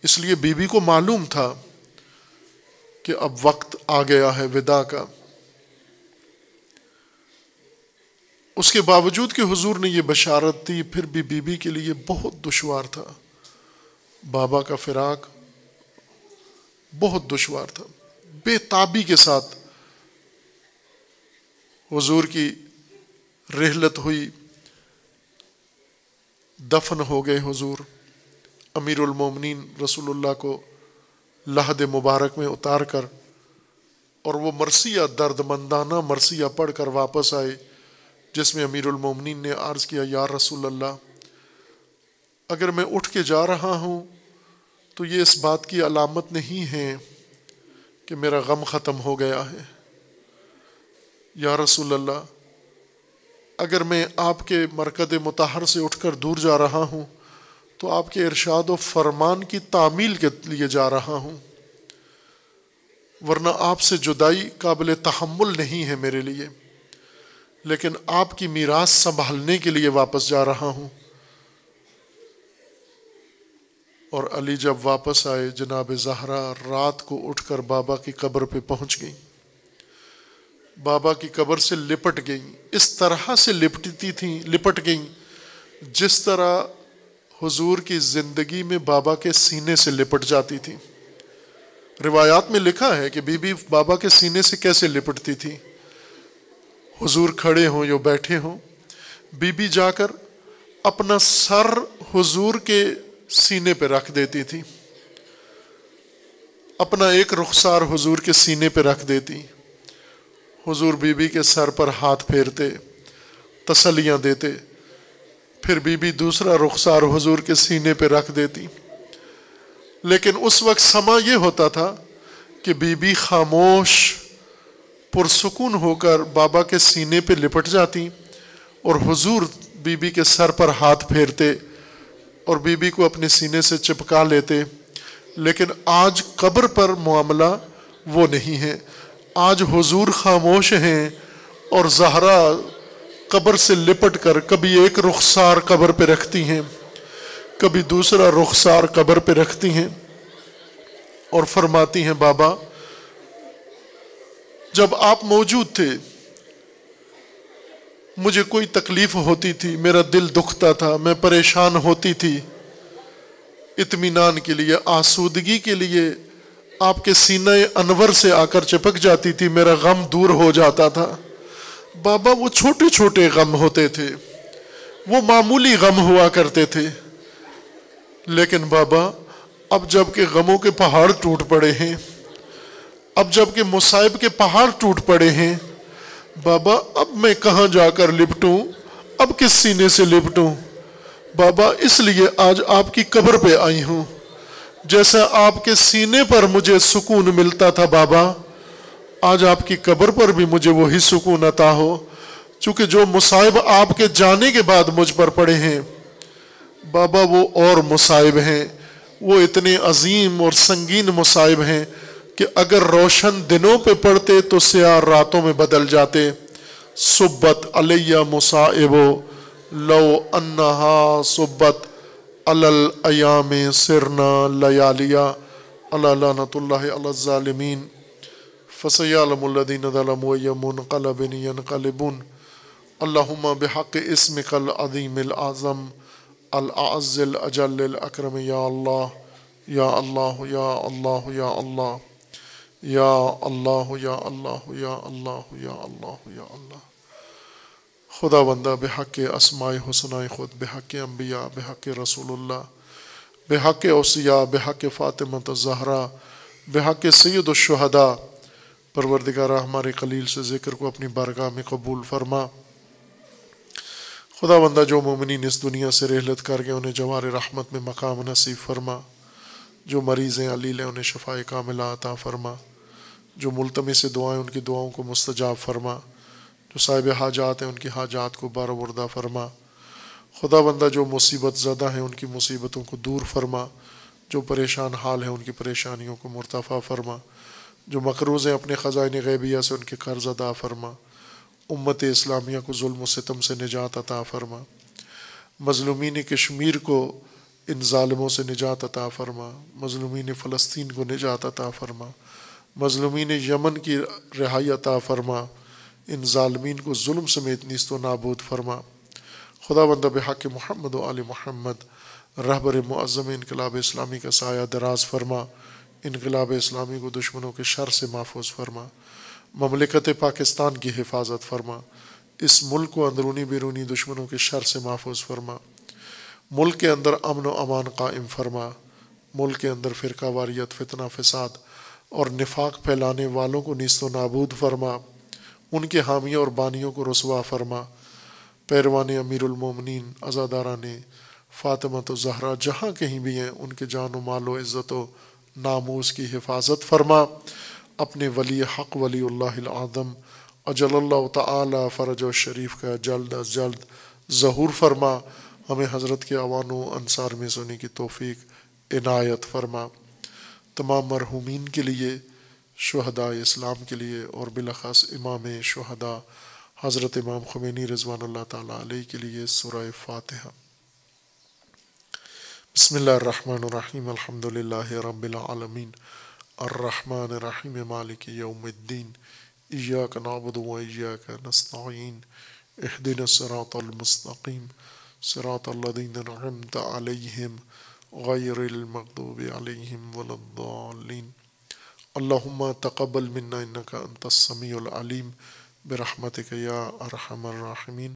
इसलिए बीबी को मालूम था कि अब वक्त आ गया है विदा का उसके बावजूद कि हुजूर ने यह बशारत दी फिर भी बीबी के लिए बहुत दुशवार था बाबा का फिराक बहुत दुशवार था बेताबी के साथ हुजूर की रहलत हुई दफन हो गए हुजूर अमीरमिन रसूलुल्लाह को लहद मुबारक में उतार कर और वो मरसिया दर्दमंदाना मरसिया पढ़कर वापस आए जिसमें अमीरमिन ने अर्ज़ किया या रसूल अल्लाह अगर मैं उठ के जा रहा हूँ तो ये इस बात की अलामत नहीं है कि मेरा गम ख़त्म हो गया है या रसूल अल्लाह अगर मैं आपके मरकज़ मतहर से उठ कर दूर जा रहा हूँ तो आपके इरशाद फरमान की तामील के लिए जा रहा हूँ वरना आपसे जुदाई काबिल तहमुल नहीं है मेरे लिए लेकिन आपकी मीरास संभालने के लिए वापस जा रहा हूं और अली जब वापस आए जनाब जहरा रात को उठकर बाबा की कब्र पे पहुंच गई बाबा की कब्र से लिपट गई इस तरह से लिपटती थी लिपट गई जिस तरह हुजूर की ज़िंदगी में बाबा के सीने से लिपट जाती थी रिवायात में लिखा है कि बीबी बाबा के सीने से कैसे लिपटती थी हुजूर खड़े हों या बैठे हों बीबी जाकर अपना सर हुजूर के सीने पर रख देती थी अपना एक रुखसार हुजूर के सीने पर रख देती हुजूर बीबी के सर पर हाथ फेरते तसलियाँ देते फिर बीबी दूसरा रुखसार हुजूर के सीने पर रख देती लेकिन उस वक्त समा यह होता था कि बीबी खामोश पुरसकून होकर बाबा के सीने पे लिपट जाती और हुजूर बीबी के सर पर हाथ फेरते और बीबी को अपने सीने से चिपका लेते लेकिन आज कब्र पर मामला वो नहीं है आज हुजूर खामोश हैं और जहरा कब्र से लिपट कर कभी एक रुखसार कब्र पे रखती हैं कभी दूसरा रुखसार कब्र पे रखती हैं और फरमाती हैं बाबा जब आप मौजूद थे मुझे कोई तकलीफ होती थी मेरा दिल दुखता था मैं परेशान होती थी इतमान के लिए आसूदगी के लिए आपके सीने अनवर से आकर चिपक जाती थी मेरा गम दूर हो जाता था बाबा वो छोटे छोटे गम होते थे वो मामूली गम हुआ करते थे लेकिन बाबा अब जबकि गमों के पहाड़ टूट पड़े हैं अब जबकि मुसाइब के पहाड़ टूट पड़े हैं बाबा अब मैं कहाँ जाकर लिपटूं अब किस सीने से लिपटूं बाबा इसलिए आज आपकी कब्र पे आई हूँ जैसा आपके सीने पर मुझे सुकून मिलता था बाबा आज आपकी कब्र पर भी मुझे वही सुकून आता हो चूँकि जो मुसाइब आपके जाने के बाद मुझ पर पड़े हैं बाबा वो और मुसाइब हैं वो इतने अजीम और संगीन मुसाइब हैं कि अगर रोशन दिनों पे पड़ते तो सियार रातों में बदल जाते सुब्बत अलैया मुसाइबो लो अन्नहा सुब्बत अलल अयाम सिरना लयालिया अलातमीन फ़सयालमदीनकलबिनकलबुन अल्लाम बहक़ इसमिकल अज़ीम अज़ल अजल अक्रम या अल्लाह या अल्लाह या अल्लाह या अल्लाह या अल्लाह या अल्लाह या अल्लाह या अल्लाह या अल्लाह खुदा बंदा बेहक असमाय हसनाए खुद बेहक अम्बिया बेहक रसूलुल्लाह बेहक ओसिया बेहक फ़ातिमत जहरा बेहक सैद शहदा परवरदिगारा हमारे कलील से ज़िक्र को अपनी बारगाह में कबूल फरमा खुदा बंदा जो ममिन इस दुनिया से रहलत कर गए उन्हें जवार रहमत में मकाम नसीब फरमा जो मरीज़ हैं अलील हैं उन्हें शफाए का मिला अता फ़रमा जो मुलतमी से दुआएँ उनकी दुआओं को मुस्तजाब फरमा जो साहिब हाजात हैं उनकी हाजात को बारवरदा फरमा खुदा बंदा जो मुसीबत ज़दा हैं उनकी मुसीबतों को दूर फरमा जो परेशान हाल हैं उनकी परेशानियों को मुरतफ़ा फरमा जो मकरूज़ हैं अपने ख़जान गैबिया से उनके कर्ज़ अदा फरमा उम्मत इस्लामिया को जुल्म सितम से निजात अता फरमा मजलूमिन कश्मीर को इन ालमों से निजात अता फरमा मजलूमिन फ़लस्तीन को निजात अता फरमा मजलूमिन यमन की रहाई अता फरमा इन ालमीन को जुल्म समेत निस्त नाबूद फरमा खुदा बंदा बहक महमद आल महमद रहबर मुआज़म इनकलाब इस्लामी का साया दराज फरमा इनकलाब इस्लामी को दुश्मनों के शर से महफूज फरमा ममलिकत पाकिस्तान की हिफाजत फरमा इस मुल्क को अंदरूनी बैरूनी दुश्मनों के शर से महफूज फरमा मुल्क के अंदर अमन व अमान कायम फरमा मुल्क के अंदर फ़िरका वारियत फितना फसाद और निफाक फैलाने वालों को नस्त नाबूद फरमा उनके हामियों और बानियों को रसवा फरमा पैरवान अमीरमिन अज़ादारा ने फ़ातमत तो जहरा जहाँ कहीं भी हैं उनके जान व माल इज़्ज़त नामूस की हिफाजत फरमा अपने वली हक़ वली आदम अजल तला फ़रज शरीफ का जल्द अज जल्द ज़हूर फरमा हमें हज़रत के अवान अनसार में सोने की तोफ़ी इनायत फरमा तमाम मरहूमिन के लिए शहदा इस्लाम के लिए और बिलखस इमाम शहदा हज़रत इमाम खुमैनी रजवान ताली के लिए सुरह फातहा बसमीम अलहमदिल्ला रबालमीन अर्रहमान रहीम मालिक यौमद्दीन इया का नाबद वैया का नस्तीन अहदिन सरातमस्तकीम صراط الذين أنعمت عليهم غير المغضوب عليهم ولا الضالين اللهم تقبل منا إنك أنت السميع العليم برحمتك يا أرحم الراحمين